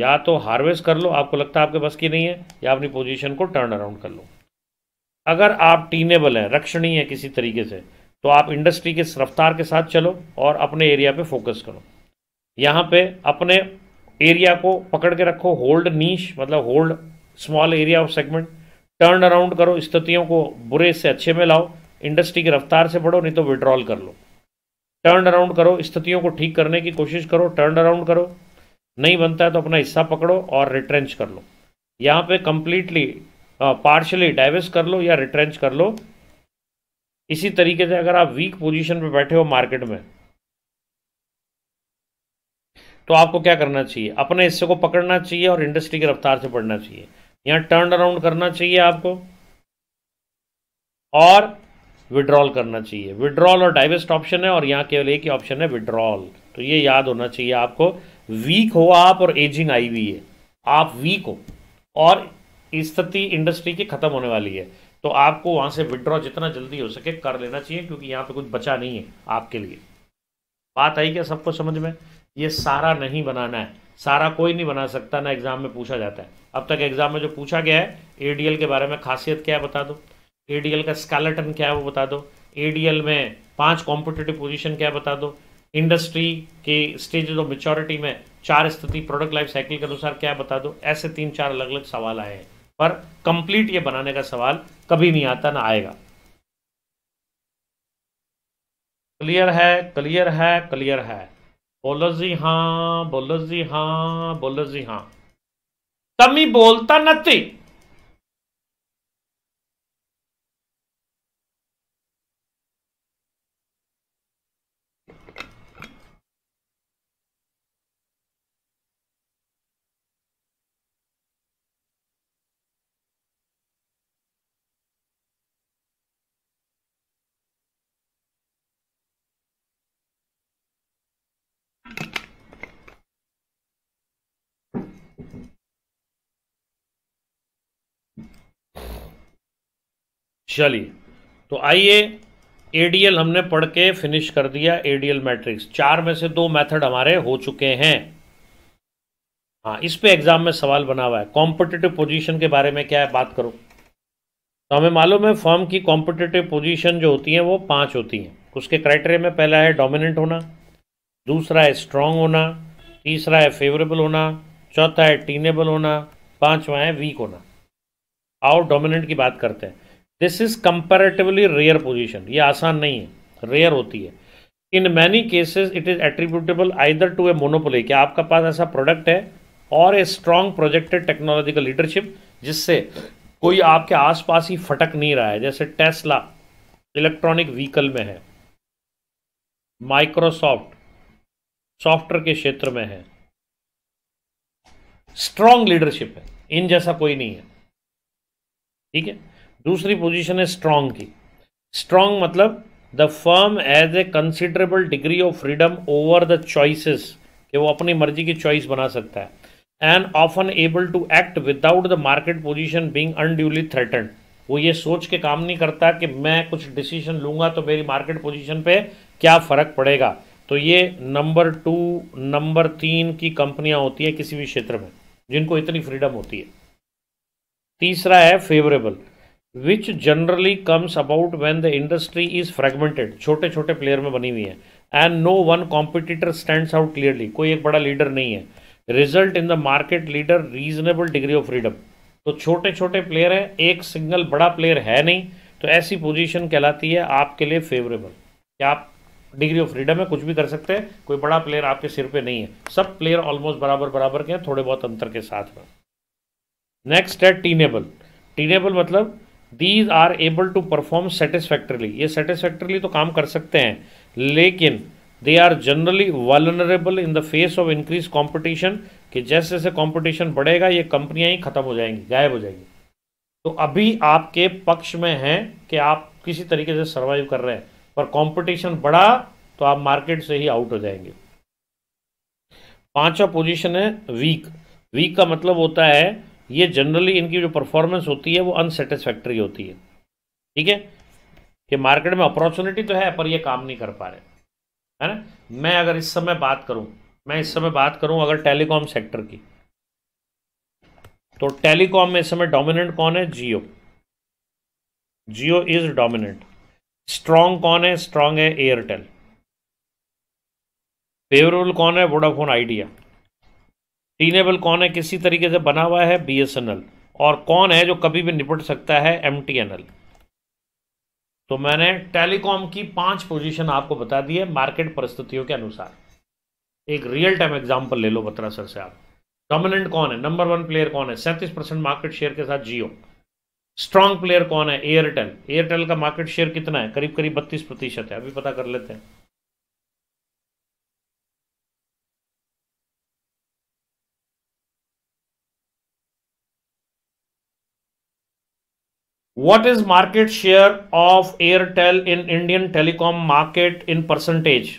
या तो हार्वेस्ट कर लो आपको लगता है आपके बस की नहीं है या अपनी पोजिशन को टर्न अराउंड कर लो अगर आप टीनेबल हैं रक्षणीय है किसी तरीके से तो आप इंडस्ट्री के रफ्तार के साथ चलो और अपने एरिया पे फोकस करो यहाँ पे अपने एरिया को पकड़ के रखो होल्ड नीश मतलब hold small area of segment turn around करो स्थितियों को बुरे से अच्छे में लाओ इंडस्ट्री की रफ्तार से बढ़ो नहीं तो विड्रॉल कर लो टर्न अराउंड करो स्थितियों को ठीक करने की कोशिश करो टर्न अराउंड करो नहीं बनता है तो अपना हिस्सा पकड़ो और रिट्रेंच कर लो यहाँ पे कम्प्लीटली पार्शली डाइवेस्ट कर लो या रिट्रेंच कर लो इसी तरीके से अगर आप वीक पोजीशन पे बैठे हो मार्केट में तो आपको क्या करना चाहिए अपने हिस्से को पकड़ना चाहिए और इंडस्ट्री की रफ्तार से बढ़ना चाहिए यहां टर्न अराउंड करना चाहिए आपको और विड्रॉल करना चाहिए विड्रॉल और डाइवेस्ट ऑप्शन है और यहाँ केवल एक ही ऑप्शन है विड्रॉल तो ये याद होना चाहिए आपको वीक हो आप और एजिंग आई हुई है आप वीक हो और स्थिति इंडस्ट्री की ख़त्म होने वाली है तो आपको वहाँ से विड्रॉ जितना जल्दी हो सके कर लेना चाहिए क्योंकि यहाँ पे कुछ बचा नहीं है आपके लिए बात आई क्या सबको समझ में ये सारा नहीं बनाना है सारा कोई नहीं बना सकता ना एग्ज़ाम में पूछा जाता है अब तक एग्ज़ाम में जो पूछा गया है ए के बारे में खासियत क्या है बता दो ए का स्कैलेटन क्या है वो बता दो ए में पाँच कॉम्पिटेटिव पोजिशन क्या बता दो इंडस्ट्री के स्टेज ऑफ मेचोरिटी में चार स्थिति प्रोडक्ट लाइफ साइकिल के अनुसार क्या बता दो ऐसे तीन चार अलग अलग सवाल आए हैं पर कंप्लीट ये बनाने का सवाल कभी नहीं आता ना आएगा क्लियर है क्लियर है क्लियर है बोलो जी हां बोलो जी हां बोलो जी हां तमी बोलता नती चलिए तो आइए एडीएल हमने पढ़ के फिनिश कर दिया एडीएल मैट्रिक्स चार में से दो मेथड हमारे हो चुके हैं हाँ इस पे एग्जाम में सवाल बना हुआ है कॉम्पिटेटिव पोजीशन के बारे में क्या है बात करो तो हमें मालूम है फॉर्म की कॉम्पिटेटिव पोजीशन जो होती है वो पांच होती हैं उसके क्राइटेरिया में पहला है डोमिनेंट होना दूसरा है स्ट्रांग होना तीसरा है फेवरेबल होना चौथा है टीनेबल होना पांचवा है वीक होना आओ डोमिनेंट की बात करते हैं this is comparatively rare position ये आसान नहीं है रेयर होती है in many cases it is attributable either to a monopoly क्या आपका पास ऐसा प्रोडक्ट है और a strong projected technological leadership जिससे कोई आपके आसपास ही फटक नहीं रहा है जैसे टेस्ला इलेक्ट्रॉनिक व्हीकल में है माइक्रोसॉफ्ट सॉफ्टवेयर के क्षेत्र में है स्ट्रॉन्ग लीडरशिप है इन जैसा कोई नहीं है ठीक है दूसरी पोजीशन है स्ट्रांग की स्ट्रांग मतलब the firm as a considerable degree of freedom over the choices कि वो अपनी मर्जी की चॉइस बना सकता है and often able to act without the market position being unduly threaten वो ये सोच के काम नहीं करता कि मैं कुछ डिसीजन लूंगा तो मेरी मार्केट पोजिशन पे क्या फ़र्क पड़ेगा तो ये नंबर टू नंबर तीन की कंपनियां होती है किसी भी क्षेत्र में जिनको इतनी फ्रीडम होती है तीसरा है favourable which generally comes about when the industry is fragmented छोटे छोटे प्लेयर में बनी हुई है and no one competitor stand out clearly कोई एक बड़ा लीडर नहीं है result in the market leader reasonable degree of freedom तो छोटे छोटे प्लेयर हैं एक सिंगल बड़ा प्लेयर है नहीं तो ऐसी पोजिशन कहलाती है आपके लिए फेवरेबल कि आप डिग्री ऑफ फ्रीडम है कुछ भी कर सकते हैं कोई बड़ा प्लेयर आपके सिर पे नहीं है सब प्लेयर ऑलमोस्ट बराबर बराबर के हैं थोड़े बहुत अंतर के साथ में नेक्स्ट है टीनेबल टीनेबल मतलब these are able to perform satisfactorily ये सेटिस्फैक्टरली तो काम कर सकते हैं लेकिन they are generally vulnerable in the face of increase competition कि जैसे जैसे कॉम्पिटिशन बढ़ेगा ये कंपनियां ही ख़त्म हो जाएंगी गायब हो जाएंगी तो अभी आपके पक्ष में है कि आप किसी तरीके से सर्वाइव कर रहे हैं पर कंपटीशन बढ़ा तो आप मार्केट से ही आउट हो जाएंगे पांचवा पोजीशन है वीक वीक का मतलब होता है ये जनरली इनकी जो परफॉर्मेंस होती है वो अनसेटिस्फैक्ट्री होती है ठीक है कि मार्केट में अपॉर्चुनिटी तो है पर ये काम नहीं कर पा रहे है ना मैं अगर इस समय बात करूं मैं इस समय बात करूं अगर टेलीकॉम सेक्टर की तो टेलीकॉम में इस समय डोमिनेंट कौन है Jio Jio is dominant strong कौन है स्ट्रांग है एयरटेल फेवरेबल कौन है वोडाफोन आइडिया टीनेबल कौन है किसी तरीके से बना हुआ है बी और कौन है जो कभी भी निपट सकता है एम तो मैंने टेलीकॉम की पांच पोजीशन आपको बता दी है मार्केट परिस्थितियों के अनुसार एक रियल टाइम एग्जांपल ले लो बत्रा सर से आप डोमिनेंट कौन है नंबर वन प्लेयर कौन है सैंतीस परसेंट मार्केट शेयर के साथ जियो स्ट्रांग प्लेयर कौन है एयरटेल एयरटेल का मार्केट शेयर कितना है करीब करीब बत्तीस प्रतिशत है अभी पता कर लेते हैं what is market share of airtel in indian telecom market in percentage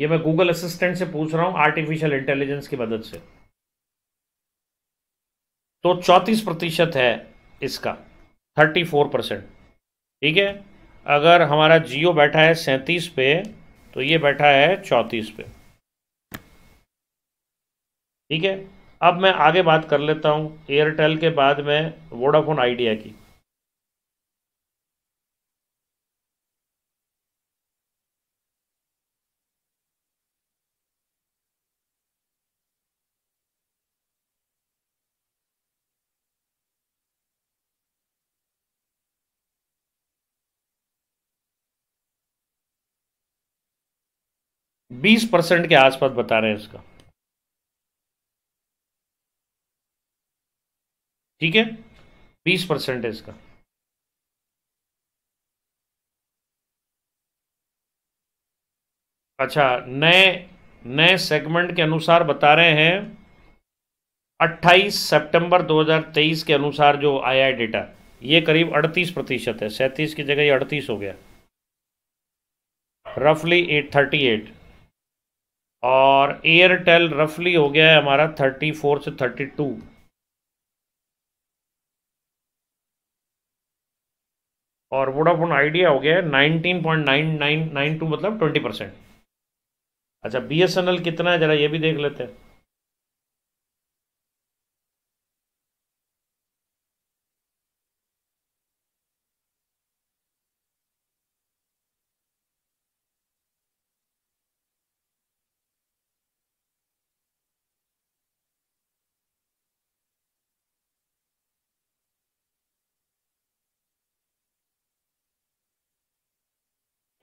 ये मैं गूगल असिस्टेंट से पूछ रहा हूं आर्टिफिशियल इंटेलिजेंस की मदद से तो चौतीस प्रतिशत है इसका थर्टी फोर परसेंट ठीक है अगर हमारा जियो बैठा है सैंतीस पे तो ये बैठा है चौंतीस पे ठीक है अब मैं आगे बात कर लेता हूँ एयरटेल के बाद में वोडाफोन आइडिया की बीस परसेंट के आसपास बता रहे हैं इसका ठीक है बीस परसेंटेज का अच्छा नए नए सेगमेंट के अनुसार बता रहे हैं 28 सितंबर 2023 के अनुसार जो आया है डेटा ये करीब 38 प्रतिशत है सैंतीस की जगह ये 38 हो गया रफली 838 और एयरटेल रफली हो गया है हमारा 34 से 32 और वोडाफोन आइडिया हो गया है nineteen point nine nine nine two मतलब ट्वेंटी परसेंट अच्छा बी एस एन एल कितना है ज़रा ये भी देख लेते हैं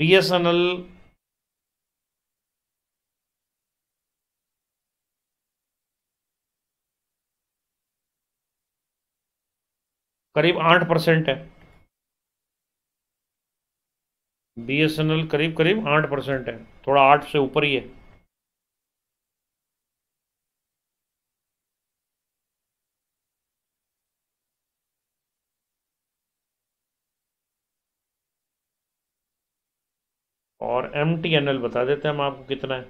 बीएसएनएल करीब आठ परसेंट है बीएसएनएल करीब करीब आठ परसेंट है थोड़ा आठ से ऊपर ही है एम टी एन एल बता देते हैं हम आपको कितना है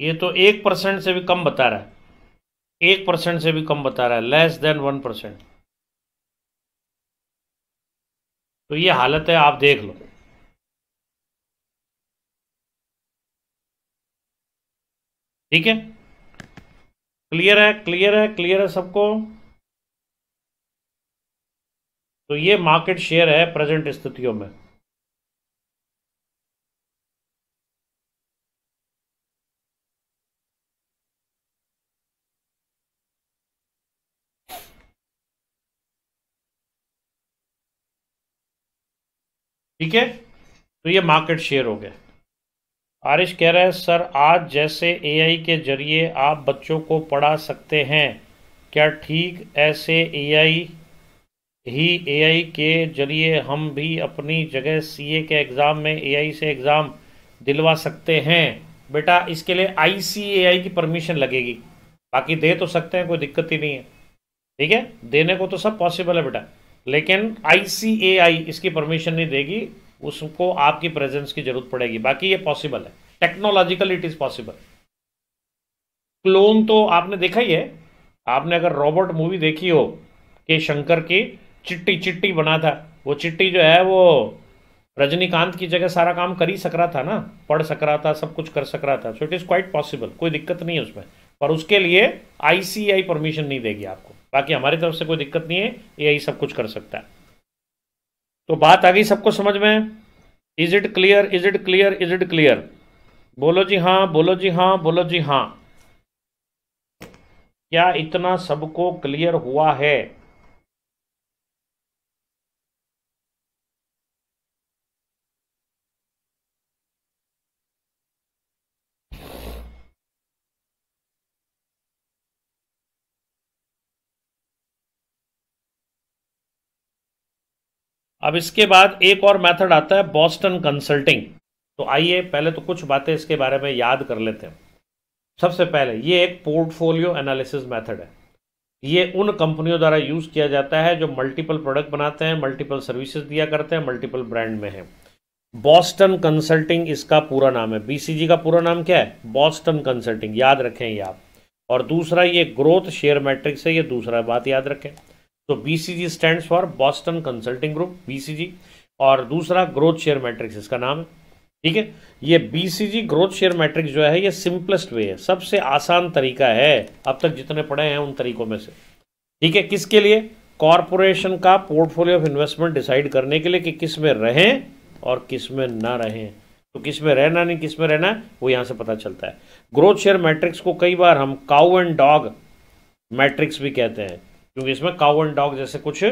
ये तो एक परसेंट से भी कम बता रहा है एक परसेंट से भी कम बता रहा है लेस देन वन परसेंट तो ये हालत है आप देख लो ठीक है क्लियर है क्लियर है क्लियर है सबको तो ये मार्केट शेयर है प्रेजेंट स्थितियों में ठीक है तो ये मार्केट शेयर हो गया आरिश कह रहे है सर आज जैसे एआई के जरिए आप बच्चों को पढ़ा सकते हैं क्या ठीक ऐसे एआई ही एआई के जरिए हम भी अपनी जगह सीए के एग्ज़ाम में एआई से एग्ज़ाम दिलवा सकते हैं बेटा इसके लिए आईसीएआई की परमिशन लगेगी बाकी दे तो सकते हैं कोई दिक्कत ही नहीं है ठीक है देने को तो सब पॉसिबल है बेटा लेकिन आईसीएआई इसकी परमिशन नहीं देगी उसको आपकी प्रेजेंस की जरूरत पड़ेगी बाकी ये पॉसिबल है technological it is possible clone तो आपने देखा ही है आपने अगर रॉबर्ट मूवी देखी हो कि शंकर की चिट्टी चिट्टी बना था वो चिट्टी जो है वो रजनीकांत की जगह सारा काम कर ही सक रहा था ना पढ़ सक रहा था सब कुछ कर सक रहा था so it is quite possible कोई दिक्कत नहीं है उसमें पर उसके लिए आईसीआई परमिशन नहीं देगी आपको बाकी हमारी तरफ से कोई दिक्कत नहीं है यही सब कुछ कर सकता है तो बात आ गई सबको समझ में is it clear is it clear is it clear बोलो जी हाँ बोलो जी हाँ बोलो जी हाँ क्या इतना सबको क्लियर हुआ है अब इसके बाद एक और मेथड आता है बॉस्टन कंसल्टिंग तो आइए पहले तो कुछ बातें इसके बारे में याद कर लेते हैं सबसे पहले ये एक पोर्टफोलियो एनालिसिस मेथड है ये उन कंपनियों द्वारा यूज़ किया जाता है जो मल्टीपल प्रोडक्ट बनाते हैं मल्टीपल सर्विसेज दिया करते हैं मल्टीपल ब्रांड में है बॉस्टन कंसल्टिंग इसका पूरा नाम है बीसीजी का पूरा नाम क्या है बॉस्टन कंसल्टिंग याद रखें ये आप और दूसरा ये ग्रोथ शेयर मैट्रिक्स है ये दूसरा बात याद रखें तो BCG stands for Boston consulting group BCG और दूसरा ग्रोथ शेयर मैट्रिक्स इसका नाम है ठीक है ये बीसीजी ग्रोथ शेयर मैट्रिक्स जो है ये सिंपलेस्ट वे है सबसे आसान तरीका है अब तक जितने पढ़े हैं उन तरीकों में से ठीक है किसके लिए कॉरपोरेशन का पोर्टफोलियो ऑफ इन्वेस्टमेंट डिसाइड करने के लिए कि किस में रहें और किस में ना रहें तो किस में रहना नहीं किस में रहना वो यहां से पता चलता है ग्रोथ शेयर मैट्रिक्स को कई बार हम काउ एंड डॉग मैट्रिक्स भी कहते हैं क्योंकि इसमें काउ एंड डॉग जैसे कुछ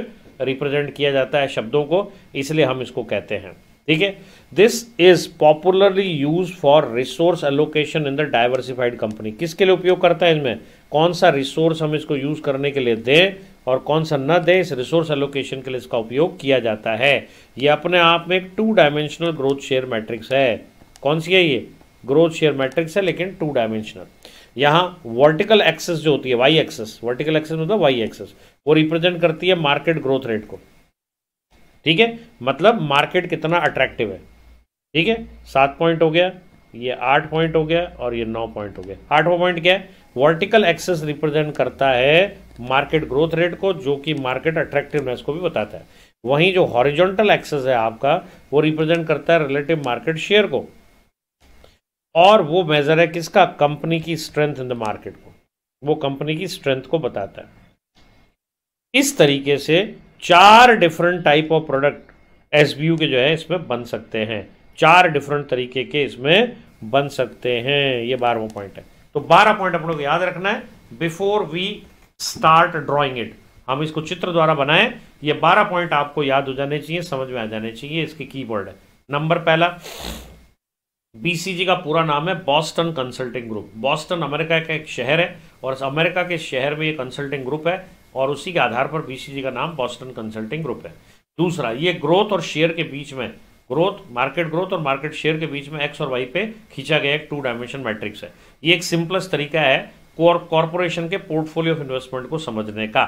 रिप्रेजेंट किया जाता है शब्दों को इसलिए हम इसको कहते हैं ठीक है this is popularly use for resource allocation in the diversified company किसके लिए उपयोग करता है इसमें कौन सा रिसोर्स हम इसको यूज करने के लिए दें और कौन सा न दें इस रिसोर्स एलोकेशन के लिए इसका उपयोग किया जाता है ये अपने आप में एक two dimensional growth share matrix है कौन सी है ये ग्रोथ शेयर मैट्रिक्स है लेकिन टू डायमेंशनल यहाँ वर्टिकल एक्सेस जो होती है वाई एक्सेस वर्टिकल एक्सेस मतलब वाई एक्सेस वो रिप्रेजेंट करती है मार्केट ग्रोथ रेट को ठीक है मतलब मार्केट कितना अट्रैक्टिव है ठीक है सात पॉइंट हो गया ये आठ पॉइंट हो गया और ये नौ पॉइंट हो गया आठवा पॉइंट क्या है वर्टिकल एक्सेस रिप्रेजेंट करता है मार्केट ग्रोथ रेट को जो कि मार्केट अट्रैक्टिवनेस को भी बताता है वहीं जो हॉरिजॉन्टल एक्सेस है आपका वो रिप्रेजेंट करता है रिलेटिव मार्केट शेयर को और वो मेज़र है किसका कंपनी की स्ट्रेंथ इन द मार्केट को वो कंपनी की स्ट्रेंथ को बताता है इस तरीके से चार different type of products के जो है इसमें बन सकते हैं चार डिफरेंट तरीके के इसमें बन सकते हैं ये बारहवा पॉइंट है तो बारह पॉइंट अपने को याद रखना है before we start drawing it हम इसको चित्र द्वारा बनाए ये बारह पॉइंट आपको याद हो जाने चाहिए समझ में आ जाने चाहिए इसके की है नंबर पहला बीसीजी का पूरा नाम है Boston consulting group Boston America का एक शहर है और अमेरिका के शहर में ये कंसल्टिंग ग्रुप है और उसी के आधार पर बीसीजी का नाम बॉस्टन कंसल्टिंग ग्रुप है दूसरा ये ग्रोथ और शेयर के बीच में ग्रोथ मार्केट ग्रोथ और मार्केट शेयर के बीच में एक्स और वाई पे खींचा गया एक टू डायमेंशन मैट्रिक्स है ये एक सिंपलेस्ट तरीका है कॉरपोरेशन के पोर्टफोलियो ऑफ इन्वेस्टमेंट को समझने का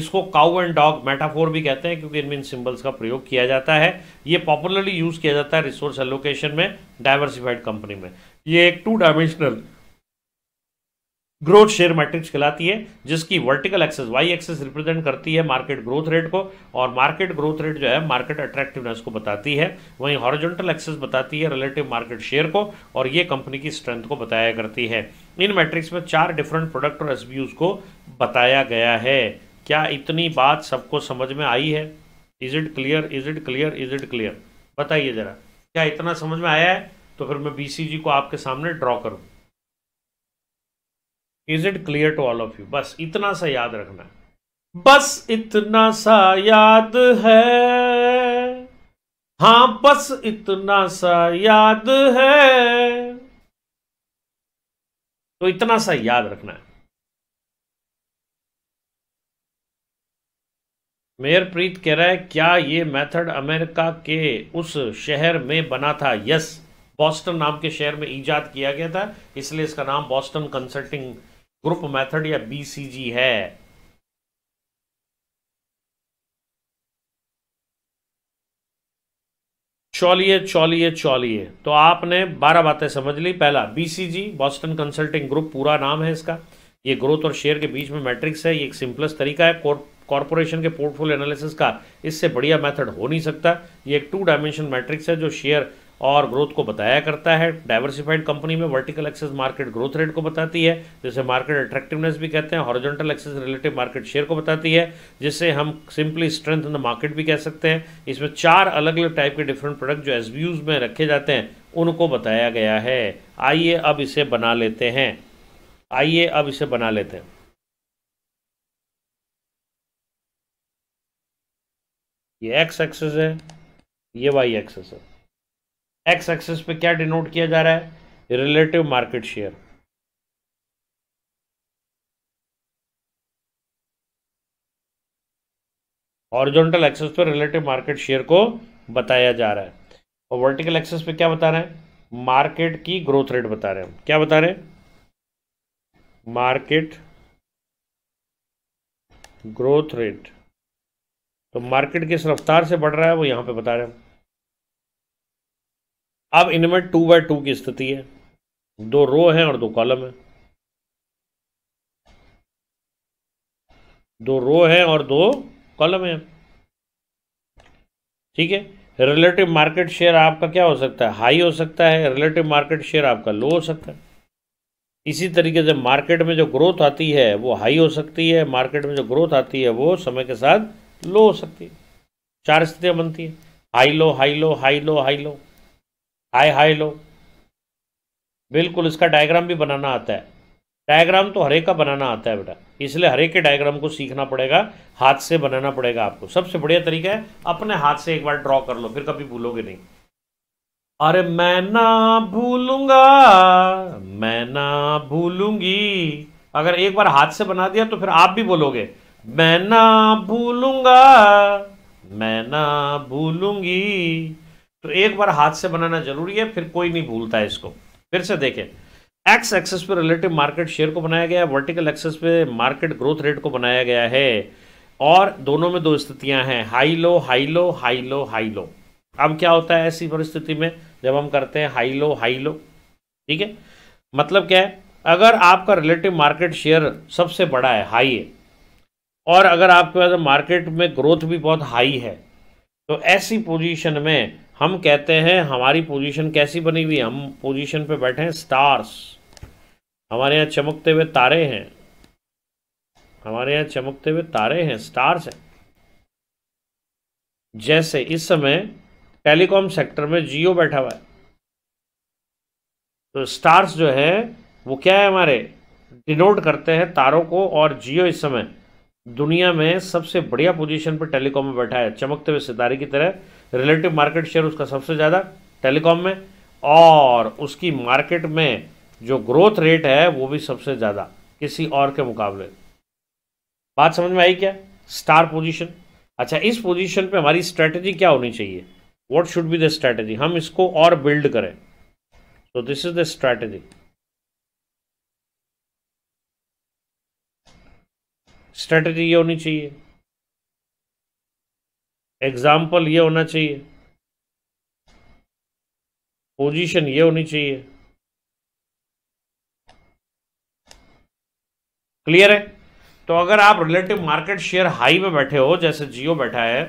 इसको काउ एंड डॉग मेटाफोर भी कहते हैं क्योंकि इनमें इन सिंबल्स का प्रयोग किया जाता है ये पॉपुलरली यूज़ किया जाता है रिसोर्स एलोकेशन में डाइवर्सिफाइड कंपनी में ये एक two dimensional growth share matrix कहलाती है जिसकी vertical axis Y axis represent करती है मार्केट ग्रोथ रेट को और मार्केट ग्रोथ रेट जो है मार्केट अट्रैक्टिवनेस को बताती है वहीं हॉरिजॉन्टल एक्सेस बताती है रिलेटिव मार्केट शेयर को और ये कंपनी की स्ट्रेंथ को बताया करती है इन मैट्रिक्स में चार डिफरेंट प्रोडक्ट और एस को बताया गया है क्या इतनी बात सबको समझ में आई है is it clear is it clear is it clear बताइए ज़रा क्या इतना समझ में आया है तो फिर मैं बीसीजी को आपके सामने ड्रॉ करूं is it clear to all of you बस इतना सा याद रखना बस इतना सा याद है हाँ बस इतना सा याद है तो इतना सा याद रखना है मेयर प्रीत कह रहा है क्या ये मेथड अमेरिका के उस शहर में बना था यस बॉस्टन नाम के शहर में ईजाद किया गया था इसलिए इसका नाम बॉस्टन कंसल्टिंग ग्रुप मेथड या बीसीजी है चौलिए चौलिए चौलिए तो आपने बारह बातें समझ ली पहला बीसीजी बॉस्टन कंसल्टिंग ग्रुप पूरा नाम है इसका ये ग्रोथ और शेयर के बीच में मैट्रिक्स है ये एक सिंपलेस्ट तरीका है कोर्ट कॉरपोरेशन के पोर्टफोलियो एनालिसिस का इससे बढ़िया मेथड हो नहीं सकता ये एक टू डायमेंशन मैट्रिक्स है जो शेयर और ग्रोथ को बताया करता है डाइवर्सिफाइड कंपनी में vertical axis market growth rate को बताती है जिसे मार्केट अट्रैक्टिवनेस भी कहते हैं horizontal axis relative market share को बताती है जिसे हम simply strength in the market भी कह सकते हैं इसमें चार अलग अलग टाइप के डिफरेंट प्रोडक्ट जो एस में रखे जाते हैं उनको बताया गया है आइए अब इसे बना लेते हैं आइए अब इसे बना लेते हैं ये एक्स एक्सेस है ये वाई एक्सेस है एक्स एक्सेस पे क्या डिनोट किया जा रहा है relative market share horizontal axis पर रिलेटिव मार्केट शेयर को बताया जा रहा है और वर्टिकल एक्सेस पे क्या बता रहे हैं मार्केट की ग्रोथ रेट बता रहे हैं क्या बता रहे हैं मार्केट ग्रोथ रेट तो मार्केट किस रफ्तार से बढ़ रहा है वो यहां पे बता रहे हैं अब इनमें टू बाय टू की स्थिति है दो रो हैं और दो कॉलम हैं दो रो हैं और दो कॉलम हैं ठीक है रिलेटिव मार्केट शेयर आपका क्या हो सकता है हाई हो सकता है रिलेटिव मार्केट शेयर आपका लो हो सकता है इसी तरीके से मार्केट में जो ग्रोथ आती है वो हाई हो सकती है मार्केट में जो ग्रोथ आती है वो समय के साथ लो हो सकती है चार स्थितियां बनती हैं high low high low high low high low high high low बिल्कुल इसका डायग्राम भी बनाना आता है डायग्राम तो हरे का बनाना आता है बेटा इसलिए हरे के डायग्राम को सीखना पड़ेगा हाथ से बनाना पड़ेगा आपको सबसे बढ़िया तरीका है अपने हाथ से एक बार ड्रॉ कर लो फिर कभी भूलोगे नहीं अरे मैं ना भूलूंगा मैं ना भूलूंगी अगर एक बार हाथ से बना दिया तो फिर आप भी बोलोगे मैं ना भूलूंगा मैं ना भूलूंगी तो एक बार हाथ से बनाना जरूरी है फिर कोई नहीं भूलता है इसको फिर से देखें एक्स एक्सेस पे रिलेटिव मार्केट शेयर को बनाया गया है वर्टिकल एक्सेस पे मार्केट ग्रोथ रेट को बनाया गया है और दोनों में दो स्थितियां हैं high low high low high low high low अब क्या होता है ऐसी परिस्थिति में जब हम करते हैं हाई लो हाई लो ठीक है मतलब क्या है अगर आपका रिलेटिव मार्केट शेयर सबसे बड़ा है हाई है और अगर आपके पास मार्केट में ग्रोथ भी बहुत हाई है तो ऐसी पोजीशन में हम कहते हैं हमारी पोजीशन कैसी बनी हुई हम पोजीशन पे बैठे हैं स्टार्स हमारे यहाँ चमकते हुए तारे हैं हमारे यहाँ चमकते हुए तारे हैं स्टार्स हैं जैसे इस समय टेलीकॉम सेक्टर में जियो बैठा हुआ है तो स्टार्स जो है वो क्या है हमारे डिनोट करते हैं तारों को और जियो इस समय दुनिया में सबसे बढ़िया पोजीशन पर टेलीकॉम में बैठा है चमकते हुए सितारे की तरह रिलेटिव मार्केट शेयर उसका सबसे ज़्यादा टेलीकॉम में और उसकी मार्केट में जो ग्रोथ रेट है वो भी सबसे ज़्यादा किसी और के मुकाबले बात समझ में आई क्या स्टार पोजीशन अच्छा इस पोजीशन पे हमारी स्ट्रेटजी क्या होनी चाहिए what should be the strategy हम इसको और बिल्ड करें तो this is the strategy strategy ये होनी चाहिए एग्जाम्पल ये होना चाहिए पोजीशन ये होनी चाहिए क्लियर है तो अगर आप रिलेटिव मार्केट शेयर हाई में बैठे हो जैसे जियो बैठा है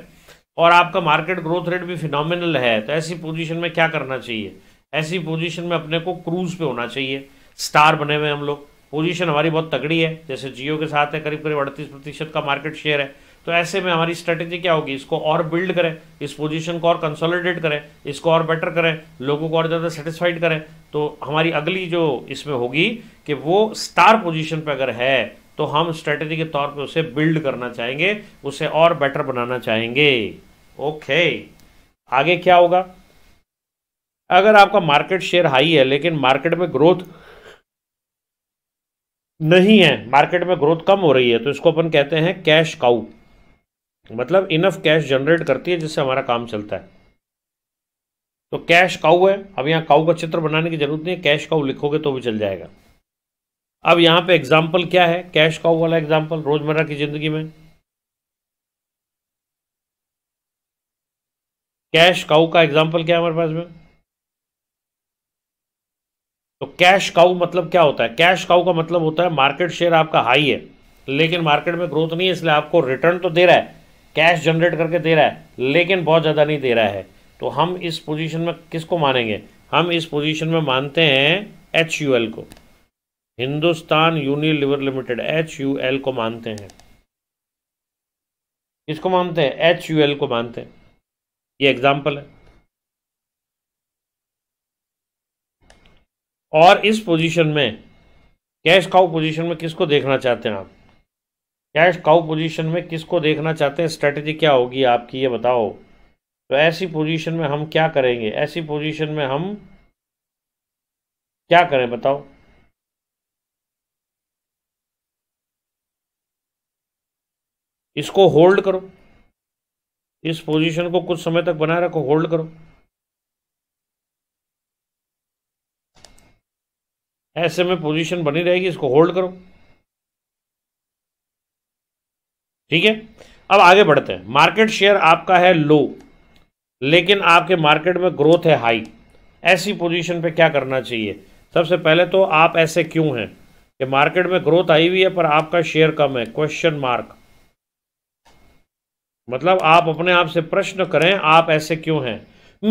और आपका मार्केट ग्रोथ रेट भी फिनोमिनल है तो ऐसी पोजीशन में क्या करना चाहिए ऐसी पोजीशन में अपने को क्रूज पे होना चाहिए स्टार बने हुए हम लोग पोजीशन हमारी बहुत तगड़ी है जैसे जियो के साथ है करीब करीब अड़तीस प्रतिशत का मार्केट शेयर है तो ऐसे में हमारी स्ट्रेटेजी क्या होगी इसको और बिल्ड करें इस पोजीशन को और कंसोलिडेट करें इसको और बेटर करें लोगों को और ज़्यादा सेटिस्फाइड करें तो हमारी अगली जो इसमें होगी कि वो स्टार पोजीशन पर अगर है तो हम स्ट्रेटेजी के तौर पे उसे बिल्ड करना चाहेंगे उसे और बेटर बनाना चाहेंगे ओके आगे क्या होगा अगर आपका मार्केट शेयर हाई है लेकिन मार्केट में ग्रोथ नहीं है मार्केट में ग्रोथ कम हो रही है तो इसको अपन कहते हैं कैश काउ मतलब इनफ कैश जनरेट करती है जिससे हमारा काम चलता है तो कैश काउ है अब यहाँ काउ का चित्र बनाने की जरूरत नहीं है कैश काउ लिखोगे तो भी चल जाएगा अब यहाँ पे एग्जाम्पल क्या है कैश काउ वाला एग्जाम्पल रोजमर्रा की जिंदगी में कैश काउ का एग्जाम्पल क्या है हमारे पास में तो कैश काउ मतलब क्या होता है कैश काउ का मतलब होता है मार्केट शेयर आपका हाई है लेकिन मार्केट में ग्रोथ नहीं है इसलिए आपको रिटर्न तो दे रहा है कैश जनरेट करके दे रहा है लेकिन बहुत ज़्यादा नहीं दे रहा है तो हम इस पोजीशन में किसको मानेंगे हम इस पोजीशन में मानते हैं एच यू एल को Hindustan lever limited H U L को मानते हैं किसको मानते हैं एच यू एल को मानते हैं ये एग्जाम्पल है और इस पोजीशन में कैश काउ पोजीशन में किसको देखना चाहते हैं आप कैश काउ पोजीशन में किसको देखना चाहते हैं स्ट्रेटजी क्या होगी आपकी ये बताओ तो ऐसी पोजीशन में हम क्या करेंगे ऐसी पोजीशन में हम क्या करें बताओ इसको होल्ड करो इस पोजीशन को कुछ समय तक बनाए रखो होल्ड करो ऐसे में पोजीशन बनी रहेगी इसको होल्ड करो ठीक है अब आगे बढ़ते हैं मार्केट शेयर आपका है लो लेकिन आपके मार्केट में ग्रोथ है हाई ऐसी पोजीशन पे क्या करना चाहिए सबसे पहले तो आप ऐसे क्यों हैं कि मार्केट में ग्रोथ आई हुई है पर आपका शेयर कम है क्वेश्चन मार्क मतलब आप अपने आप से प्रश्न करें आप ऐसे क्यों हैं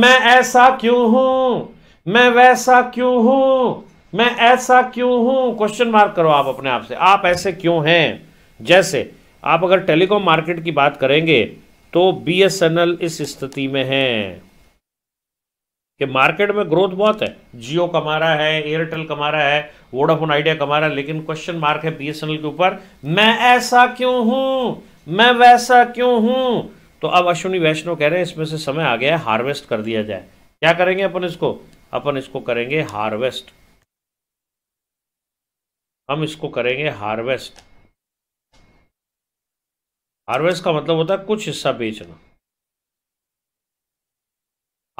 मैं ऐसा क्यों हूं मैं वैसा क्यों हूं मैं ऐसा क्यों हूं क्वेश्चन मार्क करो आप अपने आप से आप ऐसे क्यों हैं जैसे आप अगर टेलीकॉम मार्केट की बात करेंगे तो बीएसएनएल इस स्थिति में है कि मार्केट में ग्रोथ बहुत है जियो कमा रहा है एयरटेल कमा रहा है वोडाफोन आइडिया कमा रहा है लेकिन क्वेश्चन मार्क है बीएसएनएल के ऊपर मैं ऐसा क्यों हूं मैं वैसा क्यों हूं तो अब अश्विनी वैष्णव कह रहे हैं इसमें से समय आ गया है हार्वेस्ट कर दिया जाए क्या करेंगे अपन इसको अपन इसको करेंगे हार्वेस्ट हम इसको करेंगे हार्वेस्ट हार्वेस्ट का मतलब होता है कुछ हिस्सा बेचना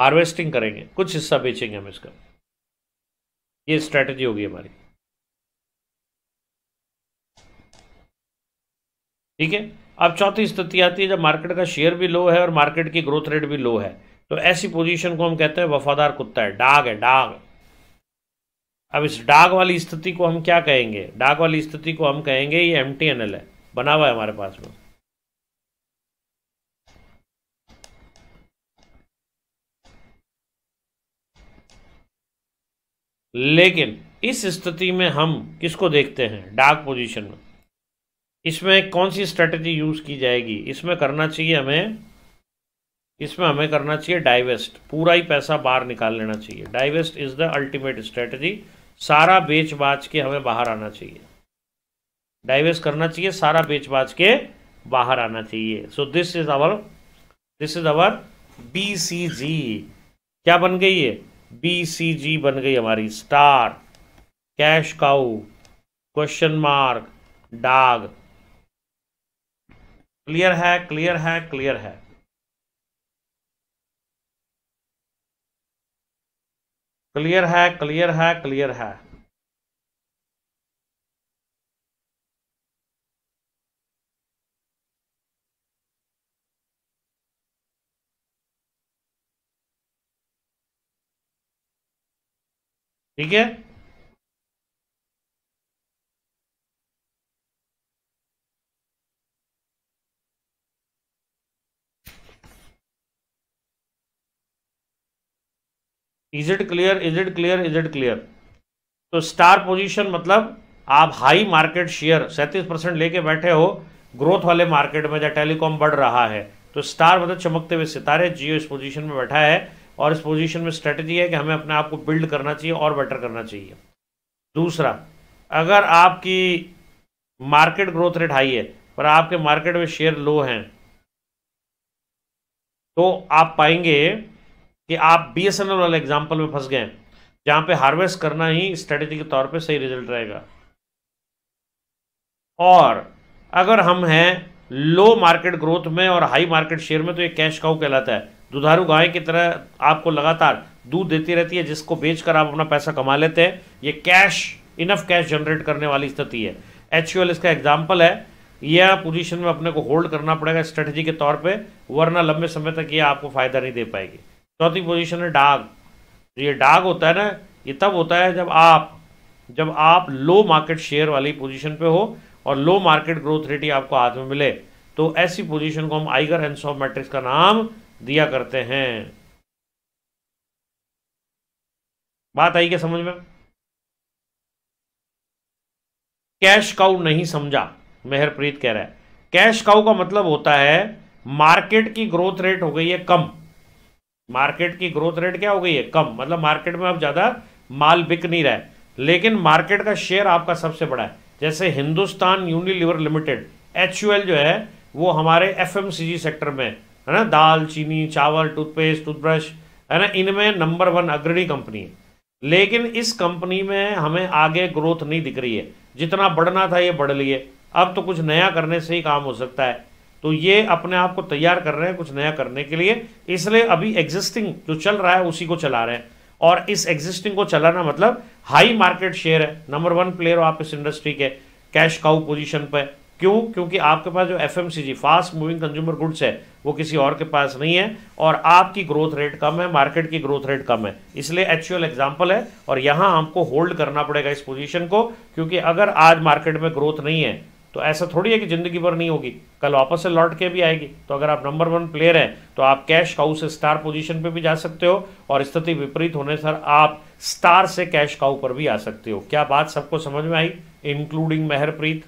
हार्वेस्टिंग करेंगे कुछ हिस्सा बेचेंगे हम इसका ये स्ट्रेटजी होगी हमारी ठीक है अब चौथी स्थिति आती है जब मार्केट का शेयर भी लो है और मार्केट की ग्रोथ रेट भी लो है तो ऐसी पोजीशन को हम कहते हैं वफादार कुत्ता है डाग है डाग अब इस डाग वाली स्थिति को हम क्या कहेंगे डाग वाली स्थिति को हम कहेंगे ये एम टी एन एल है बना हुआ है हमारे पास में लेकिन इस स्थिति में हम किसको देखते हैं डार्क पोजीशन में इसमें कौन सी स्ट्रेटजी यूज की जाएगी इसमें करना चाहिए हमें इसमें हमें करना चाहिए डाइवेस्ट पूरा ही पैसा बाहर निकाल लेना चाहिए divest is the ultimate strategy सारा बेच बाच के हमें बाहर आना चाहिए डाइवर्स करना चाहिए सारा बेच बाच के बाहर आना चाहिए so this is our this is our B C G क्या बन गई है बी सी जी बन गई हमारी star cash cow question mark dog clear है क्लियर है क्लियर है क्लियर है क्लियर है क्लियर है ठीक है is it clear is it clear is it clear तो स्टार पोजीशन मतलब आप हाई मार्केट शेयर सैंतीस परसेंट लेके बैठे हो ग्रोथ वाले मार्केट में जब टेलीकॉम बढ़ रहा है तो स्टार मतलब चमकते हुए सितारे जियो इस पोजीशन में बैठा है और इस पोजीशन में स्ट्रेटजी है कि हमें अपने आप को बिल्ड करना चाहिए और बेटर करना चाहिए दूसरा अगर आपकी मार्केट ग्रोथ रेट हाई है पर आपके मार्केट में शेयर लो हैं तो आप पाएंगे कि आप बी एस एन एल वाले एग्जाम्पल में फंस गए जहाँ पे हार्वेस्ट करना ही स्ट्रेटेजी के तौर पे सही रिजल्ट रहेगा और अगर हम हैं लो मार्केट ग्रोथ में और हाई मार्केट शेयर में तो ये कैश काउ कहलाता है दुधारू गाय की तरह आपको लगातार दूध देती रहती है जिसको बेचकर आप अपना पैसा कमा लेते हैं ये कैश इनफ कैश जनरेट करने वाली स्थिति है एच इसका एग्जाम्पल है यह पोजीशन में अपने को होल्ड करना पड़ेगा स्ट्रेटजी के तौर पे वरना लंबे समय तक ये आपको फ़ायदा नहीं दे पाएगी चौथी पोजीशन है डाग तो ये डाग होता है ना ये तब होता है जब आप जब आप लो मार्केट शेयर वाली पोजीशन पे हो और लो मार्केट ग्रोथ रेट ही आपको हाथ में मिले तो ऐसी पोजीशन को हम आइगर एंड सॉफ मैट्रिक्स का नाम दिया करते हैं बात आई क्या समझ में कैश काउ नहीं समझा मेहरप्रीत कह रहा है कैश काउ का मतलब होता है मार्केट की ग्रोथ रेट हो गई है कम मार्केट की ग्रोथ रेट क्या हो गई है कम मतलब मार्केट में अब ज़्यादा माल बिक नहीं रहा है लेकिन मार्केट का शेयर आपका सबसे बड़ा है जैसे हिंदुस्तान यूनिलीवर लिमिटेड एच जो है वो हमारे एफ सेक्टर में है ना दाल चीनी चावल टूथपेस्ट टूथब्रश है ना इनमें नंबर वन अग्रणी कंपनी है लेकिन इस कंपनी में हमें आगे ग्रोथ नहीं दिख रही है जितना बढ़ना था ये बढ़ लिए अब तो कुछ नया करने से ही काम हो सकता है तो ये अपने आप को तैयार कर रहे हैं कुछ नया करने के लिए इसलिए अभी एग्जिस्टिंग जो चल रहा है उसी को चला रहे हैं और इस एग्जिस्टिंग को चलाना मतलब हाई मार्केट शेयर है नंबर वन प्लेयर हो आप इस इंडस्ट्री के कैश काउ पोजीशन पर क्यों क्योंकि आपके पास जो F fast moving consumer goods है वो किसी और के पास नहीं है और आपकी ग्रोथ रेट कम है मार्केट की ग्रोथ रेट कम है इसलिए एक्चुअल एग्जाम्पल है और यहाँ आपको होल्ड करना पड़ेगा इस पोजीशन को क्योंकि अगर आज मार्केट में ग्रोथ नहीं है तो ऐसा थोड़ी है कि ज़िंदगी भर नहीं होगी कल वापस से लौट के भी आएगी तो अगर आप नंबर वन प्लेयर हैं तो आप कैश काउ से स्टार पोजीशन पे भी जा सकते हो और स्थिति विपरीत होने सर आप स्टार से कैश काउ पर भी आ सकते हो क्या बात सबको समझ में आई इंक्लूडिंग मेहरप्रीत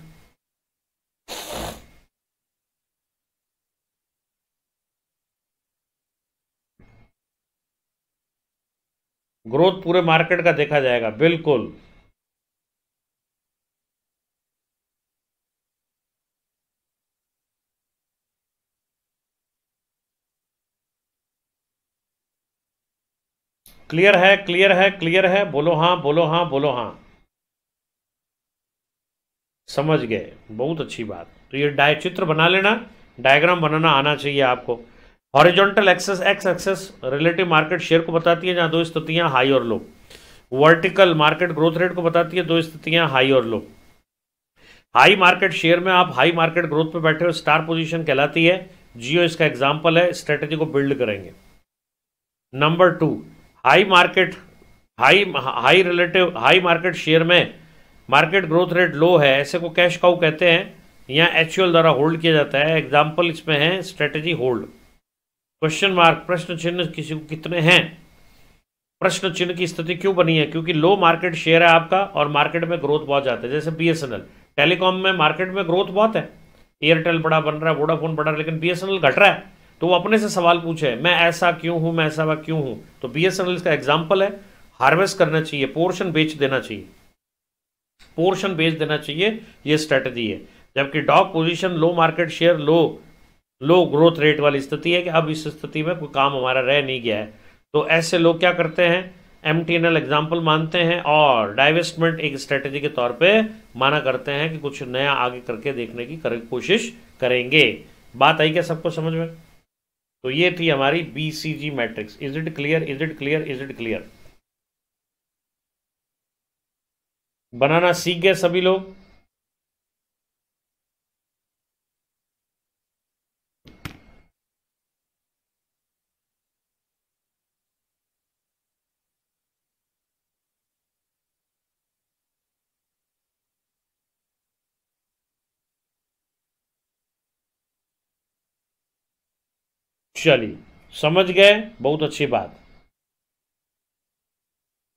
ग्रोथ पूरे मार्केट का देखा जाएगा बिल्कुल क्लियर है क्लियर है क्लियर है बोलो हाँ बोलो हाँ बोलो हाँ समझ गए बहुत अच्छी बात तो ये डाय चित्र बना लेना डायग्राम बनाना आना चाहिए आपको horizontal axis X axis relative market share को बताती है जहाँ दो स्थितियाँ हाई और low vertical market growth rate को बताती है दो स्थितियाँ हाई और लो हाई मार्केट शेयर में आप हाई मार्केट ग्रोथ पर बैठे हो स्टार पोजिशन कहलाती है जियो इसका एग्जाम्पल है स्ट्रेटेजी को बिल्ड करेंगे number two high market high high relative high market share में मार्केट ग्रोथ रेट लो है ऐसे को कैश काउ कहते हैं या एच द्वारा होल्ड किया जाता है एग्जाम्पल इसमें है स्ट्रेटेजी होल्ड क्वेश्चन मार्क प्रश्न चिन्ह किसी को कितने हैं प्रश्न चिन्ह की स्थिति क्यों बनी है क्योंकि लो मार्केट शेयर है आपका और मार्केट में ग्रोथ बहुत ज्यादा है जैसे बी टेलीकॉम में मार्केट में ग्रोथ बहुत है एयरटेल बड़ा बन रहा है वोडाफोन बड़ा लेकिन बी घट रहा है तो वो अपने से सवाल पूछे मैं ऐसा क्यों हूँ मैं ऐसा क्यों हूं तो बी एस एन एल का एग्जाम्पल है हार्वेस्ट करना चाहिए पोर्शन बेच देना चाहिए पोर्शन बेच देना चाहिए ये स्ट्रेटजी है जबकि dog position low market share low low growth rate वाली स्थिति है कि अब इस स्थिति में कोई काम हमारा रह नहीं गया है तो ऐसे लोग क्या करते हैं M T N L example मानते हैं और डाइवेस्टमेंट एक स्ट्रेटजी के तौर पे माना करते हैं कि कुछ नया आगे करके देखने की कोशिश करेंगे बात आई क्या सबको समझ में तो ये थी हमारी B C G matrix is it clear is it clear is it clear बनाना सीख गए सभी लोग चलिए समझ गए बहुत अच्छी बात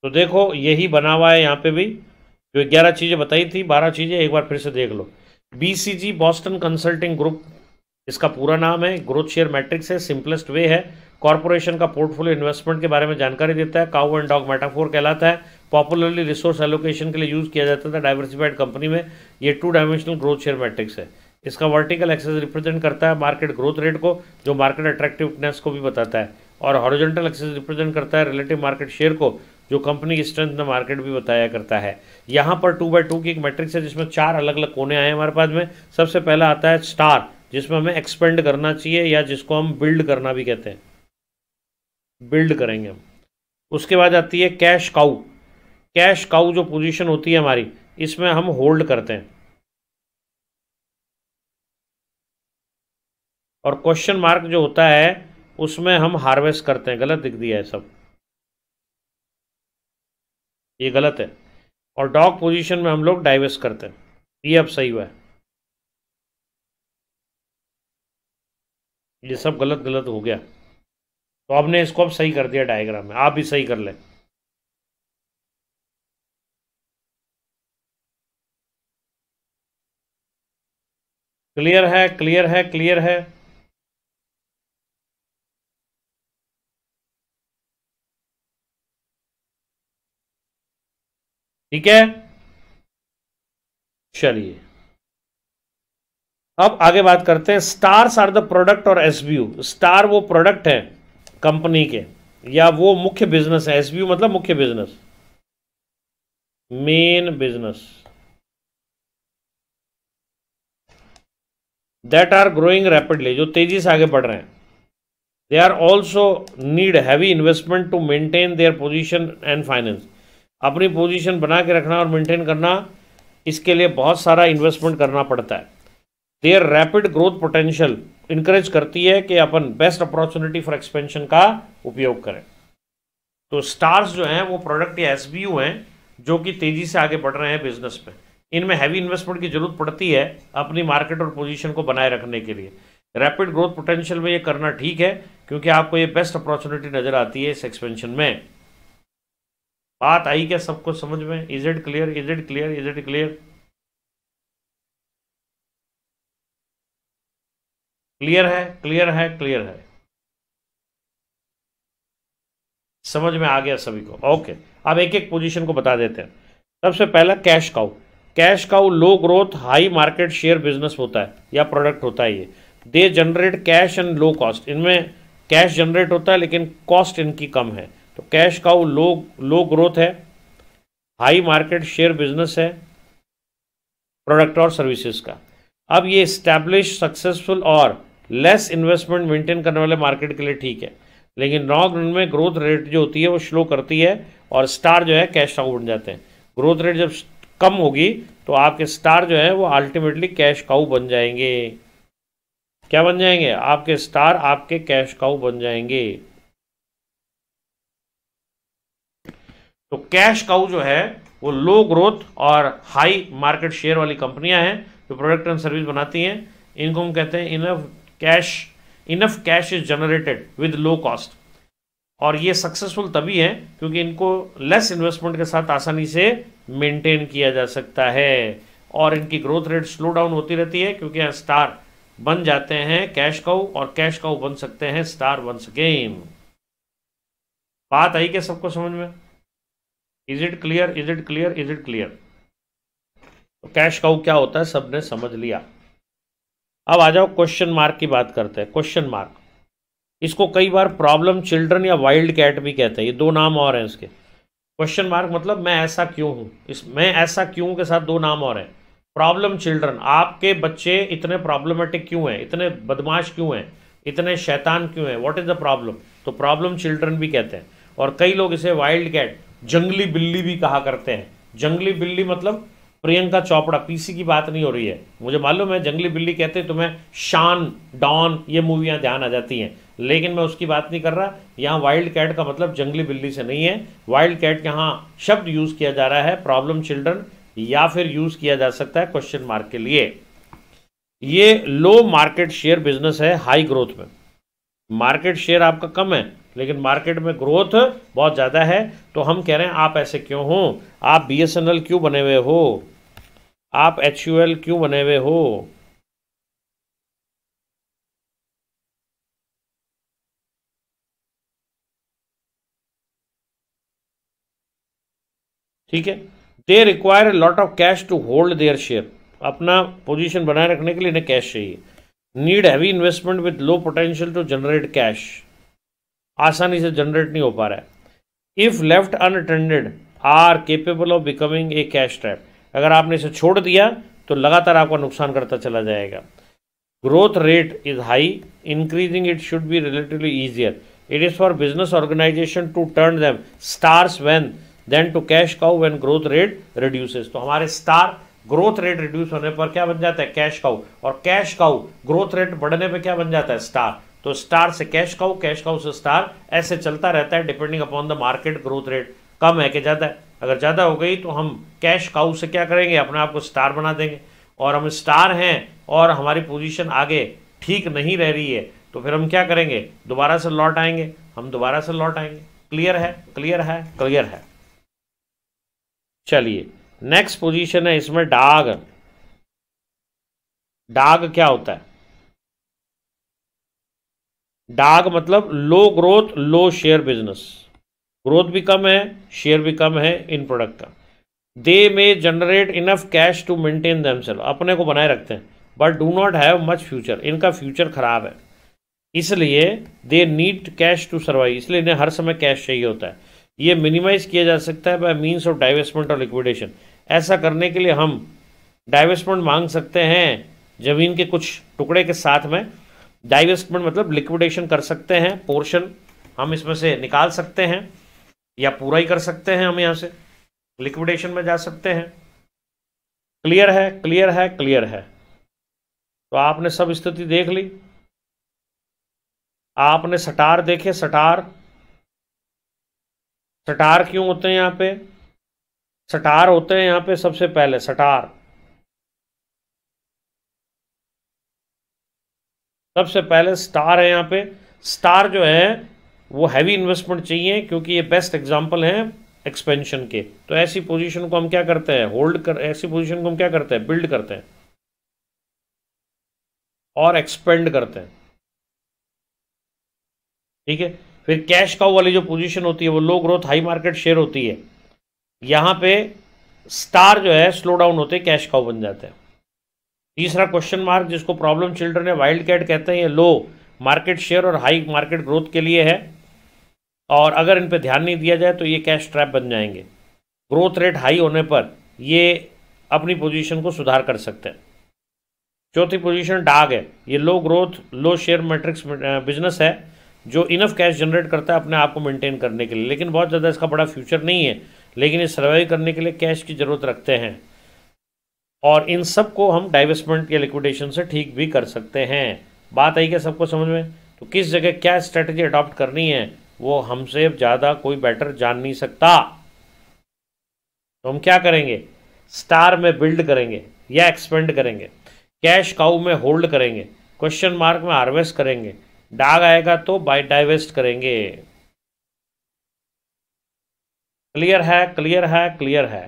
तो देखो यही बना हुआ है यहाँ पे भी जो ग्यारह चीज़ें बताई थी बारह चीज़ें एक बार फिर से देख लो जी बॉस्टन कंसल्टिंग ग्रुप इसका पूरा नाम है ग्रोथ शेयर मैट्रिक्स है सिंपलेस्ट वे है कॉरपोरेशन का पोर्टफोलियो इन्वेस्टमेंट के बारे में जानकारी देता है काउ एंड डॉग मेटाफोर कहलाता है पॉपुलरली रिसोर्स एलोकेशन के लिए यूज़ किया जाता था डाइवर्सिफाइड कंपनी में ये two dimensional growth share matrix है इसका वर्टिकल एक्सेस रिप्रेजेंट करता है मार्केट ग्रोथ रेट को जो मार्केट अट्रैक्टिवनेस को भी बताता है और हॉरिजेंटल एक्सेस रिप्रेजेंट करता है रिलेटिव मार्केट शेयर को जो कंपनी की स्ट्रेंथ में मार्केट भी बताया करता है यहाँ पर टू बाई टू की एक मैट्रिक्स है जिसमें चार अलग अलग कोने आए हैं हमारे पास में सबसे पहला आता है स्टार जिसमें हमें एक्सपेंड करना चाहिए या जिसको हम बिल्ड करना भी कहते हैं बिल्ड करेंगे हम उसके बाद आती है कैश काउ कैश काउ जो पोजीशन होती है हमारी इसमें हम होल्ड करते हैं और क्वेश्चन मार्क जो होता है उसमें हम हार्वेस्ट करते हैं गलत दिख दिया है सब ये गलत है और डॉग पोजीशन में हम लोग डाइवेस्ट करते हैं ये अब सही हुआ है ये सब गलत गलत हो गया तो आपने इसको अब सही कर दिया डायग्राम में आप भी सही कर लें क्लियर है क्लियर है क्लियर है ठीक है चलिए अब आगे बात करते हैं स्टार्स आर द प्रोडक्ट और एसबीयू स्टार वो प्रोडक्ट है कंपनी के या वो मुख्य बिजनेस है एसबीयू मतलब मुख्य business main business that are growing rapidly जो तेजी से आगे बढ़ रहे हैं they are also need heavy investment to maintain their position and finance अपनी पोजीशन बना के रखना और मेंटेन करना इसके लिए बहुत सारा इन्वेस्टमेंट करना पड़ता है their rapid growth potential encourage करती है कि अपन बेस्ट अपॉर्चुनिटी फॉर एक्सपेंशन का उपयोग करें तो स्टार्स जो हैं वो प्रोडक्ट या एस हैं जो कि तेज़ी से आगे बढ़ रहे हैं बिजनेस में इनमें हैवी इन्वेस्टमेंट की जरूरत पड़ती है अपनी मार्केट और पोजीशन को बनाए रखने के लिए रैपिड ग्रोथ पोटेंशियल में ये करना ठीक है क्योंकि आपको ये बेस्ट अपॉर्चुनिटी नज़र आती है इस एक्सपेंशन में बात आई क्या सबको समझ में is it clear is it clear is it clear clear है क्लियर है क्लियर है समझ में आ गया सभी को ओके अब एक एक पोजीशन को बता देते हैं सबसे पहला cash cow cash cow low growth high market share business होता है या प्रोडक्ट होता है ये they generate cash and low cost इनमें कैश जनरेट होता है लेकिन कॉस्ट इनकी कम है तो cash cow low low growth है हाई मार्केट शेयर बिजनेस है प्रोडक्ट और सर्विसेज का अब ये स्टैब्लिश सक्सेसफुल और लेस इन्वेस्टमेंट मेंटेन करने वाले मार्केट के लिए ठीक है लेकिन नॉक में ग्रोथ रेट जो होती है वो स्लो करती है और स्टार जो है कैश काउ बन जाते हैं ग्रोथ रेट जब कम होगी तो आपके स्टार जो है वो अल्टीमेटली कैश काउ बन जाएंगे क्या बन जाएंगे आपके स्टार आपके कैश काउ बन जाएंगे तो कैश काउ जो है वो लो ग्रोथ और हाई मार्केट शेयर वाली कंपनियां हैं जो प्रोडक्ट एंड सर्विस बनाती हैं इनको हम कहते हैं enough cash enough cash is generated with low cost और ये सक्सेसफुल तभी है क्योंकि इनको लेस इन्वेस्टमेंट के साथ आसानी से मेंटेन किया जा सकता है और इनकी ग्रोथ रेट स्लो डाउन होती रहती है क्योंकि यहाँ स्टार बन जाते हैं कैश काउ और कैश काउ बन सकते हैं स्टार वंस अगेन बात आई क्या सबको समझ में is it clear is it clear is it clear cash cow क्या होता है सबने समझ लिया अब आ जाओ क्वेश्चन मार्क की बात करते हैं क्वेश्चन मार्क इसको कई बार प्रॉब्लम चिल्ड्रन या वाइल्ड कैट भी कहते हैं ये दो नाम और हैं इसके क्वेश्चन मार्क मतलब मैं ऐसा क्यों हूँ इस मैं ऐसा क्यों के साथ दो नाम और हैं प्रॉब्लम चिल्ड्रन आपके बच्चे इतने प्रॉब्लमेटिक क्यों हैं इतने बदमाश क्यों हैं इतने शैतान क्यों हैं व्हाट इज़ द प्रॉब्लम तो प्रॉब्लम चिल्ड्रन भी कहते हैं और कई लोग इसे वाइल्ड कैट जंगली बिल्ली भी कहा करते हैं जंगली बिल्ली मतलब प्रियंका चोपड़ा पीसी की बात नहीं हो रही है मुझे मालूम है जंगली बिल्ली कहते हैं तुम्हें शान डॉन ये मूवियाँ ध्यान आ जाती हैं लेकिन मैं उसकी बात नहीं कर रहा यहाँ वाइल्ड कैट का मतलब जंगली बिल्ली से नहीं है वाइल्ड कैट यहाँ शब्द यूज़ किया जा रहा है प्रॉब्लम चिल्ड्रन या फिर यूज़ किया जा सकता है क्वेश्चन मार्क के लिए ये लो मार्केट शेयर बिजनेस है हाई ग्रोथ में मार्केट शेयर आपका कम है लेकिन मार्केट में ग्रोथ बहुत ज़्यादा है तो हम कह रहे हैं आप ऐसे क्यों हो आप बी एस एन एल क्यों बने हुए हो आप एच क्यों बने हुए हो ठीक है they require a lot of cash to hold their share अपना पोजीशन बनाए रखने के लिए इन्हें कैश चाहिए need heavy investment with low potential to generate cash आसानी से जनरेट नहीं हो पा रहा है if left unattended are capable of becoming a cash trap अगर आपने इसे छोड़ दिया तो लगातार आपका नुकसान करता चला जाएगा growth rate is high increasing it should be relatively easier it is for business organization to turn them stars when then to cash cow when growth rate reduces तो हमारे स्टार ग्रोथ रेट रिड्यूस होने पर क्या बन जाता है cash cow और cash cow growth rate बढ़ने पर क्या बन जाता है स्टार तो स्टार से कैश काउ कैश काउ से स्टार ऐसे चलता रहता है depending upon the market growth rate कम है कि ज़्यादा है अगर ज़्यादा हो गई तो हम कैश काउ से क्या करेंगे अपने आप को स्टार बना देंगे और हम स्टार हैं और हमारी पोजीशन आगे ठीक नहीं रह रही है तो फिर हम क्या करेंगे दोबारा से लौट आएंगे हम दोबारा से लौट आएंगे क्लियर है क्लियर है क्लियर है चलिए नेक्स्ट पोजीशन है इसमें डाग डाग क्या होता है डाग मतलब low growth low share business growth भी कम है शेयर भी कम है इन प्रोडक्ट का they may generate enough cash to maintain themselves अपने को बनाए रखते हैं but do not have much future इनका फ्यूचर खराब है इसलिए they need cash to survive इसलिए इन्हें हर समय कैश चाहिए होता है ये मिनिमाइज किया जा सकता है बाय मीन्स ऑफ डाइवेस्टमेंट और लिक्विडेशन ऐसा करने के लिए हम डाइवेस्टमेंट मांग सकते हैं ज़मीन के कुछ टुकड़े के साथ में डाइवेस्टमेंट मतलब लिक्विडेशन कर सकते हैं पोर्शन हम इसमें से निकाल सकते हैं या पूरा ही कर सकते हैं हम यहां से लिक्विडेशन में जा सकते हैं क्लियर है क्लियर है क्लियर है तो आपने सब स्थिति देख ली आपने सटार देखे सटार सटार क्यों होते हैं यहाँ पे सटार होते हैं यहाँ पे सबसे पहले सटार सबसे पहले स्टार तो है यहाँ पे स्टार जो है वो हैवी इन्वेस्टमेंट चाहिए क्योंकि ये बेस्ट एग्जाम्पल है एक्सपेंशन के तो ऐसी पोजीशन को हम क्या करते हैं होल्ड कर ऐसी पोजीशन को हम क्या करते हैं बिल्ड करते हैं और एक्सपेंड करते हैं ठीक है फिर कैश काउ वाली जो पोजीशन होती है वो low growth high market share होती है यहां पे स्टार जो है स्लो डाउन होते कैश काउ बन जाते हैं तीसरा क्वेश्चन मार्क जिसको प्रॉब्लम चिल्ड्रन है वाइल्ड कैट कहते हैं ये लो मार्केट शेयर और हाई मार्केट ग्रोथ के लिए है और अगर इन पर ध्यान नहीं दिया जाए तो ये कैश ट्रैप बन जाएंगे ग्रोथ रेट हाई होने पर ये अपनी पोजीशन को सुधार कर सकते हैं चौथी पोजीशन डाग है ये low growth low share matrix business है जो इनफ कैश जनरेट करता है अपने आप को मेंटेन करने के लिए लेकिन बहुत ज़्यादा इसका बड़ा फ्यूचर नहीं है लेकिन ये सर्वाइव करने के लिए कैश की ज़रूरत रखते हैं और इन सब को हम डाइवेस्टमेंट या लिक्विडेशन से ठीक भी कर सकते हैं बात आई क्या सबको समझ में तो किस जगह क्या स्ट्रेटजी अडॉप्ट करनी है वो हमसे ज़्यादा कोई बेटर जान नहीं सकता तो हम क्या करेंगे स्टार में बिल्ड करेंगे या एक्सपेंड करेंगे कैश काउ में होल्ड करेंगे क्वेश्चन मार्क में हार्वेस्ट करेंगे डाग आएगा तो बाय डाइवेस्ट करेंगे क्लियर है क्लियर है क्लियर है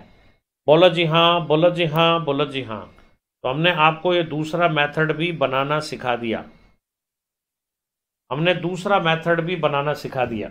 बोला जी हाँ बोला जी हाँ बोला जी हाँ तो हमने आपको ये दूसरा मेथड भी बनाना सिखा दिया हमने दूसरा मेथड भी बनाना सिखा दिया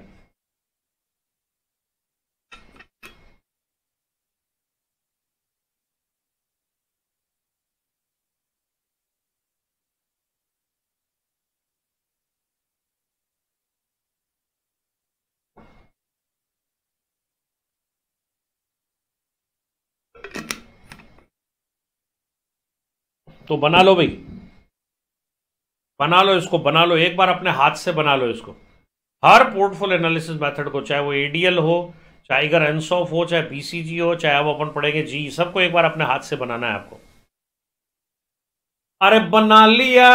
तो बना लो भाई बना लो इसको बना लो एक बार अपने हाथ से बना लो इसको हर पोर्टफोलियो एनालिसिस मेथड को चाहे वो एडीएल हो चाहे अगर एनसॉफ हो चाहे पीसीजी हो चाहे अब अपन पढ़ेंगे जी e, सबको एक बार अपने हाथ से बनाना है आपको अरे बना लिया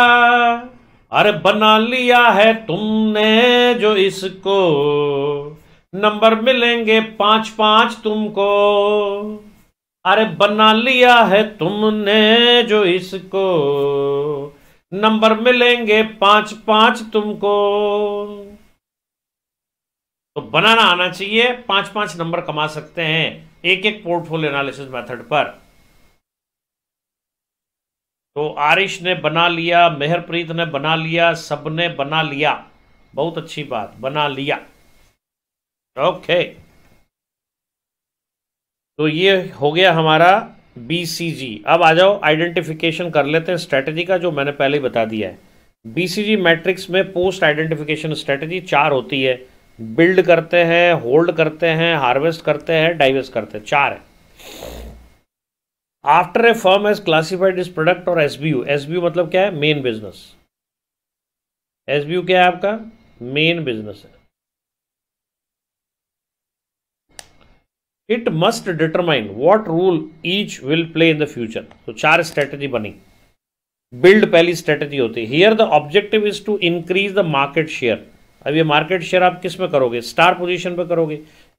अरे बना लिया है तुमने जो इसको नंबर मिलेंगे पांच पांच तुमको अरे बना लिया है तुमने जो इसको नंबर मिलेंगे पांच पांच तुमको तो बनाना आना चाहिए पांच पांच नंबर कमा सकते हैं एक एक पोर्टफोलियो एनालिसिस मेथड पर तो आरिश ने बना लिया मेहरप्रीत ने बना लिया सबने बना लिया बहुत अच्छी बात बना लिया ओके okay. तो ये हो गया हमारा बी अब आ जाओ आइडेंटिफिकेशन कर लेते हैं स्ट्रेटजी का जो मैंने पहले ही बता दिया है बीसीजी मैट्रिक्स में पोस्ट आइडेंटिफिकेशन स्ट्रेटजी चार होती है बिल्ड करते हैं होल्ड करते हैं हार्वेस्ट करते हैं डाइवेस्ट करते हैं चार है after a firm has classified its product और S B U S B U मतलब क्या है main business S B U क्या है आपका मेन बिजनेस है it must determine what role each will play in the future तो चार स्ट्रेटजी बनी बिल्ड पहली स्ट्रेटजी होती है here the objective is to increase the market share अब ये मार्केट शेयर आप किस में करोगे स्टार पोजिशन पे करोगे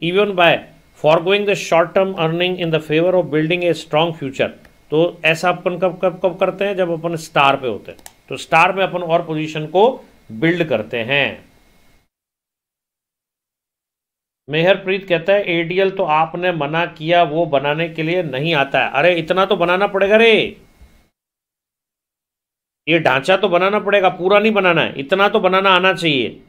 even by forgoing the short term earning in the favour of building a strong future तो ऐसा अपन कब कब कब करते हैं जब अपन स्टार पे होते हैं तो स्टार में अपन और पोजीशन को बिल्ड करते हैं मेहरप्रीत कहता है एडीएल तो आपने मना किया वो बनाने के लिए नहीं आता है अरे इतना तो बनाना पड़ेगा रे ये ढांचा तो बनाना पड़ेगा पूरा नहीं बनाना है इतना तो बनाना आना चाहिए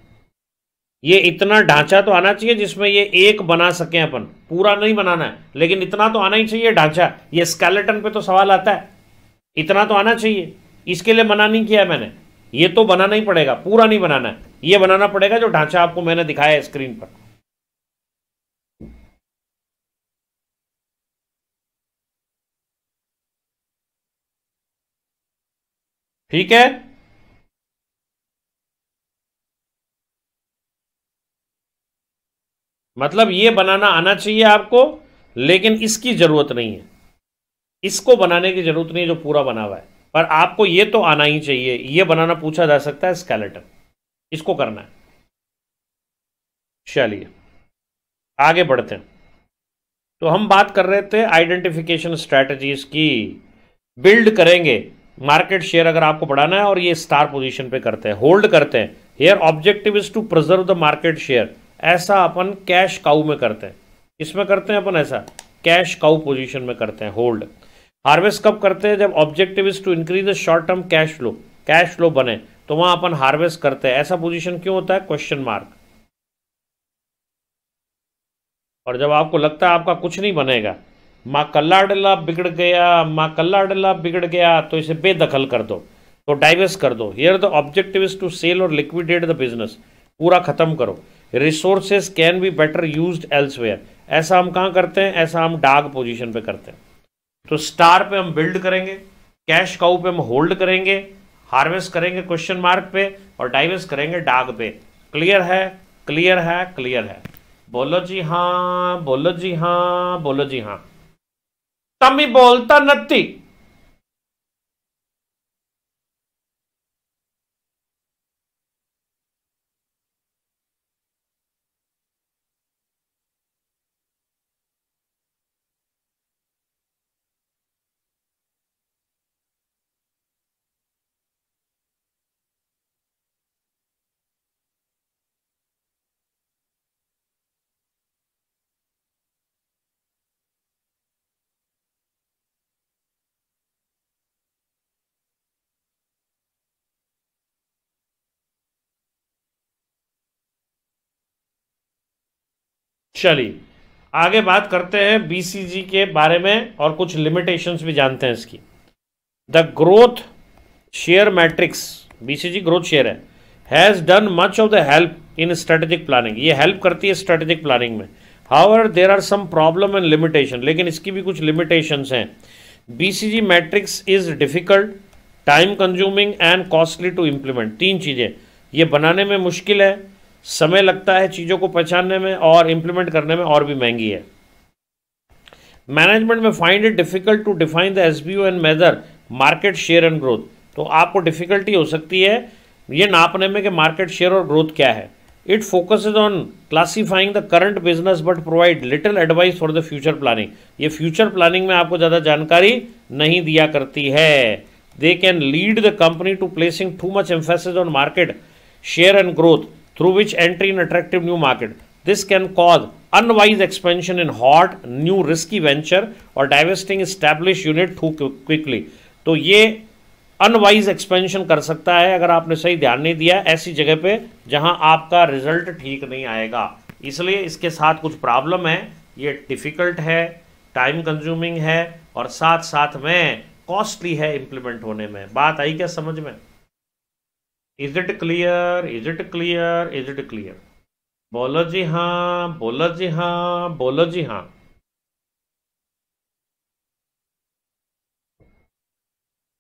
ये इतना ढांचा तो आना चाहिए जिसमें ये एक बना सके अपन पूरा नहीं बनाना है लेकिन इतना तो आना ही चाहिए ढांचा ये स्केलेटन पे तो सवाल आता है इतना तो आना चाहिए इसके लिए मना नहीं किया मैंने ये तो बनाना ही पड़ेगा पूरा नहीं बनाना है ये बनाना पड़ेगा जो ढांचा आपको मैंने दिखाया है स्क्रीन पर ठीक है मतलब ये बनाना आना चाहिए आपको लेकिन इसकी जरूरत नहीं है इसको बनाने की जरूरत नहीं है जो पूरा बना हुआ है पर आपको ये तो आना ही चाहिए ये बनाना पूछा जा सकता है स्केलेटन इसको करना है चलिए आगे बढ़ते हैं तो हम बात कर रहे थे आइडेंटिफिकेशन स्ट्रेटजीज की बिल्ड करेंगे मार्केट शेयर अगर आपको बढ़ाना है और ये स्टार पोजीशन पे करते हैं होल्ड करते हैं here objective is to preserve the market share ऐसा अपन कैश काउ में करते हैं इसमें करते हैं अपन ऐसा कैश काउ पोजीशन में करते हैं होल्ड हार्वेस्ट कब करते हैं जब objective is to increase the short term cash flow cash flow बने तो वहां अपन हार्वेस्ट करते हैं ऐसा पोजिशन क्यों होता है क्वेश्चन मार्क और जब आपको लगता है आपका कुछ नहीं बनेगा माँ डला बिगड़ गया माँ डला बिगड़ गया तो इसे बेदखल कर दो तो डाइवर्स कर दो here the objective is to sell और लिक्विडेट द बिजनेस पूरा ख़त्म करो resources can be better use elsewhere ऐसा हम कहाँ करते हैं ऐसा हम डार्क पोजिशन पर करते हैं तो स्टार पर हम बिल्ड करेंगे कैश काउ पे हम होल्ड करेंगे हार्वेस्ट करेंगे क्वेश्चन मार्क पे और डाइवर्स करेंगे डाग पे क्लियर है क्लियर है क्लियर है बोलो जी हाँ बोलो जी हाँ बोलो जी हाँ તમે બોલતા નથી चलिए आगे बात करते हैं बीसीजी के बारे में और कुछ लिमिटेशंस भी जानते हैं इसकी the growth share matrix BCG growth share है has done much of the help in strategic planning ये हेल्प करती है स्ट्रेटेजिक प्लानिंग में are there are some problem and limitation लेकिन इसकी भी कुछ लिमिटेशंस हैं BCG matrix is difficult time consuming and costly to implement तीन चीज़ें ये बनाने में मुश्किल है समय लगता है चीज़ों को पहचानने में और इम्प्लीमेंट करने में और भी महंगी है मैनेजमेंट में find it difficult to define the S B O and measure market share and growth तो आपको डिफ़िकल्टी हो सकती है ये नापने में कि मार्केट शेयर और ग्रोथ क्या है it focus on classifying the current business but provide little advice for the future planning ये फ्यूचर प्लानिंग में आपको ज़्यादा जानकारी नहीं दिया करती है they can lead the company to placing too much emphasis on market share and growth through which entry in attractive new market. This can cause unwise expansion in hot, new risky venture or divesting established unit too quickly. तो ये unwise expansion कर सकता है अगर आपने सही ध्यान नहीं दिया ऐसी जगह पे जहां आपका रिजल्ट ठीक नहीं आएगा इसलिए इसके साथ कुछ प्रॉब्लम है ये डिफ़िकल्ट है टाइम कंज्यूमिंग है और साथ साथ में कॉस्टली है इम्प्लीमेंट होने में बात आई क्या समझ में is it clear is it clear is it clear बोलो जी हाँ बोलो जी हाँ बोलो जी हाँ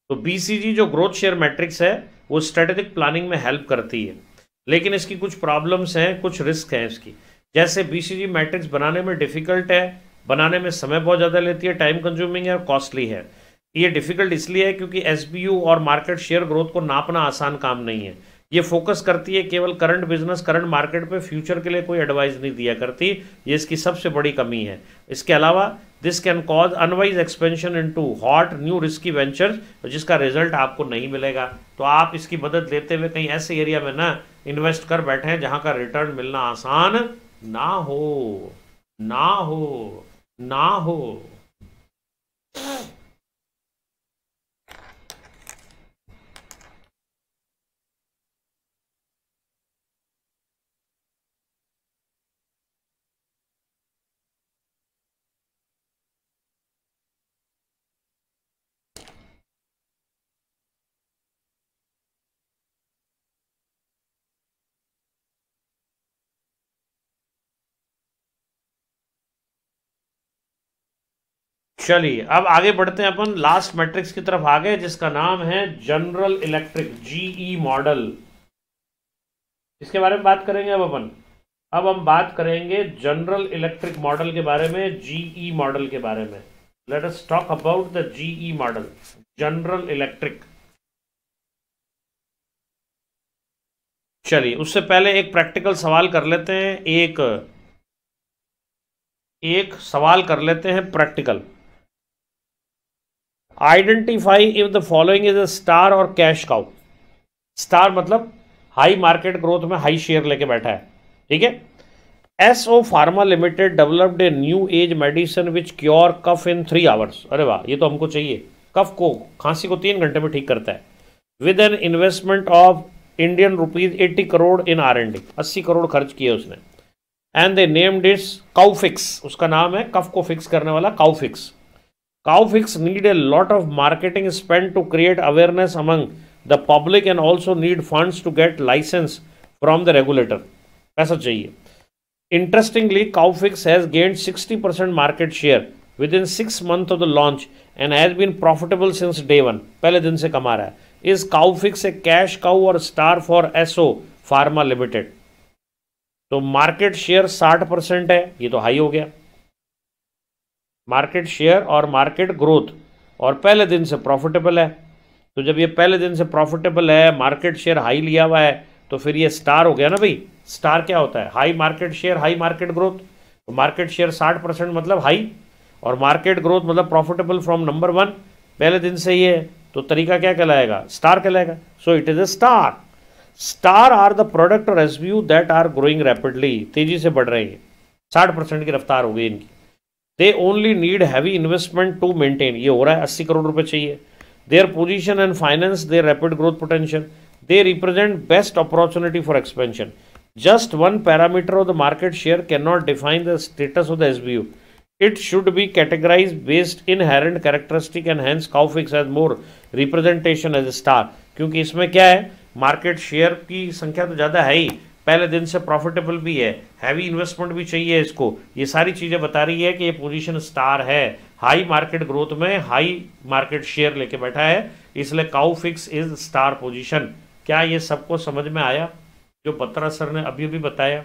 तो बीसीजी जो ग्रोथ शेयर मैट्रिक्स है वो स्ट्रेटेजिक प्लानिंग में हेल्प करती है लेकिन इसकी कुछ प्रॉब्लम्स हैं कुछ रिस्क हैं इसकी जैसे बीसीजी मैट्रिक्स बनाने में डिफिकल्ट है बनाने में समय बहुत ज़्यादा लेती है टाइम कंज्यूमिंग है और कॉस्टली है ये डिफिकल्ट इसलिए है क्योंकि एस और मार्केट शेयर ग्रोथ को नापना आसान काम नहीं है ये फोकस करती है केवल करंट बिजनेस करंट मार्केट पे फ्यूचर के लिए कोई एडवाइस नहीं दिया करती ये इसकी सबसे बड़ी कमी है इसके अलावा this can cause unwise expansion into hot new risky venture जिसका रिजल्ट आपको नहीं मिलेगा तो आप इसकी मदद लेते हुए कहीं ऐसे एरिया में ना इन्वेस्ट कर बैठे हैं जहाँ का रिटर्न मिलना आसान ना हो ना हो ना हो चलिए अब आगे बढ़ते हैं अपन लास्ट मैट्रिक्स की तरफ आ गए जिसका नाम है जनरल इलेक्ट्रिक जीई मॉडल इसके बारे में बात करेंगे अब अपन अब हम बात करेंगे जनरल इलेक्ट्रिक मॉडल के बारे में जीई मॉडल e के बारे में let us talk about the GE model General Electric चलिए उससे पहले एक प्रैक्टिकल सवाल कर लेते हैं एक एक सवाल कर लेते हैं practical identify if the following is a star और कैश काउ स्टार मतलब हाई मार्केट ग्रोथ में हाई शेयर लेके बैठा है ठीक है S O Pharma Limited developed a new age medicine which cure cough in three hours अरे वाह ये तो हमको चाहिए कफ को खांसी को तीन घंटे में ठीक करता है with an investment of Indian rupees eighty crore in R and D अस्सी करोड़ खर्च किए उसने एंड दे नेम डिट्स काउफिक्स उसका नाम है कफ को फिक्स करने वाला काउफिक्स Cowfix need a lot of marketing spend to create awareness among the public and also need funds to get license from the regulator. पैसा चाहिए Interestingly, Cowfix has gained 60% market share within six months of the launch and has been profitable since day one. पहले दिन से कमा रहा है is Coughfix a cash cow और star for SO Pharma Limited तो मार्केट शेयर 60 परसेंट है ये तो हाई हो गया मार्केट शेयर और मार्केट ग्रोथ और पहले दिन से प्रॉफिटेबल है तो जब ये पहले दिन से प्रॉफिटेबल है मार्केट शेयर हाई लिया हुआ है तो फिर ये स्टार हो गया ना भाई स्टार क्या होता है high market share high market growth तो मार्केट शेयर साठ परसेंट मतलब हाई और मार्केट ग्रोथ मतलब प्रॉफिटेबल फ्रॉम नंबर वन पहले दिन से ही है तो तरीका क्या कहलाएगा स्टार कहलाएगा so it is a star star are the product और S that are growing rapidly तेजी से बढ़ रही है साठ परसेंट की रफ्तार हो गई इनकी they only need heavy investment to maintain ये हो रहा है अस्सी करोड़ रुपए चाहिए their position and finance their rapid growth potential they represent best opportunity for expansion just one parameter of the market share can not define the status of the S B U it should be categorise based in inherent characteristic and hence Coughfix has more representation as a star क्योंकि इसमें क्या है market share की संख्या तो ज़्यादा है ही पहले दिन से प्रॉफिटेबल भी है हैवी इन्वेस्टमेंट भी चाहिए इसको ये सारी चीज़ें बता रही है कि ये पोजीशन स्टार है हाई मार्केट ग्रोथ में हाई मार्केट शेयर लेके बैठा है इसलिए Coughfix is star position क्या ये सबको समझ में आया जो पत्रा सर ने अभी भी बताया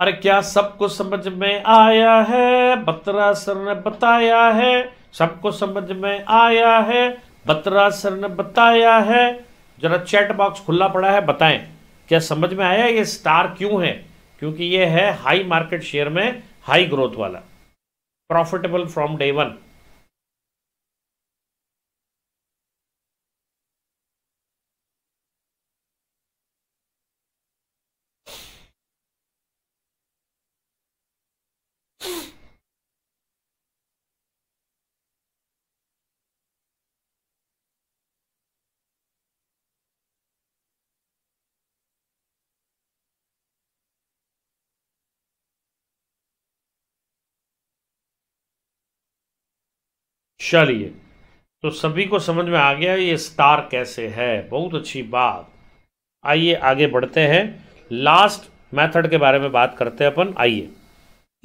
अरे क्या सबको समझ में आया है बत्रा सर ने बताया है सबको समझ में आया है बत्रा सर ने बताया है जरा चैट बॉक्स खुला पड़ा है बताएं क्या समझ में आया ये स्टार क्यों है क्योंकि ये है हाई मार्केट शेयर में हाई ग्रोथ वाला प्रॉफिटेबल फ्रॉम डे वन चलिए तो सभी को समझ में आ गया ये स्टार कैसे है बहुत अच्छी बात आइए आगे बढ़ते हैं लास्ट मेथड के बारे में बात करते हैं अपन आइए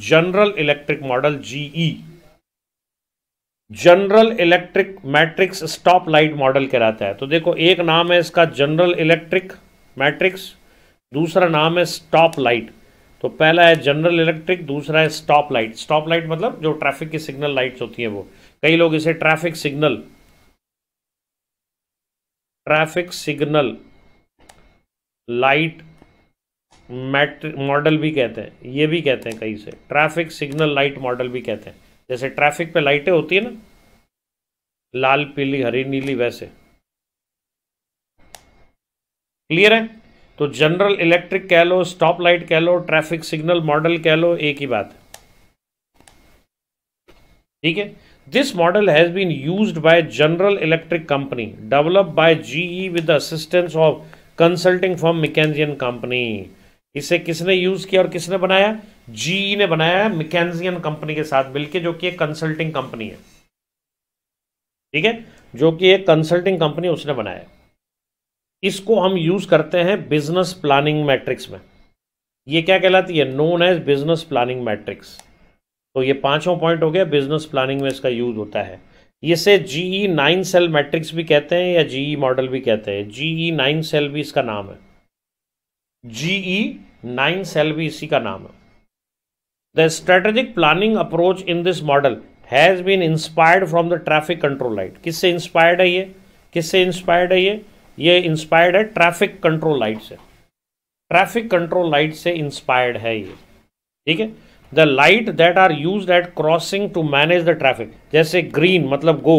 General Electric model GE e। General Electric matrix stop light model कहलाता है तो देखो एक नाम है इसका जनरल इलेक्ट्रिक मैट्रिक्स दूसरा नाम है स्टॉप लाइट तो पहला है जनरल इलेक्ट्रिक दूसरा है स्टॉप लाइट स्टॉप लाइट मतलब जो ट्रैफिक की सिग्नल लाइट्स होती हैं वो कई लोग इसे traffic signal traffic signal light मैट मॉडल भी कहते हैं ये भी कहते हैं कहीं से ट्रैफिक सिग्नल लाइट मॉडल भी कहते हैं जैसे ट्रैफिक पे लाइटें होती है ना लाल पीली हरी नीली वैसे क्लियर है तो जनरल इलेक्ट्रिक कह लो स्टॉप लाइट कह लो ट्रैफिक सिग्नल मॉडल कह लो एक ही बात ठीक है this model has been use by General Electric company develop by GE with assistance of consulting form firm company इसे किसने यूज किया और किसने बनाया जी e ने बनाया मिकेजियन कंपनी के साथ मिलकर जो कि एक कंसल्टिंग कंपनी है ठीक है जो कि एक कंसल्टिंग कंपनी उसने बनाया इसको हम यूज करते हैं बिजनेस प्लानिंग मैट्रिक्स में ये क्या कहलाती है known as business planning matrix तो ये पांचों पॉइंट हो गया बिजनेस प्लानिंग में इसका यूज होता है इसे जीई नाइन सेल मैट्रिक्स भी कहते हैं या जीई मॉडल e भी कहते हैं जीई नाइन सेल भी इसका नाम है जीई नाइन सेल भी इसी का नाम है the strategic planning approach in this model has been inspired from the traffic control light किससे इंस्पायर्ड है ये किससे इंस्पायर्ड है ये ये इंस्पायर्ड है ट्रैफिक कंट्रोल लाइट से ट्रैफिक कंट्रोल लाइट से इंस्पायर्ड है ये ठीक है the light that are use at crossing to manage the traffic जैसे ग्रीन मतलब गो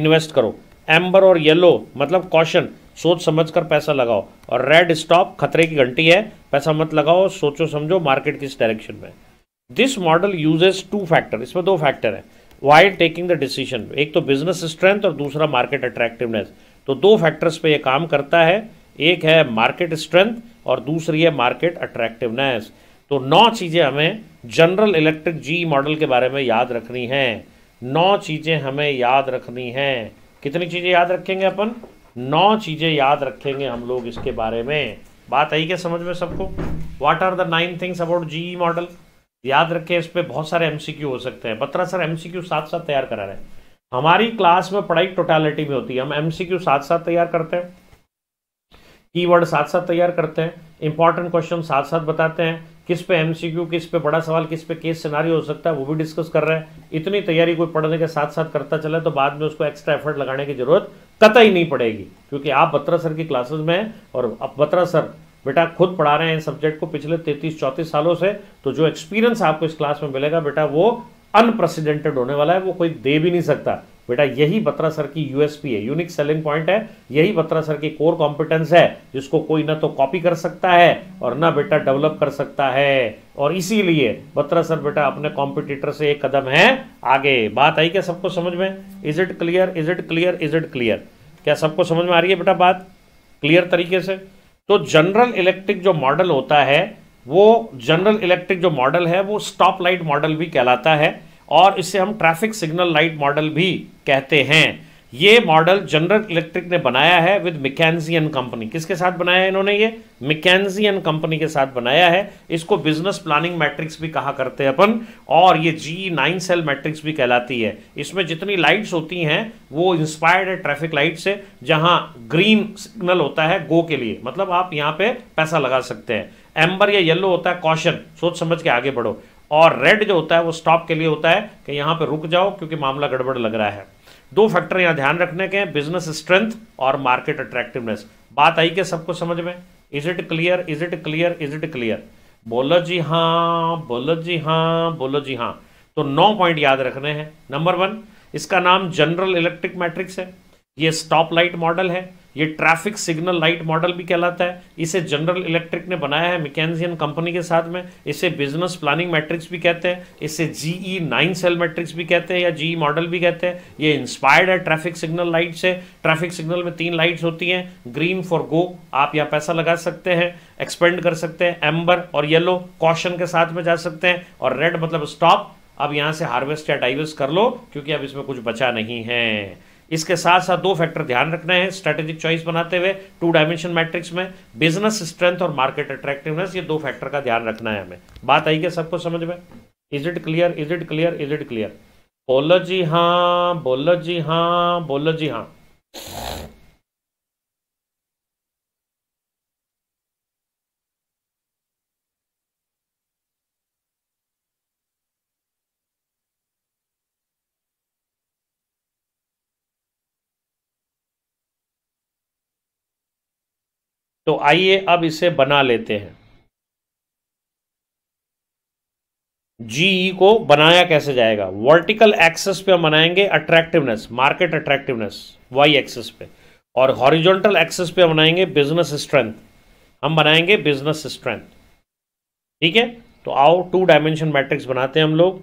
इन्वेस्ट करो एम्बर और येलो मतलब कॉशन सोच समझ कर पैसा लगाओ और रेड स्टॉप खतरे की घंटी है पैसा मत लगाओ सोचो समझो मार्केट किस डायरेक्शन में this model uses two factor इसमें दो फैक्टर है वाइल टेकिंग द डिसीजन एक तो बिजनेस स्ट्रेंथ और दूसरा मार्केट अट्रैक्टिवनेस तो दो फैक्टर्स पे ये काम करता है एक है मार्केट स्ट्रेंथ और दूसरी है मार्केट अट्रैक्टिवनेस तो नौ चीज़ें हमें जनरल इलेक्ट्रिक जी मॉडल के बारे में याद रखनी है नौ चीज़ें हमें याद रखनी हैं कितनी चीज़ें याद रखेंगे अपन नौ चीज़ें याद रखेंगे हम लोग इसके बारे में बात आई क्या समझ में सबको what are the nine things about GE model याद रखें इस पर बहुत सारे एम हो सकते हैं बत्रा सर एम साथ साथ तैयार करा रहे हैं हमारी क्लास में पढ़ाई टोटालिटी में होती है हम एम साथ साथ तैयार करते हैं कीवर्ड साथ साथ तैयार करते हैं इंपॉर्टेंट क्वेश्चन साथ साथ बताते हैं किस पे एमसीक्यू किस पे बड़ा सवाल किस पे केस सिनारी हो सकता है वो भी डिस्कस कर रहे हैं इतनी तैयारी कोई पढ़ने के साथ साथ करता चला तो बाद में उसको एक्स्ट्रा एफर्ट लगाने की जरूरत कतई नहीं पड़ेगी क्योंकि आप बत्रा सर की क्लासेस में हैं और अब बत्रा सर बेटा खुद पढ़ा रहे हैं सब्जेक्ट को पिछले तैतीस चौंतीस सालों से तो जो एक्सपीरियंस आपको इस क्लास में मिलेगा बेटा वो अनप्रेसिडेंटेड होने वाला है वो कोई दे भी नहीं सकता बेटा यही बत्रा सर की यूएसपी है यूनिक सेलिंग पॉइंट है यही बत्रा सर की कोर कॉम्पिटेंस है जिसको कोई ना तो कॉपी कर सकता है और ना बेटा डेवलप कर सकता है और इसीलिए बत्रा सर बेटा अपने कॉम्पिटिटर से एक कदम है आगे बात आई क्या सबको समझ में is it clear is it clear is it clear क्या सबको समझ में आ रही है बेटा बात क्लियर तरीके से तो जनरल इलेक्ट्रिक जो मॉडल होता है वो जनरल इलेक्ट्रिक जो मॉडल है वो स्टॉप लाइट मॉडल भी कहलाता है और इसे हम ट्रैफिक सिग्नल लाइट मॉडल भी कहते हैं ये मॉडल जनरल इलेक्ट्रिक ने बनाया है विद मिकैनजियन कंपनी किसके साथ बनाया है इन्होंने ये मिकैनजियन कंपनी के साथ बनाया है इसको बिजनेस प्लानिंग मैट्रिक्स भी कहा करते हैं अपन और ये जी नाइन सेल मैट्रिक्स भी कहलाती है इसमें जितनी लाइट्स होती हैं वो इंस्पायर्ड है ट्रैफिक लाइट से जहां ग्रीन सिग्नल होता है गो के लिए मतलब आप यहाँ पे पैसा लगा सकते हैं एम्बर या येलो होता है कॉशन सोच समझ के आगे बढ़ो और रेड जो होता है वो स्टॉप के लिए होता है कि यहां पर रुक जाओ क्योंकि मामला गड़बड़ लग रहा है दो फैक्टर यहां ध्यान रखने के हैं बिजनेस स्ट्रेंथ और मार्केट अट्रैक्टिवनेस बात आई क्या सबको समझ में is it clear is it clear is it clear बोलो जी हाँ बोलो जी हाँ बोलो जी हाँ तो नौ पॉइंट याद रखने हैं नंबर वन इसका नाम जनरल इलेक्ट्रिक मैट्रिक्स है ये स्टॉप लाइट मॉडल है ये ट्रैफिक सिग्नल लाइट मॉडल भी कहलाता है इसे जनरल इलेक्ट्रिक ने बनाया है मिकेनजियन कंपनी के साथ में इसे बिजनेस प्लानिंग मैट्रिक्स भी कहते हैं इसे जीई नाइन सेल मैट्रिक्स भी कहते हैं या जीई मॉडल e भी कहते हैं ये इंस्पायर्ड है ट्रैफिक सिग्नल लाइट से ट्रैफिक सिग्नल में तीन लाइट्स होती हैं ग्रीन फॉर गो आप यहाँ पैसा लगा सकते हैं एक्सपेंड कर सकते हैं एम्बर और येलो कॉशन के साथ में जा सकते हैं और रेड मतलब स्टॉप अब यहाँ से हार्वेस्ट या डाइवर्स कर लो क्योंकि अब इसमें कुछ बचा नहीं है इसके साथ साथ दो फैक्टर ध्यान रखने हैं स्ट्रेटेजिक चॉइस बनाते हुए टू डायमेंशन मैट्रिक्स में बिजनेस स्ट्रेंथ और मार्केट अट्रैक्टिवनेस ये दो फैक्टर का ध्यान रखना है हमें बात आई क्या सबको समझ में is it clear is it clear is it clear बोलो जी हाँ बोलो जी हाँ बोलो जी हाँ तो आइए अब इसे बना लेते हैं जी ई e को बनाया कैसे जाएगा वर्टिकल एक्सेस पे हम बनाएंगे attractiveness market attractiveness Y axis पे और हॉरिजॉन्टल एक्सेस पे हम बनाएंगे बिजनेस स्ट्रेंथ हम बनाएंगे बिजनेस स्ट्रेंथ ठीक है तो आओ टू डायमेंशन मैट्रिक्स बनाते हैं हम लोग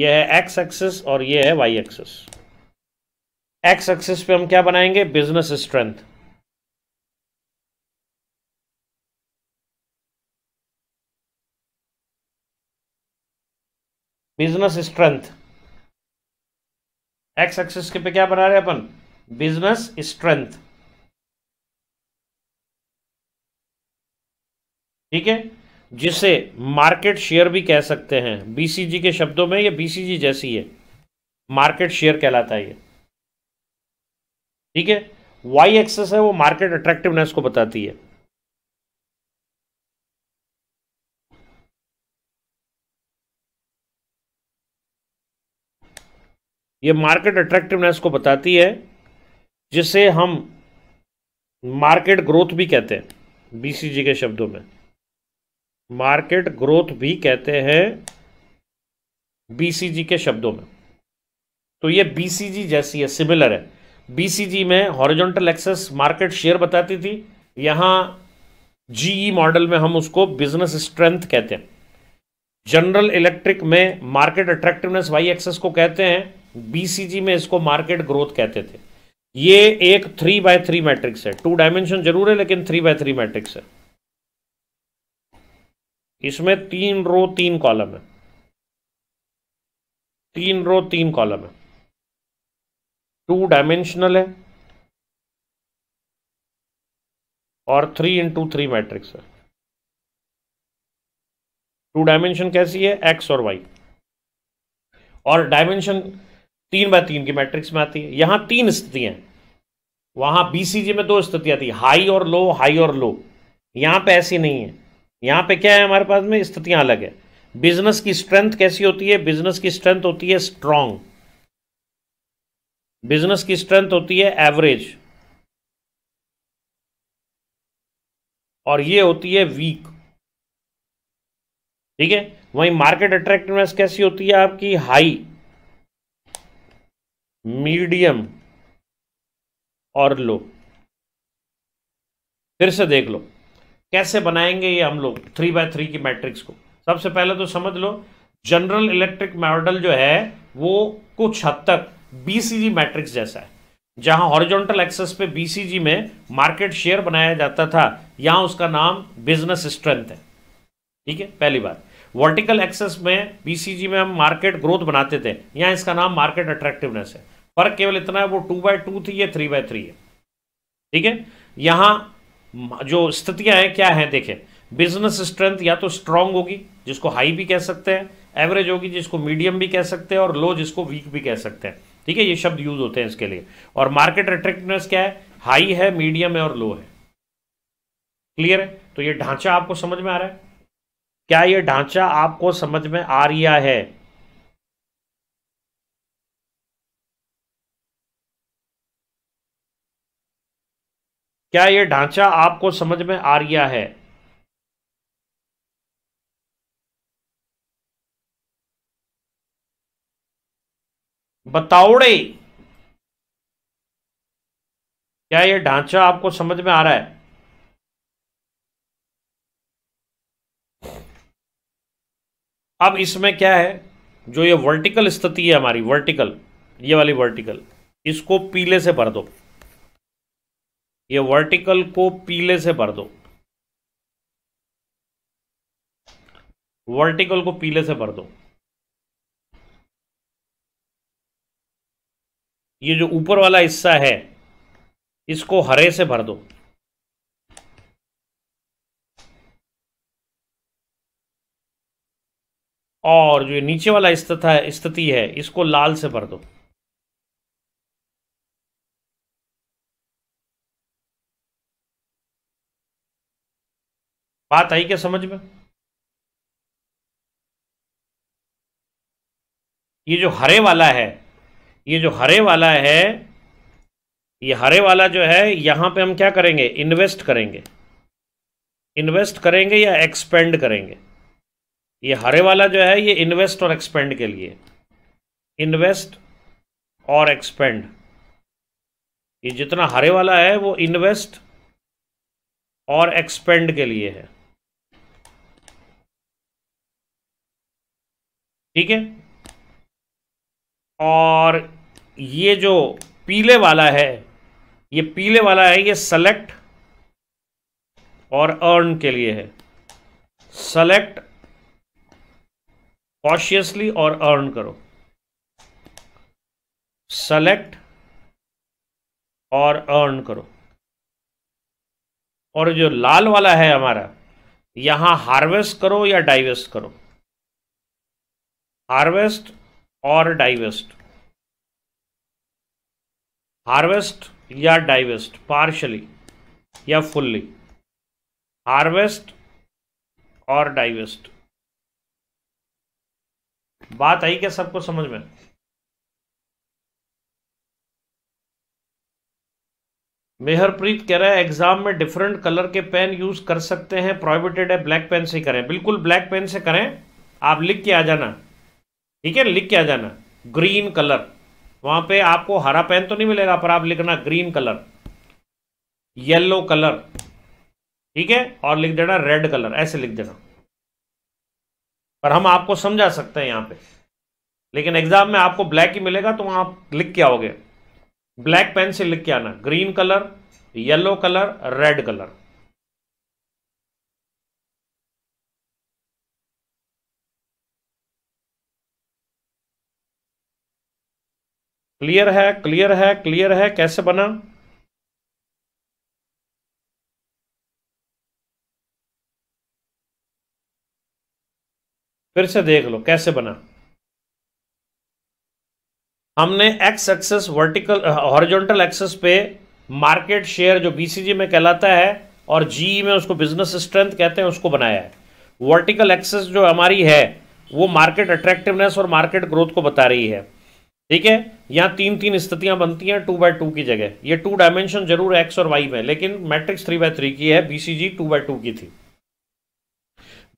यह है एक्स एक्सेस और यह है वाई एक्सेस एक्स एक्सिस पे हम क्या बनाएंगे business strength business strength X axis के पे क्या बना रहे हैं अपन बिजनेस स्ट्रेंथ ठीक है जिसे मार्केट शेयर भी कह सकते हैं बीसीजी के शब्दों में ये बीसीजी जैसी है मार्केट शेयर कहलाता है ये ठीक है वाई एक्सेस है वो मार्केट अट्रैक्टिवनेस को बताती है ये मार्केट अट्रैक्टिवनेस को बताती है जिसे हम मार्केट ग्रोथ भी कहते हैं बीसीजी के शब्दों में मार्केट ग्रोथ भी कहते हैं बीसीजी के शब्दों में तो ये बीसीजी जैसी है सिमिलर है बीसीजी में हॉरिजॉन्टल एक्सेस मार्केट शेयर बताती थी यहां जीई मॉडल में हम उसको बिजनेस स्ट्रेंथ कहते हैं जनरल इलेक्ट्रिक में मार्केट अट्रैक्टिवनेस वाई एक्सेस को कहते हैं बीसीजी में इसको मार्केट ग्रोथ कहते थे ये एक थ्री बाय थ्री मैट्रिक्स है टू डायमेंशन जरूर है लेकिन थ्री बाय थ्री मैट्रिक्स है इसमें तीन रो तीन कॉलम है तीन रो तीन कॉलम है टू डायमेंशनल है और थ्री इंटू थ्री मैट्रिक्स है टू डायमेंशन कैसी है एक्स और वाई और डायमेंशन तीन बाय तीन की मैट्रिक्स में आती है यहां तीन स्थितियां वहां बीसीजी में दो स्थितियां थी हाई और लो हाई और लो यहां पे ऐसी नहीं है यहां पे क्या है हमारे पास में स्थितियां अलग है बिजनेस की स्ट्रेंथ कैसी होती है बिजनेस की स्ट्रेंथ होती है स्ट्रांग बिजनेस की स्ट्रेंथ होती है एवरेज और ये होती है वीक ठीक है वहीं मार्केट अट्रैक्टिवनेस कैसी होती है आपकी हाई मीडियम और लो फिर से देख लो कैसे बनाएंगे ये हम लोग थ्री बाय थ्री की मैट्रिक्स को सबसे पहले तो समझ लो जनरल इलेक्ट्रिक मॉडल जो है वो कुछ हद तक बीसीजी मैट्रिक्स जैसा है जहां हॉरिजॉन्टल एक्सेस पे बीसीजी में मार्केट शेयर बनाया जाता था यहां उसका नाम बिजनेस स्ट्रेंथ है ठीक है पहली बात वर्टिकल एक्सेस में बीसीजी में हम मार्केट ग्रोथ बनाते थे यहां इसका नाम मार्केट अट्रैक्टिवनेस है फर्क केवल इतना है वो टू बाय टू थी या थ्री बाय थ्री है ठीक है यहां जो स्थितियां हैं क्या है देखें बिजनेस स्ट्रेंथ या तो स्ट्रांग होगी जिसको हाई भी कह सकते हैं एवरेज होगी जिसको मीडियम भी कह सकते हैं और लो जिसको वीक भी कह सकते हैं ठीक है ये शब्द यूज होते हैं इसके लिए और मार्केट अट्रैक्टिवनेस क्या है हाई है मीडियम है और लो है क्लियर है तो ये ढांचा आपको समझ में आ रहा है क्या ये ढांचा आपको समझ में आ रहा है क्या ये ढांचा आपको समझ में आ रहा है बताओड़े क्या ये ढांचा आपको समझ में आ रहा है अब इसमें क्या है जो ये वर्टिकल स्थिति है हमारी वर्टिकल ये वाली वर्टिकल इसको पीले से भर दो ये वर्टिकल को पीले से भर दो वर्टिकल को पीले से भर दो ये जो ऊपर वाला हिस्सा है इसको हरे से भर दो और जो नीचे वाला स्थिति है स्थिति है इसको लाल से भर दो बात आई क्या समझ में ये जो हरे वाला है ये जो हरे वाला है ये हरे वाला जो है यहां पे हम क्या करेंगे इन्वेस्ट करेंगे इन्वेस्ट करेंगे या एक्सपेंड करेंगे ये हरे वाला जो है ये इन्वेस्ट और एक्सपेंड के लिए इन्वेस्ट और एक्सपेंड ये जितना हरे वाला है वो इन्वेस्ट और एक्सपेंड के लिए है ठीक है और ये जो पीले वाला है ये पीले वाला है ये सेलेक्ट और अर्न के लिए है सेलेक्ट कॉशियसली और अर्न करो सेलेक्ट और अर्न करो और जो लाल वाला है हमारा यहां हार्वेस्ट करो या डाइवेस्ट करो हार्वेस्ट और डाइवेस्ट हार्वेस्ट या डाइवेस्ट पार्शली या फुल्ली हार्वेस्ट और डाइवेस्ट बात आई क्या सबको समझ में मेहरप्रीत कह रहा है एग्जाम में डिफरेंट कलर के पेन यूज कर सकते हैं प्रोहिबिटेड है ब्लैक पेन से करें बिल्कुल ब्लैक पेन से करें आप लिख के आ जाना ठीक है लिख के आ जाना ग्रीन कलर वहां पे आपको हरा पेन तो नहीं मिलेगा पर आप लिखना ग्रीन कलर येलो कलर ठीक है और लिख देना रेड कलर ऐसे लिख देना पर हम आपको समझा सकते हैं यहां पे लेकिन एग्जाम में आपको ब्लैक ही मिलेगा तो वहां आप लिख के आओगे ब्लैक पेन से लिख के आना green colour yellow colour red colour clear है क्लियर है क्लियर है कैसे बना फिर से देख लो कैसे बना हमने X axis vertical horizontal axis पे मार्केट शेयर जो बीसीजी में कहलाता है और जी e में उसको बिजनेस स्ट्रेंथ कहते हैं उसको बनाया है वर्टिकल एक्सेस जो हमारी है वो मार्केट अट्रैक्टिवनेस और मार्केट ग्रोथ को बता रही है ठीक है यहाँ तीन तीन स्थितियां बनती हैं टू बाय टू की जगह ये टू डायमेंशन जरूर एक्स और वाई में लेकिन मैट्रिक्स थ्री बाय थ्री की है बीसीजी टू बाय टू की थी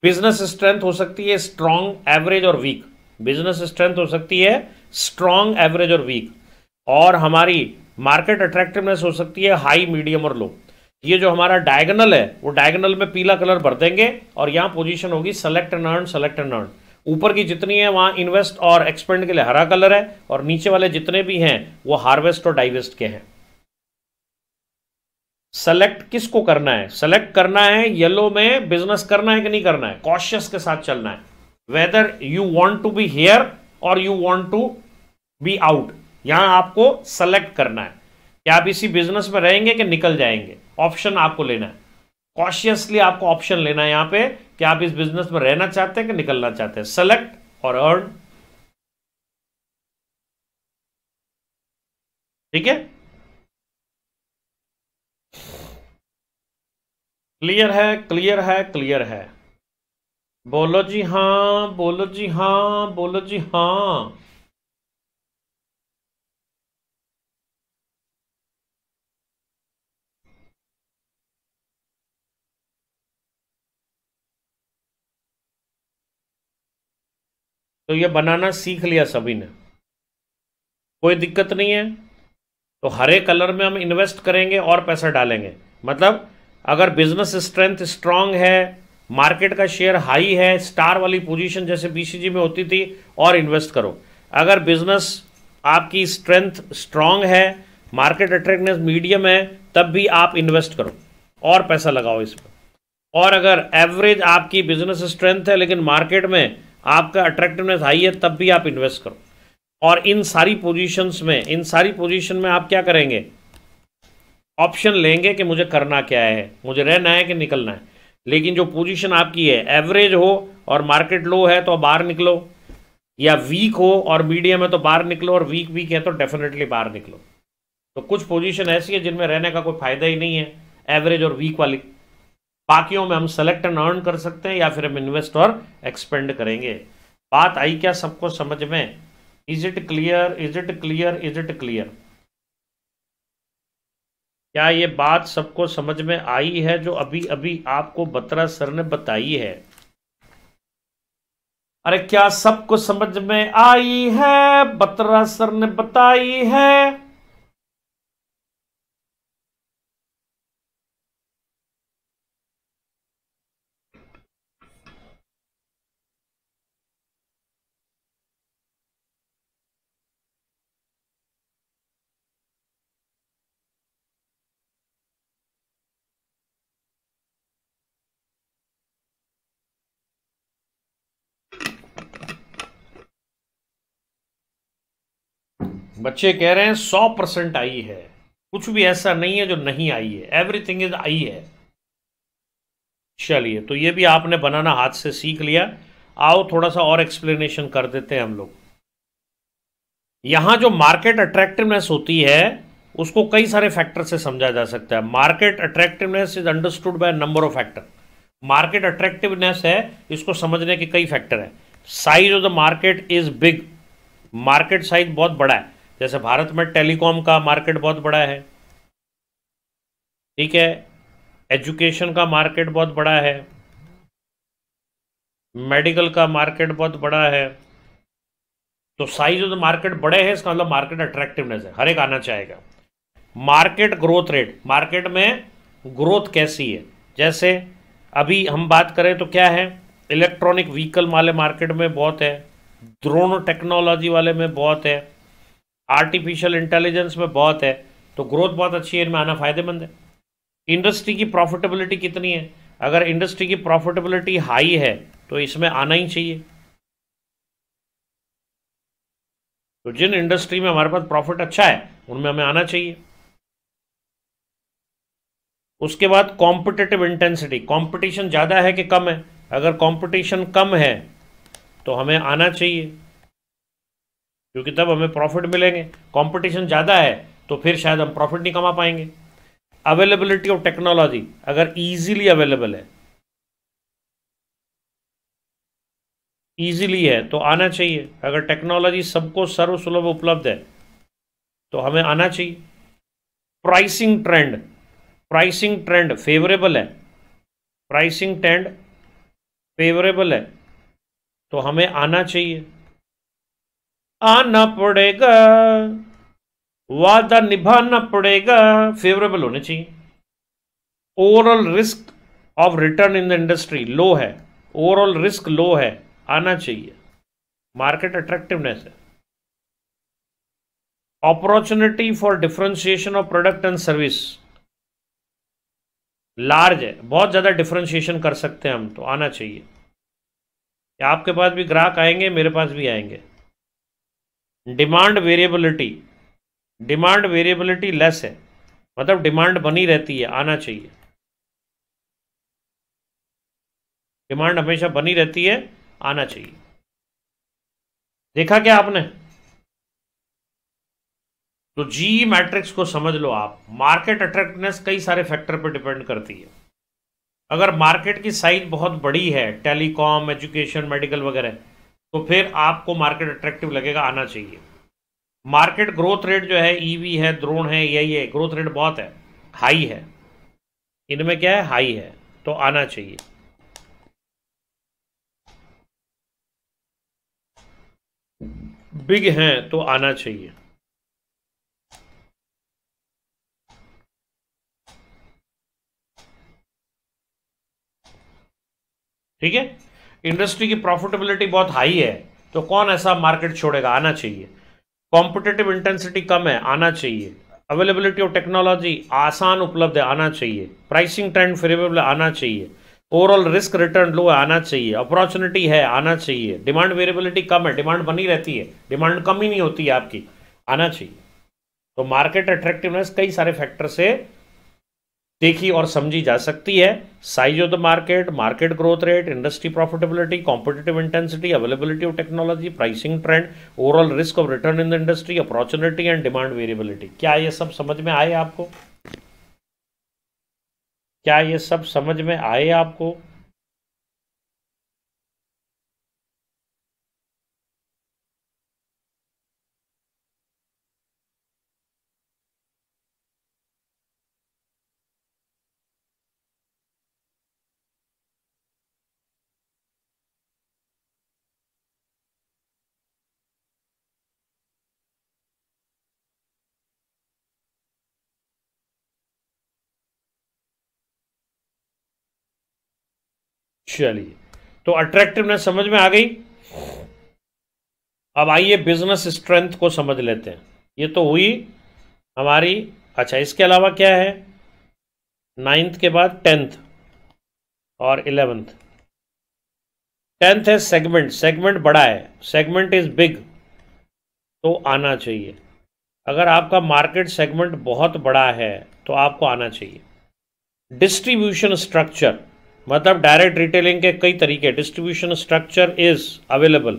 बिजनेस स्ट्रेंथ हो सकती है स्ट्रॉन्ग एवरेज और वीक बिजनेस स्ट्रेंथ हो सकती है स्ट्रॉन्ग एवरेज और वीक और हमारी मार्केट अट्रैक्टिवनेस हो सकती है हाई मीडियम और लो ये जो हमारा डायगनल है वो डायगनल में पीला कलर भर देंगे और यहाँ पोजिशन होगी select and earn select and earn ऊपर की जितनी है वहां इन्वेस्ट और एक्सपेंड के लिए हरा कलर है और नीचे वाले जितने भी हैं वो हार्वेस्ट और डाइवेस्ट के हैं सेलेक्ट किसको करना है सेलेक्ट करना है येलो में बिजनेस करना है कि नहीं करना है कॉशियस के साथ चलना है whether you want to be here और you want to be out यहां आपको सेलेक्ट करना है क्या आप इसी बिजनेस में रहेंगे कि निकल जाएंगे ऑप्शन आपको लेना है कॉशियसली आपको ऑप्शन लेना है यहां पे कि आप इस बिजनेस में रहना चाहते हैं कि निकलना चाहते हैं सेलेक्ट और अर्न ठीक है क्लियर है क्लियर है क्लियर है बोलो जी हां बोलो जी हां बोलो जी हां तो ये बनाना सीख लिया सभी ने कोई दिक्कत नहीं है तो हरे कलर में हम इन्वेस्ट करेंगे और पैसा डालेंगे मतलब अगर बिजनेस स्ट्रेंथ स्ट्रांग है मार्केट का शेयर हाई है स्टार वाली पोजीशन जैसे बीसीजी में होती थी और इन्वेस्ट करो अगर बिजनेस आपकी स्ट्रेंथ स्ट्रांग है मार्केट अट्रैक्टनेस मीडियम है तब भी आप इन्वेस्ट करो और पैसा लगाओ इस पर और अगर एवरेज आपकी बिजनेस स्ट्रेंथ है लेकिन मार्केट में आपका अट्रैक्टिवनेस हाई है तब भी आप इन्वेस्ट करो और इन सारी पोजीशंस में इन सारी पोजीशन में आप क्या करेंगे ऑप्शन लेंगे कि मुझे करना क्या है मुझे रहना है कि निकलना है लेकिन जो पोजीशन आपकी है एवरेज हो और मार्केट लो है तो बाहर निकलो या वीक हो और मीडियम है तो बाहर निकलो और वीक वीक है तो डेफिनेटली बाहर निकलो तो कुछ पोजीशन ऐसी है जिनमें रहने का कोई फायदा ही नहीं है एवरेज और वीक वाली बाकियों में हम सेलेक्ट एंड अर्न कर सकते हैं या फिर हम इन्वेस्ट और एक्सपेंड करेंगे बात आई क्या सबको समझ में is it clear is it clear is it clear क्या ये बात सबको समझ में आई है जो अभी अभी आपको बत्रा सर ने बताई है अरे क्या सबको समझ में आई है बत्रा सर ने बताई है बच्चे कह रहे हैं सौ परसेंट आई है कुछ भी ऐसा नहीं है जो नहीं आई है एवरीथिंग इज आई है चलिए तो ये भी आपने बनाना हाथ से सीख लिया आओ थोड़ा सा और एक्सप्लेनेशन कर देते हैं हम लोग यहां जो मार्केट अट्रैक्टिवनेस होती है उसको कई सारे फैक्टर से समझा जा सकता है market attractiveness is understood by number of factor market attractiveness है इसको समझने के कई फैक्टर है size of the market is big market size बहुत बड़ा है जैसे भारत में टेलीकॉम का मार्केट बहुत बड़ा है ठीक है एजुकेशन का मार्केट बहुत बड़ा है मेडिकल का मार्केट बहुत बड़ा है तो साइज ऑफ द मार्केट बड़े हैं इसका मतलब मार्केट अट्रैक्टिवनेस है हर एक आना चाहेगा मार्केट ग्रोथ रेट मार्केट में ग्रोथ कैसी है जैसे अभी हम बात करें तो क्या है इलेक्ट्रॉनिक व्हीकल वाले मार्केट में बहुत है ड्रोन टेक्नोलॉजी वाले में बहुत है आर्टिफिशियल इंटेलिजेंस में बहुत है तो ग्रोथ बहुत अच्छी है इनमें आना फ़ायदेमंद है इंडस्ट्री की प्रॉफिटेबिलिटी कितनी है अगर इंडस्ट्री की प्रॉफिटेबिलिटी हाई है तो इसमें आना ही चाहिए तो जिन इंडस्ट्री में हमारे पास प्रॉफिट अच्छा है उनमें हमें आना चाहिए उसके बाद कॉम्पिटेटिव इंटेंसिटी कॉम्पिटिशन ज़्यादा है कि कम है अगर कॉम्पिटिशन कम है तो हमें आना चाहिए क्योंकि तब हमें प्रॉफिट मिलेंगे कंपटीशन ज़्यादा है तो फिर शायद हम प्रॉफिट नहीं कमा पाएंगे अवेलेबिलिटी ऑफ टेक्नोलॉजी अगर इजीली अवेलेबल है इजीली है तो आना चाहिए अगर टेक्नोलॉजी सबको सर्वसुलभ उपलब्ध है तो हमें आना चाहिए pricing trend pricing trend favourable है प्राइसिंग ट्रेंड फेवरेबल है तो हमें आना चाहिए आना पड़ेगा वादा निभाना पड़ेगा फेवरेबल होने चाहिए overall risk of return in the industry low है ओवरऑल रिस्क लो है आना चाहिए मार्केट अट्रैक्टिवनेस है opportunity for differentiation of product and service large है बहुत ज़्यादा डिफ्रेंशिएशन कर सकते हैं हम तो आना चाहिए आपके पास भी ग्राहक आएंगे मेरे पास भी आएंगे demand variability demand variability less है मतलब डिमांड बनी रहती है आना चाहिए डिमांड हमेशा बनी रहती है आना चाहिए देखा क्या आपने तो जी मैट्रिक्स को समझ लो आप मार्केट अट्रैक्टिवनेस कई सारे फैक्टर पर डिपेंड करती है अगर मार्केट की साइज बहुत बड़ी है टेलीकॉम एजुकेशन मेडिकल वगैरह तो फिर आपको मार्केट अट्रैक्टिव लगेगा आना चाहिए मार्केट ग्रोथ रेट जो है ईवी e है द्रोण है यही है ग्रोथ रेट बहुत है हाई है इनमें क्या है हाई है तो आना चाहिए बिग हैं तो आना चाहिए ठीक है इंडस्ट्री की प्रॉफिटेबिलिटी बहुत हाई है तो कौन ऐसा मार्केट छोड़ेगा आना चाहिए कॉम्पिटेटिव इंटेंसिटी कम है आना चाहिए अवेलेबिलिटी ऑफ टेक्नोलॉजी आसान उपलब्ध है आना चाहिए प्राइसिंग ट्रेंड फेवरेबल आना चाहिए ओवरऑल रिस्क रिटर्न लो आना चाहिए अपॉर्चुनिटी है आना चाहिए डिमांड वेरिएबिलिटी कम है डिमांड बनी रहती है डिमांड कम ही नहीं होती है आपकी आना चाहिए तो मार्केट अट्रैक्टिवनेस कई सारे फैक्टर से देखी और समझी जा सकती है size of the market market growth rate industry profitability competitive intensity availability of technology pricing trend overall risk of return in the industry opportunity and demand variability क्या ये सब समझ में आए आपको क्या ये सब समझ में आए आपको चलिए तो अट्रैक्टिवनेस समझ में आ गई अब आइए बिजनेस स्ट्रेंथ को समझ लेते हैं ये तो हुई हमारी अच्छा इसके अलावा क्या है नाइन्थ के बाद टेंथ और इलेवेंथ टेंथ है सेगमेंट सेगमेंट बड़ा है सेगमेंट इज़ बिग तो आना चाहिए अगर आपका मार्केट सेगमेंट बहुत बड़ा है तो आपको आना चाहिए डिस्ट्रीब्यूशन स्ट्रक्चर मतलब डायरेक्ट रिटेलिंग के कई तरीके डिस्ट्रीब्यूशन स्ट्रक्चर इज अवेलेबल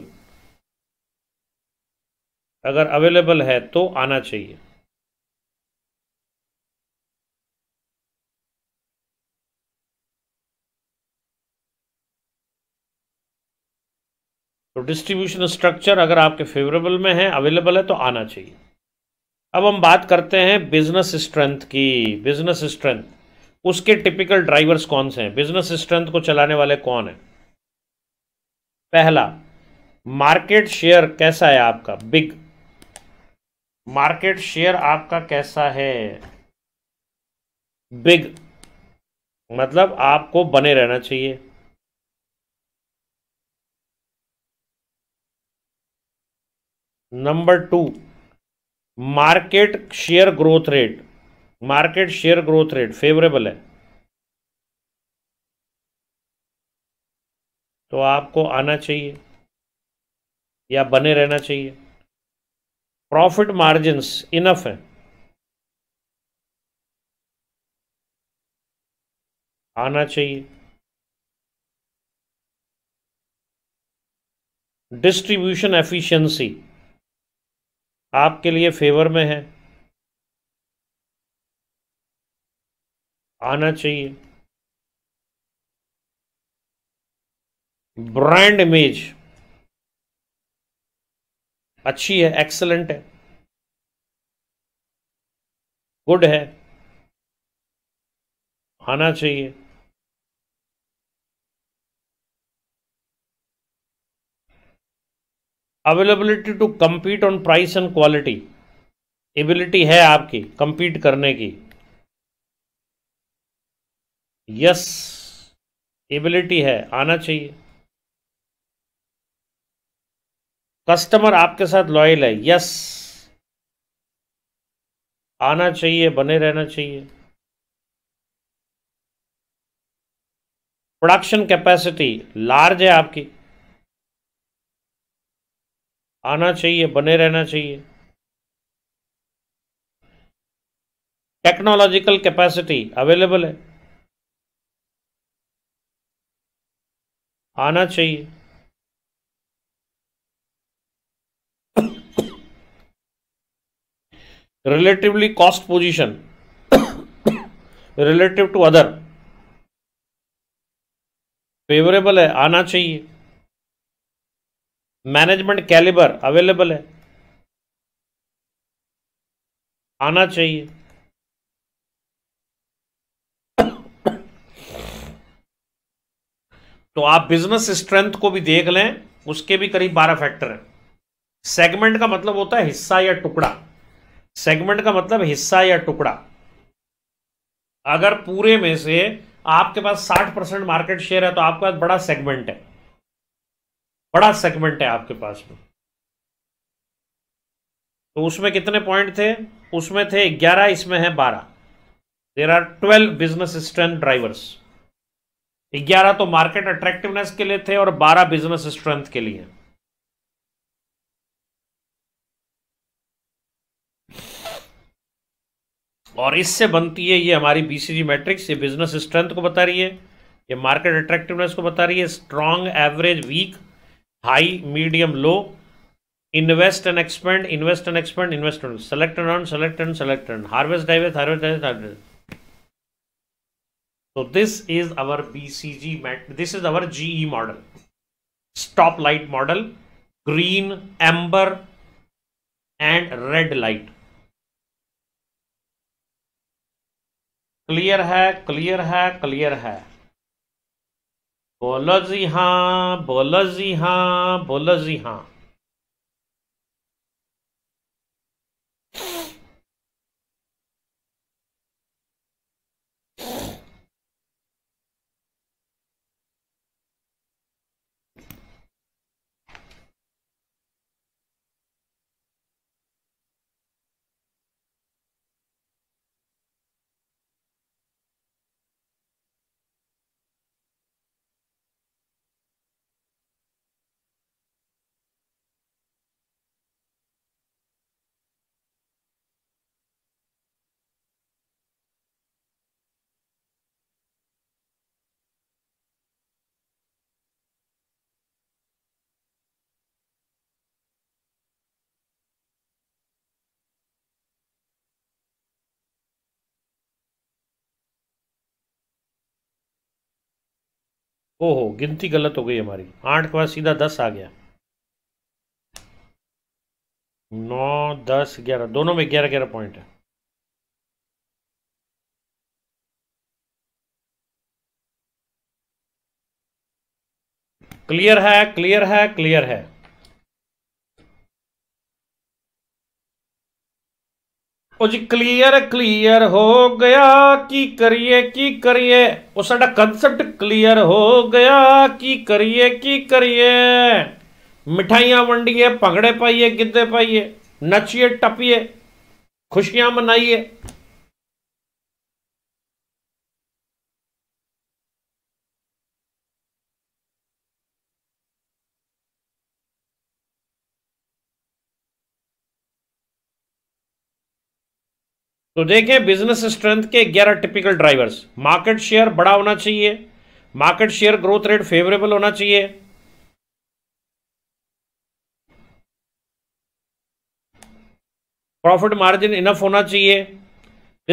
अगर अवेलेबल है तो आना चाहिए तो डिस्ट्रीब्यूशन स्ट्रक्चर अगर आपके फेवरेबल में है अवेलेबल है तो आना चाहिए अब हम बात करते हैं बिजनेस स्ट्रेंथ की बिजनेस स्ट्रेंथ उसके टिपिकल ड्राइवर्स कौन से हैं बिजनेस स्ट्रेंथ को चलाने वाले कौन है पहला मार्केट शेयर कैसा है आपका बिग मार्केट शेयर आपका कैसा है बिग मतलब आपको बने रहना चाहिए number two market share growth rate market share growth rate favourable है तो आपको आना चाहिए या बने रहना चाहिए प्रॉफिट मार्जिन्स इनफ है आना चाहिए डिस्ट्रीब्यूशन एफिशिएंसी आपके लिए फेवर में है आना चाहिए ब्रांड इमेज अच्छी है एक्सलेंट है गुड है आना चाहिए availability to compete on price and quality ability है आपकी कंपीट करने की यस एबिलिटी है आना चाहिए कस्टमर आपके साथ लॉयल है यस आना चाहिए बने रहना चाहिए प्रोडक्शन कैपेसिटी लार्ज है आपकी आना चाहिए बने रहना चाहिए टेक्नोलॉजिकल कैपेसिटी अवेलेबल है आना चाहिए relatively cost position relative to other favourable है आना चाहिए मैनेजमेंट कैलिबर अवेलेबल है आना चाहिए तो आप बिजनेस स्ट्रेंथ को भी देख लें उसके भी करीब बारह फैक्टर हैं सेगमेंट का मतलब होता है हिस्सा या टुकड़ा सेगमेंट का मतलब हिस्सा या टुकड़ा अगर पूरे में से आपके पास साठ परसेंट मार्केट शेयर है तो आपके पास बड़ा सेगमेंट है बड़ा सेगमेंट है आपके पास में तो उसमें कितने पॉइंट थे उसमें थे ग्यारह इसमें है बारह there are twelve business strength drivers ग्यारह तो मार्केट अट्रैक्टिवनेस के लिए थे और बारह बिजनेस स्ट्रेंथ के लिए और इससे बनती है ये हमारी बीसीजी मैट्रिक्स ये बिजनेस स्ट्रेंथ को बता रही है ये मार्केट अट्रैक्टिवनेस को बता रही है strong average weak high medium low invest and expand invest and expand invest select and select and select and harvest divest harvest divest harvest So this is our BCG, this is our GE model, stop light model, green, amber and red light. Clear है clear है clear है बोलो जी हाँ बोलो जी हाँ बोलो जी हाँ ओहो गिनती गलत हो गई हमारी आठ के बाद सीधा दस आ गया नौ दस ग्यारह दोनों में ग्यारह ग्यारह पॉइंट है क्लियर है क्लियर है क्लियर है ਉਹ ਜੀ ਕਲੀਅਰ ਕਲੀਅਰ ਹੋ ਗਿਆ ਕੀ ਕਰੀਏ ਕੀ ਕਰੀਏ ਉਹ ਸਾਡਾ ਕਨਸੈਪਟ ਕਲੀਅਰ ਹੋ ਗਿਆ ਕੀ ਕਰੀਏ ਕੀ ਕਰੀਏ ਮਿਠਾਈਆਂ ਵੰਡੀਏ ਭੰਗੜੇ ਪਾਈਏ ਗਿੱਧੇ ਪਾਈਏ ਨੱਚੀਏ ਟੱਪੀਏ ਖੁਸ਼ੀਆਂ ਮਨਾਈਏ तो देखें बिजनेस स्ट्रेंथ के 11 टिपिकल ड्राइवर्स मार्केट शेयर बड़ा होना चाहिए market share growth rate favourable होना चाहिए प्रॉफिट मार्जिन इनफ होना चाहिए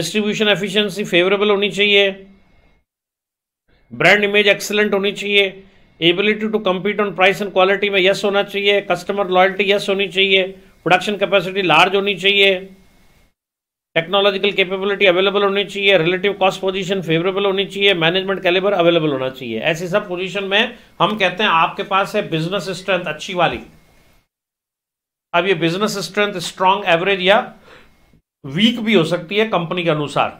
डिस्ट्रीब्यूशन एफिशिएंसी फेवरेबल होनी चाहिए ब्रांड इमेज एक्सेलेंट होनी चाहिए ability to compete on price and quality में यस होना चाहिए कस्टमर लॉयल्टी यस होनी चाहिए प्रोडक्शन कैपेसिटी लार्ज होनी चाहिए टेक्नोलॉजिकल कैपेबिलिटी अवेलेबल होनी चाहिए रिलेटिव कॉस्ट पोजीशन फेवरेबल होनी चाहिए मैनेजमेंट कैलेबर अवेलेबल होना चाहिए ऐसी सब पोजीशन में हम कहते हैं आपके पास है बिजनेस स्ट्रेंथ अच्छी वाली अब ये बिजनेस स्ट्रेंथ स्ट्रांग एवरेज या वीक भी हो सकती है कंपनी के अनुसार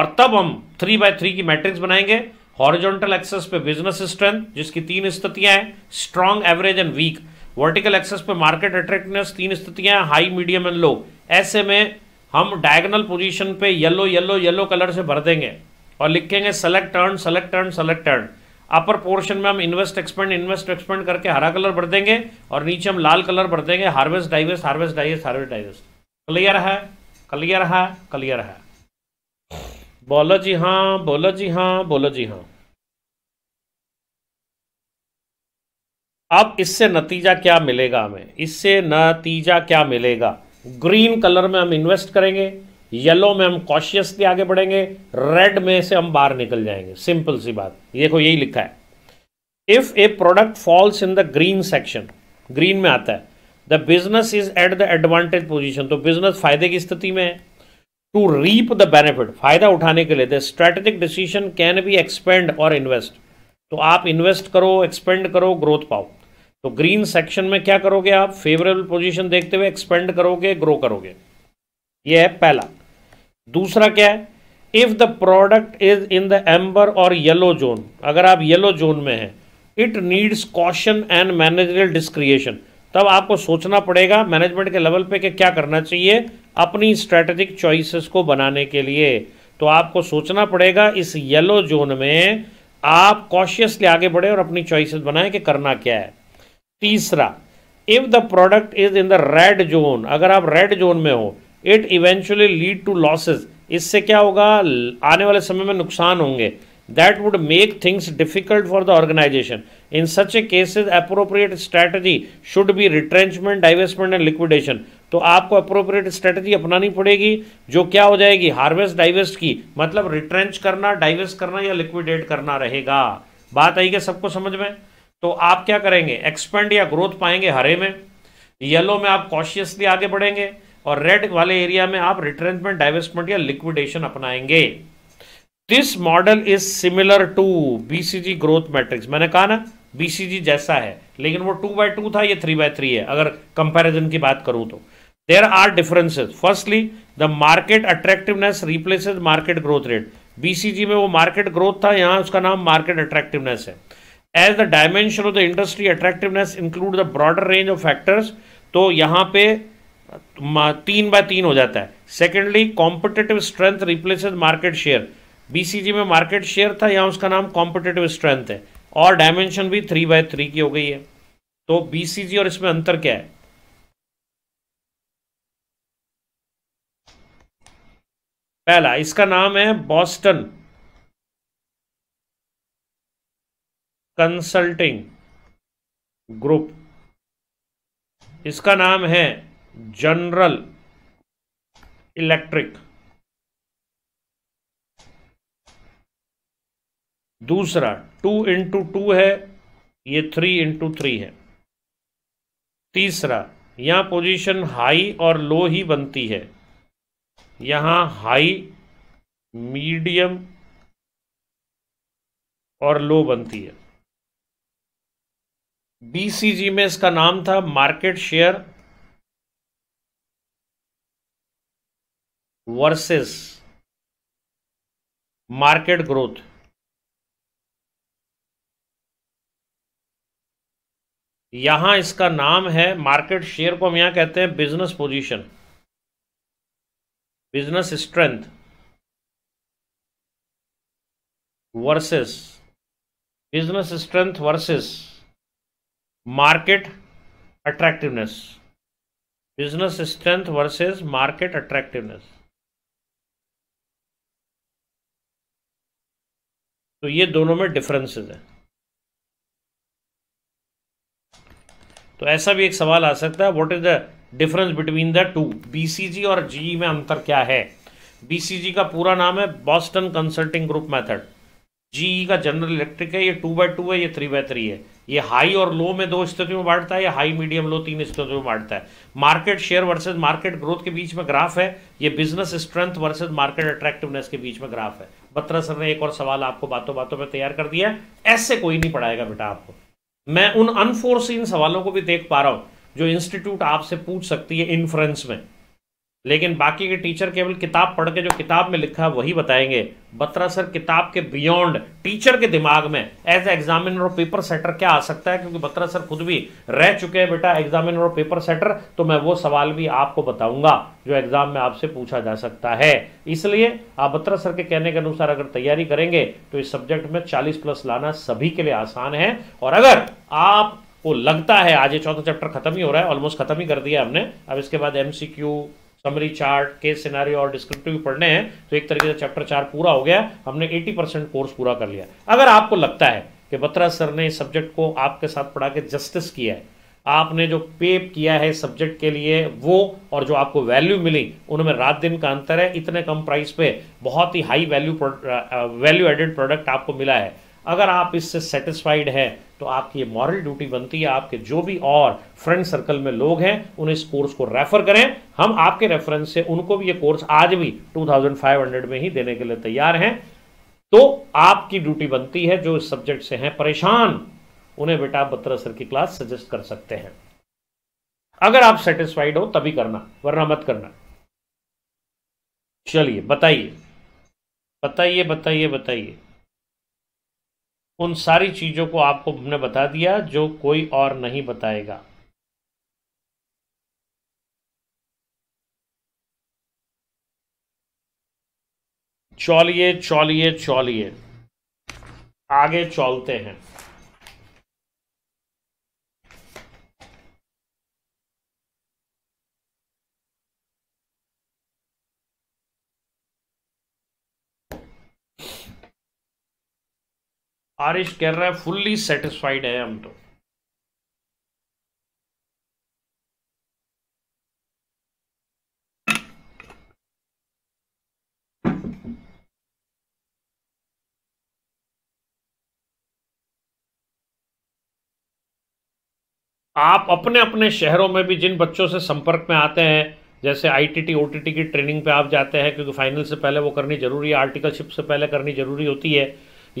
और तब हम थ्री बाय थ्री की मैट्रिक्स बनाएंगे हॉरिजोंटल एक्सेस पे बिजनेस स्ट्रेंथ जिसकी तीन स्थितियां हैं strong average and weak vertical axis पे मार्केट अट्रैक्टिवनेस तीन स्थितियां हाई मीडियम एंड लो ऐसे में हम डायगनल पोजीशन पे येलो येलो येलो कलर से भर देंगे और लिखेंगे select turn select turn select turn upper portion में हम इन्वेस्ट एक्सपेंड इन्वेस्ट एक्सपेंड करके हरा कलर भर देंगे और नीचे हम लाल कलर भर देंगे harvest divest harvest divest harvest divest clear है क्लियर है क्लियर है बोलो जी हाँ बोलो जी हाँ बोलो जी हाँ अब इससे नतीजा क्या मिलेगा हमें इससे नतीजा क्या मिलेगा ग्रीन कलर में हम इन्वेस्ट करेंगे येलो में हम कॉशियसली आगे बढ़ेंगे रेड में से हम बाहर निकल जाएंगे सिंपल सी बात देखो यही लिखा है if a product falls in the green section green में आता है the business is at the advantage position तो बिजनेस फायदे की स्थिति में है टू रीप द बेनिफिट फायदा उठाने के लिए the strategic decision can be expand और इन्वेस्ट तो आप इन्वेस्ट करो एक्सपेंड करो ग्रोथ पाओ तो ग्रीन सेक्शन में क्या करोगे आप फेवरेबल पोजीशन देखते हुए एक्सपेंड करोगे ग्रो करोगे ये है पहला दूसरा क्या है if the product is in the amber और येलो जोन अगर आप येलो जोन में हैं it needs caution and managerial discretion तब आपको सोचना पड़ेगा मैनेजमेंट के लेवल पे कि क्या करना चाहिए अपनी स्ट्रेटेजिक चॉइसेस को बनाने के लिए तो आपको सोचना पड़ेगा इस येलो जोन में आप कॉशियसली आगे बढ़े और अपनी चॉइसेस बनाएं कि करना क्या है तीसरा if the product is in the red zone अगर आप रेड जोन में हो it eventually lead to losses इससे क्या होगा आने वाले समय में नुकसान होंगे that would make things difficult for the organisation in such a cases appropriate strategy should be retrenchment divestment and liquidation तो आपको अप्रोप्रिएट स्ट्रैटेजी अपनानी पड़ेगी जो क्या हो जाएगी हार्वेस्ट डाइवेस्ट की मतलब रिट्रेंच करना डाइवेस्ट करना या लिक्विडेट करना रहेगा बात आई क्या सबको समझ में तो आप क्या करेंगे एक्सपेंड या ग्रोथ पाएंगे हरे में येलो में आप कॉशियसली आगे बढ़ेंगे और रेड वाले एरिया में आप रिटर्नमेंट डाइवेस्टमेंट या लिक्विडेशन अपनाएंगे this model is similar to BCG growth matrix मैंने कहा ना बीसीजी जैसा है लेकिन वो टू बाय टू था ये थ्री बाय थ्री है अगर कंपैरिजन की बात करूं तो there are differences firstly the market attractiveness replaces market growth rate BCG में वो मार्केट ग्रोथ था यहां उसका नाम मार्केट अट्रैक्टिवनेस है as the dimension of the industry attractiveness include the broader range of factors तो यहाँ पे तीन बाय तीन हो जाता है secondly competitive strength replace market share BCG में मार्केट शेयर था यहाँ उसका नाम कॉम्पिटेटिव स्ट्रेंथ है और डायमेंशन भी थ्री बाय थ्री की हो गई है तो बीसीजी और इसमें अंतर क्या है पहला इसका नाम है बॉस्टन कंसल्टिंग ग्रुप इसका नाम है जनरल इलेक्ट्रिक दूसरा टू इंटू टू है ये थ्री इंटू थ्री है तीसरा यहां पोजीशन हाई और लो ही बनती है यहां हाई मीडियम और लो बनती है बीसीजी में इसका नाम था market share versus market growth यहां इसका नाम है मार्केट शेयर को हम यहां कहते हैं business position business strength versus business strength versus market attractiveness business strength versus market attractiveness तो ये दोनों में डिफरेंसेस हैं तो ऐसा भी एक सवाल आ सकता है what is the difference between the two BCG और जीई e में अंतर क्या है बीसीजी का पूरा नाम है Boston consulting group method GE का जनरल इलेक्ट्रिक है ये टू बाय टू है ये थ्री बाय थ्री है ये हाई और लो में दो स्थितियों में बांटता है या हाई मीडियम लो तीन स्थितियों में बांटता है market share versus market growth के बीच में ग्राफ है ये business strength versus market attractiveness के बीच में ग्राफ है बत्रा सर ने एक और सवाल आपको बातों बातों में तैयार कर दिया ऐसे कोई नहीं पढ़ाएगा बेटा आपको मैं उन अनफोर्सिन सवालों को भी देख पा रहा हूं जो इंस्टीट्यूट आपसे पूछ सकती है इन्फ्रेंस में लेकिन बाकी के टीचर केवल किताब पढ़ के जो किताब में लिखा है वही बताएंगे बत्रा सर किताब के बियॉन्ड टीचर के दिमाग में एज एग्जामिनर और पेपर सेटर क्या आ सकता है क्योंकि बत्रा सर खुद भी रह चुके हैं बेटा एग्जामिनर और पेपर सेटर तो मैं वो सवाल भी आपको बताऊंगा जो एग्जाम में आपसे पूछा जा सकता है इसलिए आप बत्रा सर के कहने के अनुसार अगर तैयारी करेंगे तो इस सब्जेक्ट में चालीस प्लस लाना सभी के लिए आसान है और अगर आप को लगता है आज ये चौथा चैप्टर खत्म ही हो रहा है ऑलमोस्ट खत्म ही कर दिया हमने अब इसके बाद एमसीक्यू समरी चार्ट के सिनारी और डिस्क्रिप्टिव पढ़ने हैं तो एक तरीके से चैप्टर चार पूरा हो गया हमने 80 परसेंट कोर्स पूरा कर लिया अगर आपको लगता है कि बत्रा सर ने इस सब्जेक्ट को आपके साथ पढ़ा के जस्टिस किया है आपने जो पेप किया है सब्जेक्ट के लिए वो और जो आपको वैल्यू मिली उनमें रात दिन का अंतर है इतने कम प्राइस पे बहुत ही high value value added product आपको मिला है अगर आप इससे सेटिस्फाइड हैं तो आपकी ये मॉरल ड्यूटी बनती है आपके जो भी और फ्रेंड सर्कल में लोग हैं उन्हें इस कोर्स को रेफर करें हम आपके रेफरेंस से उनको भी ये कोर्स आज भी 2500 में ही देने के लिए तैयार हैं तो आपकी ड्यूटी बनती है जो इस सब्जेक्ट से हैं परेशान उन्हें बेटा आप बत्रा सर की क्लास सजेस्ट कर सकते हैं अगर आप सेटिस्फाइड हो तभी करना वरना मत करना चलिए बताइए बताइए बताइए बताइए उन सारी चीज़ों को आपको हमने बता दिया जो कोई और नहीं बताएगा चौलिए चौलिए चौलिए आगे चौलते हैं आरिश कह रहा है फुल्ली सेटिस्फाइड है हम तो आप अपने अपने शहरों में भी जिन बच्चों से संपर्क में आते हैं जैसे आईटीटी ओटीटी की ट्रेनिंग पे आप जाते हैं क्योंकि फाइनल से पहले वो करनी जरूरी है आर्टिकलशिप से पहले करनी जरूरी होती है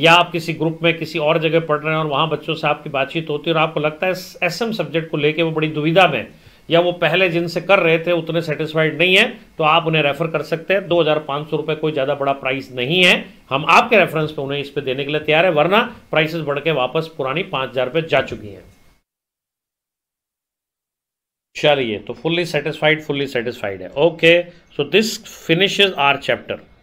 या आप किसी ग्रुप में किसी और जगह पढ़ रहे हैं और वहाँ बच्चों से आपकी बातचीत होती है और आपको लगता है एस एम सब्जेक्ट को लेकर वो बड़ी दुविधा में या वो पहले जिनसे कर रहे थे उतने सेटिस्फाइड नहीं है तो आप उन्हें रेफर कर सकते हैं दो हज़ार पांच सौ रुपये कोई ज़्यादा बड़ा प्राइस नहीं है हम आपके रेफरेंस पे उन्हें इस पे देने के लिए तैयार है वरना प्राइसेस बढ़ के वापस पुरानी पांच हज़ार रुपये जा चुकी हैं चलिए तो फुल्ली सेटिस्फाइड फुल्ली सेटिस्फाइड है okay so this finishes our chapter